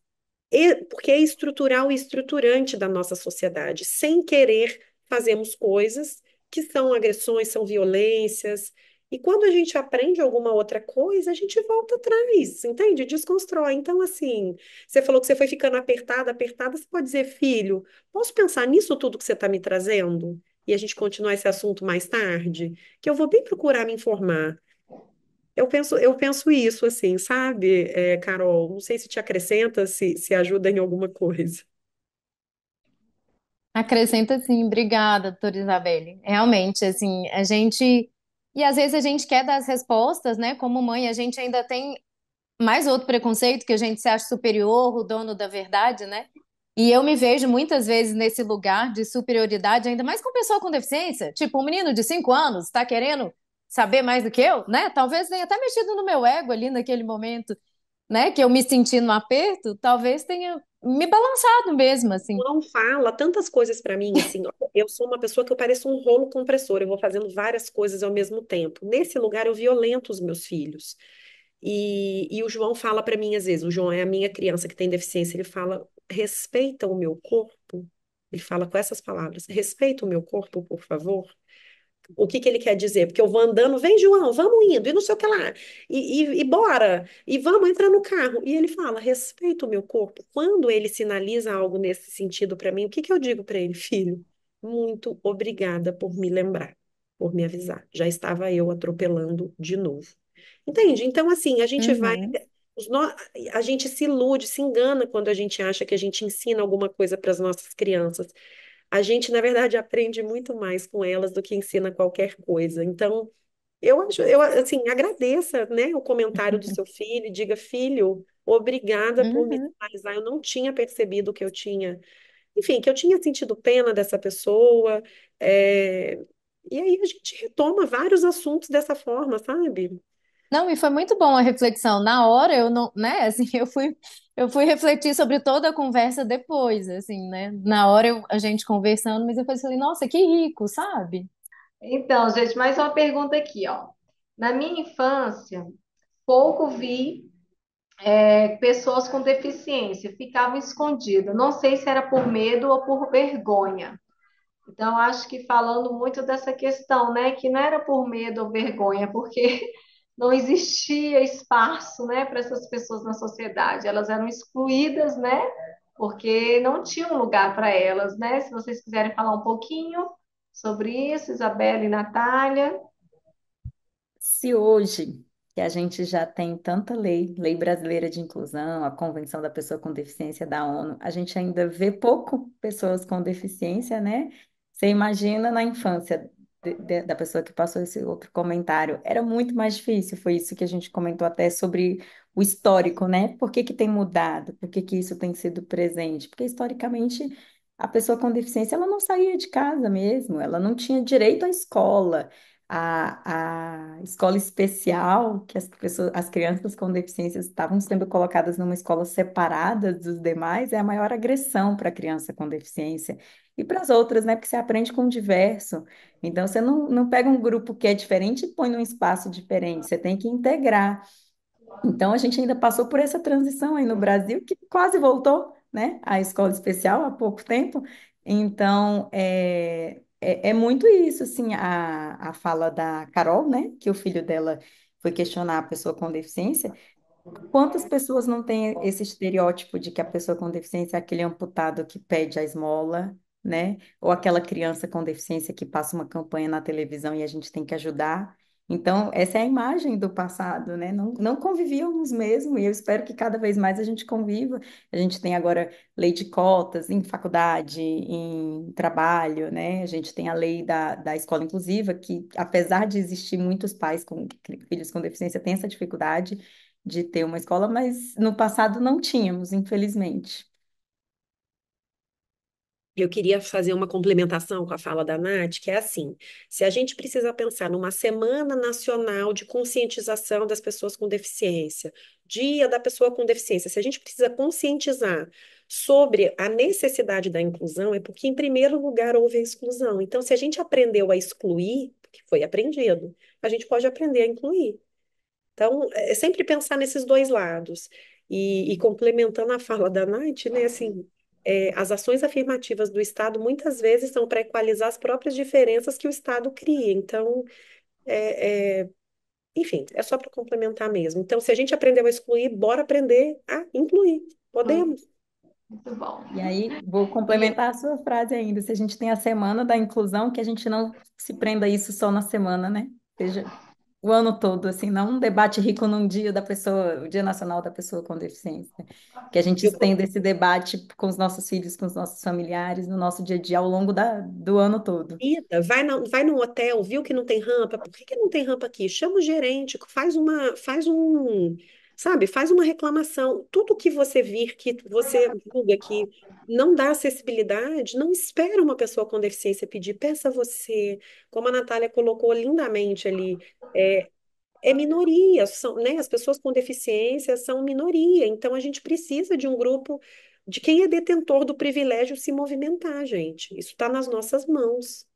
porque é estrutural e estruturante da nossa sociedade. Sem querer, fazemos coisas que são agressões, são violências. E quando a gente aprende alguma outra coisa, a gente volta atrás, entende? Desconstrói. Então, assim, você falou que você foi ficando apertada, apertada, você pode dizer, filho, posso pensar nisso tudo que você está me trazendo? E a gente continuar esse assunto mais tarde? Que eu vou bem procurar me informar. Eu penso, eu penso isso, assim, sabe, é, Carol? Não sei se te acrescenta, se, se ajuda em alguma coisa. Acrescenta sim, obrigada, doutora Isabelle. Realmente, assim, a gente. E às vezes a gente quer dar as respostas, né? Como mãe, a gente ainda tem mais outro preconceito que a gente se acha superior, o dono da verdade, né? E eu me vejo muitas vezes nesse lugar de superioridade, ainda mais com pessoa com deficiência. Tipo, um menino de cinco anos está querendo saber mais do que eu, né? Talvez tenha até mexido no meu ego ali naquele momento, né? Que eu me senti no aperto, talvez tenha me balançado mesmo, assim. Não fala tantas coisas para mim, assim, eu sou uma pessoa que eu pareço um rolo compressor, eu vou fazendo várias coisas ao mesmo tempo. Nesse lugar eu violento os meus filhos. E, e o João fala para mim às vezes, o João é a minha criança que tem deficiência, ele fala: "Respeita o meu corpo". Ele fala com essas palavras: "Respeita o meu corpo, por favor" o que, que ele quer dizer, porque eu vou andando, vem, João, vamos indo, e não sei o que lá, e, e, e bora, e vamos entrar no carro. E ele fala: respeita o meu corpo. Quando ele sinaliza algo nesse sentido para mim, o que, que eu digo para ele, filho? Muito obrigada por me lembrar, por me avisar. Já estava eu atropelando de novo. Entende? Então, assim, a gente uhum. vai a gente se ilude, se engana quando a gente acha que a gente ensina alguma coisa para as nossas crianças a gente, na verdade, aprende muito mais com elas do que ensina qualquer coisa. Então, eu acho, eu assim, agradeça, né, o comentário do seu filho, e diga, filho, obrigada por me uhum. sinalizar, eu não tinha percebido que eu tinha, enfim, que eu tinha sentido pena dessa pessoa, é, e aí a gente retoma vários assuntos dessa forma, sabe? Não, e foi muito bom a reflexão. Na hora eu não, né? Assim, eu fui eu fui refletir sobre toda a conversa depois, assim, né? Na hora eu- a gente conversando, mas eu falei, nossa, que rico, sabe? Então, gente, mais uma pergunta aqui, ó. Na minha infância, pouco vi é, pessoas com deficiência, ficavam escondidas. Não sei se era por medo ou por vergonha. Então, acho que falando muito dessa questão, né, que não era por medo ou vergonha, porque não existia espaço né, para essas pessoas na sociedade, elas eram excluídas, né? Porque não tinha um lugar para elas, né? Se vocês quiserem falar um pouquinho sobre isso, Isabela e Natália. Se hoje que a gente já tem tanta lei, lei brasileira de inclusão, a Convenção da Pessoa com Deficiência da ONU, a gente ainda vê pouco pessoas com deficiência, né? Você imagina na infância de, de, da pessoa que passou esse outro comentário, era muito mais difícil. Foi isso que a gente comentou até sobre o histórico, né? Por que que tem mudado? Por que que isso tem sido presente? Porque historicamente a pessoa com deficiência ela não saía de casa mesmo, ela não tinha direito à escola, a, a escola especial, que as pessoas, as crianças com deficiências estavam sendo colocadas numa escola separada dos demais, é a maior agressão para a criança com deficiência. E para as outras, né? Porque você aprende com o diverso. Então, você não, não pega um grupo que é diferente e põe num espaço diferente, você tem que integrar. Então, a gente ainda passou por essa transição aí no Brasil, que quase voltou, né? A escola especial há pouco tempo. Então, é, é, é muito isso, assim, a, a fala da Carol, né? Que o filho dela foi questionar a pessoa com deficiência. Quantas pessoas não têm esse estereótipo de que a pessoa com deficiência é aquele amputado que pede a esmola, né? Ou aquela criança com deficiência que passa uma campanha na televisão e a gente tem que ajudar. Então, essa é a imagem do passado, né? Não, não convivíamos mesmo, e eu espero que cada vez mais a gente conviva. A gente tem agora lei de cotas em faculdade, em trabalho, né? A gente tem a lei da, da escola inclusiva, que apesar de existir muitos pais com filhos com deficiência, tem essa dificuldade de ter uma escola, mas no passado não tínhamos, infelizmente. Eu queria fazer uma complementação com a fala da Nath, que é assim: se a gente precisa pensar numa semana nacional de conscientização das pessoas com deficiência, dia da pessoa com deficiência, se a gente precisa conscientizar sobre a necessidade da inclusão, é porque, em primeiro lugar, houve a exclusão. Então, se a gente aprendeu a excluir, que foi aprendido, a gente pode aprender a incluir. Então, é, é sempre pensar nesses dois lados. E, e complementando a fala da Nath, né, assim, é, as ações afirmativas do Estado muitas vezes são para equalizar as próprias diferenças que o Estado cria. Então, é, é, enfim, é só para complementar mesmo. Então, se a gente aprendeu a excluir, bora aprender a incluir. Podemos. Muito bom. E aí, vou complementar a sua frase ainda. Se a gente tem a semana da inclusão, que a gente não se prenda a isso só na semana, né? Seja o ano todo, assim, não um debate rico num dia da pessoa, o Dia Nacional da Pessoa com Deficiência, que a gente estenda esse debate com os nossos filhos, com os nossos familiares, no nosso dia a dia, ao longo da, do ano todo. Ida, vai, na, vai num hotel, viu que não tem rampa, por que, que não tem rampa aqui? Chama o gerente, faz uma, faz um sabe? Faz uma reclamação. Tudo que você vir, que você julga que não dá acessibilidade, não espera uma pessoa com deficiência pedir. Peça você, como a Natália colocou lindamente ali, é, é minoria, são, né? As pessoas com deficiência são minoria, então a gente precisa de um grupo de quem é detentor do privilégio se movimentar, gente. Isso está nas nossas mãos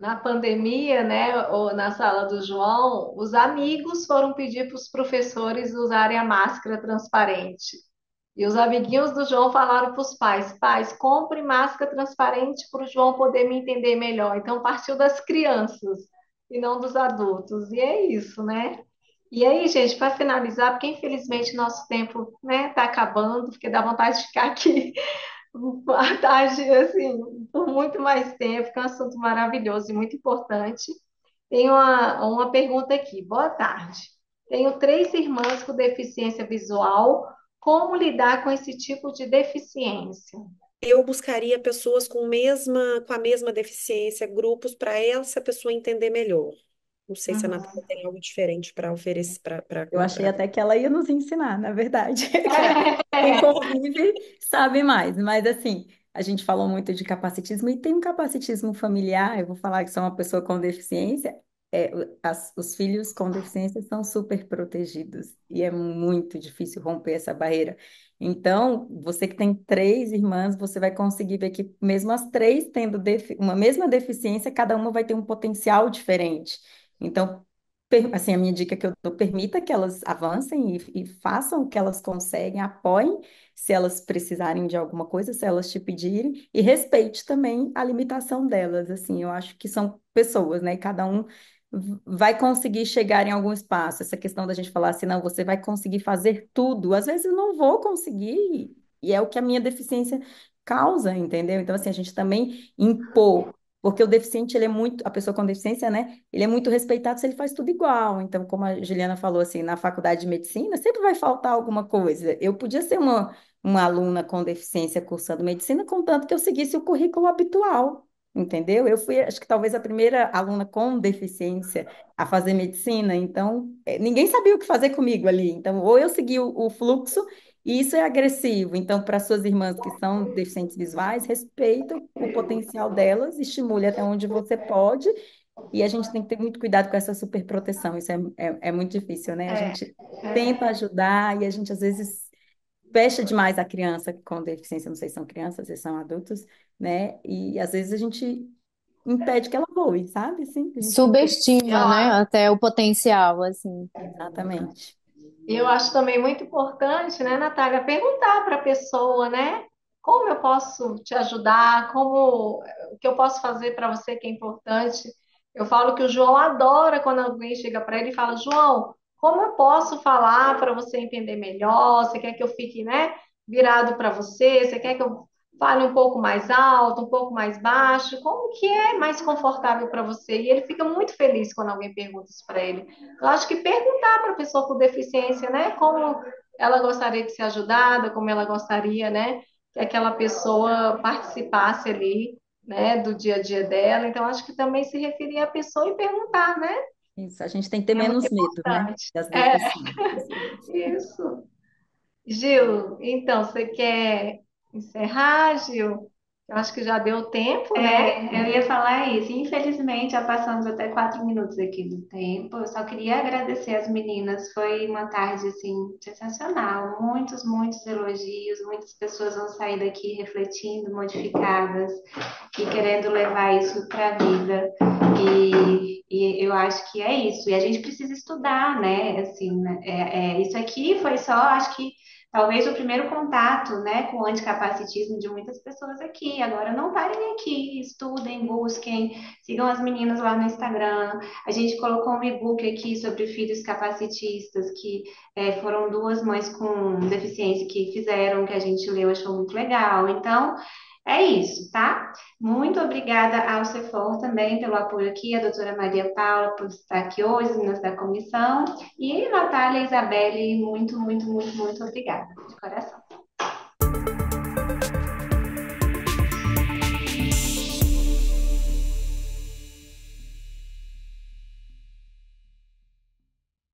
na pandemia, né, ou na sala do João, os amigos foram pedir para os professores usarem a máscara transparente. E os amiguinhos do João falaram para os pais: pais, compre máscara transparente para o João poder me entender melhor. Então, partiu das crianças e não dos adultos. E é isso, né? E aí, gente, para finalizar, porque infelizmente nosso tempo né, está acabando, porque dá vontade de ficar aqui tarde, assim, por muito mais tempo, que é um assunto maravilhoso e muito importante. Tem uma, uma pergunta aqui. Boa tarde. Tenho três irmãs com deficiência visual. Como lidar com esse tipo de deficiência? Eu buscaria pessoas com, mesma, com a mesma deficiência, grupos, para essa pessoa entender melhor. Não sei se a Natália tem algo diferente para oferecer Eu achei pra... até que ela ia nos ensinar, na verdade. Quem convive sabe mais. Mas assim, a gente falou muito de capacitismo e tem um capacitismo familiar. Eu vou falar que sou uma pessoa com deficiência. É, as, os filhos com deficiência são super protegidos e é muito difícil romper essa barreira. Então, você que tem três irmãs, você vai conseguir ver que, mesmo as três tendo uma mesma deficiência, cada uma vai ter um potencial diferente. Então, assim, a minha dica que eu dou, permita que elas avancem e, e façam o que elas conseguem, apoiem se elas precisarem de alguma coisa, se elas te pedirem, e respeite também a limitação delas, assim, eu acho que são pessoas, né, cada um vai conseguir chegar em algum espaço. Essa questão da gente falar assim, não, você vai conseguir fazer tudo. Às vezes eu não vou conseguir, e é o que a minha deficiência causa, entendeu? Então, assim, a gente também impor porque o deficiente, ele é muito, a pessoa com deficiência, né? Ele é muito respeitado se ele faz tudo igual. Então, como a Juliana falou, assim, na faculdade de medicina, sempre vai faltar alguma coisa. Eu podia ser uma, uma aluna com deficiência cursando medicina, contanto que eu seguisse o currículo habitual, entendeu? Eu fui, acho que talvez a primeira aluna com deficiência a fazer medicina, então eh, ninguém sabia o que fazer comigo ali. Então, ou eu segui o, o fluxo e isso é agressivo. Então, para suas irmãs que são deficientes visuais, respeita o potencial delas, estimule até onde você pode. E a gente tem que ter muito cuidado com essa superproteção. Isso é, é, é muito difícil, né? A é, gente é. tenta ajudar e a gente às vezes fecha demais a criança com deficiência. Não sei se são crianças, se são adultos, né? E às vezes a gente impede que ela voe, sabe? Assim, Subestima, né? Até o potencial, assim. Exatamente. Eu acho também muito importante, né, Natália, perguntar para a pessoa, né? Como eu posso te ajudar? Como o que eu posso fazer para você que é importante? Eu falo que o João adora quando alguém chega para ele e fala: "João, como eu posso falar para você entender melhor? Você quer que eu fique, né, virado para você? Você quer que eu fale um pouco mais alto, um pouco mais baixo, como que é mais confortável para você? E ele fica muito feliz quando alguém pergunta isso para ele. Eu acho que perguntar para a pessoa com deficiência, né, como ela gostaria de ser ajudada, como ela gostaria, né, que aquela pessoa participasse ali, né, do dia a dia dela. Então acho que também se referir à pessoa e perguntar, né? Isso, a gente tem que ter é menos medo, né? é. Isso. Gil, então você quer encerrar, Gil? Eu acho que já deu tempo, é, né? É, eu ia falar isso. Infelizmente, já passamos até quatro minutos aqui do tempo. Eu só queria agradecer às meninas. Foi uma tarde, assim, sensacional. Muitos, muitos elogios. Muitas pessoas vão sair daqui refletindo, modificadas e querendo levar isso para a vida. E, e, eu acho que é isso. E a gente precisa estudar, né? Assim, né? é, é, isso aqui foi só, acho que talvez o primeiro contato né, com o anticapacitismo de muitas pessoas aqui. Agora, não parem aqui, estudem, busquem, sigam as meninas lá no Instagram. A gente colocou um e-book aqui sobre filhos capacitistas, que é, foram duas mães com deficiência que fizeram, que a gente leu, achou muito legal. Então, é isso, tá? Muito obrigada ao CEFOR também pelo apoio aqui, a doutora Maria Paula por estar aqui hoje, nas da comissão, e Natália e Isabelle, muito, muito, muito, muito obrigada, de coração.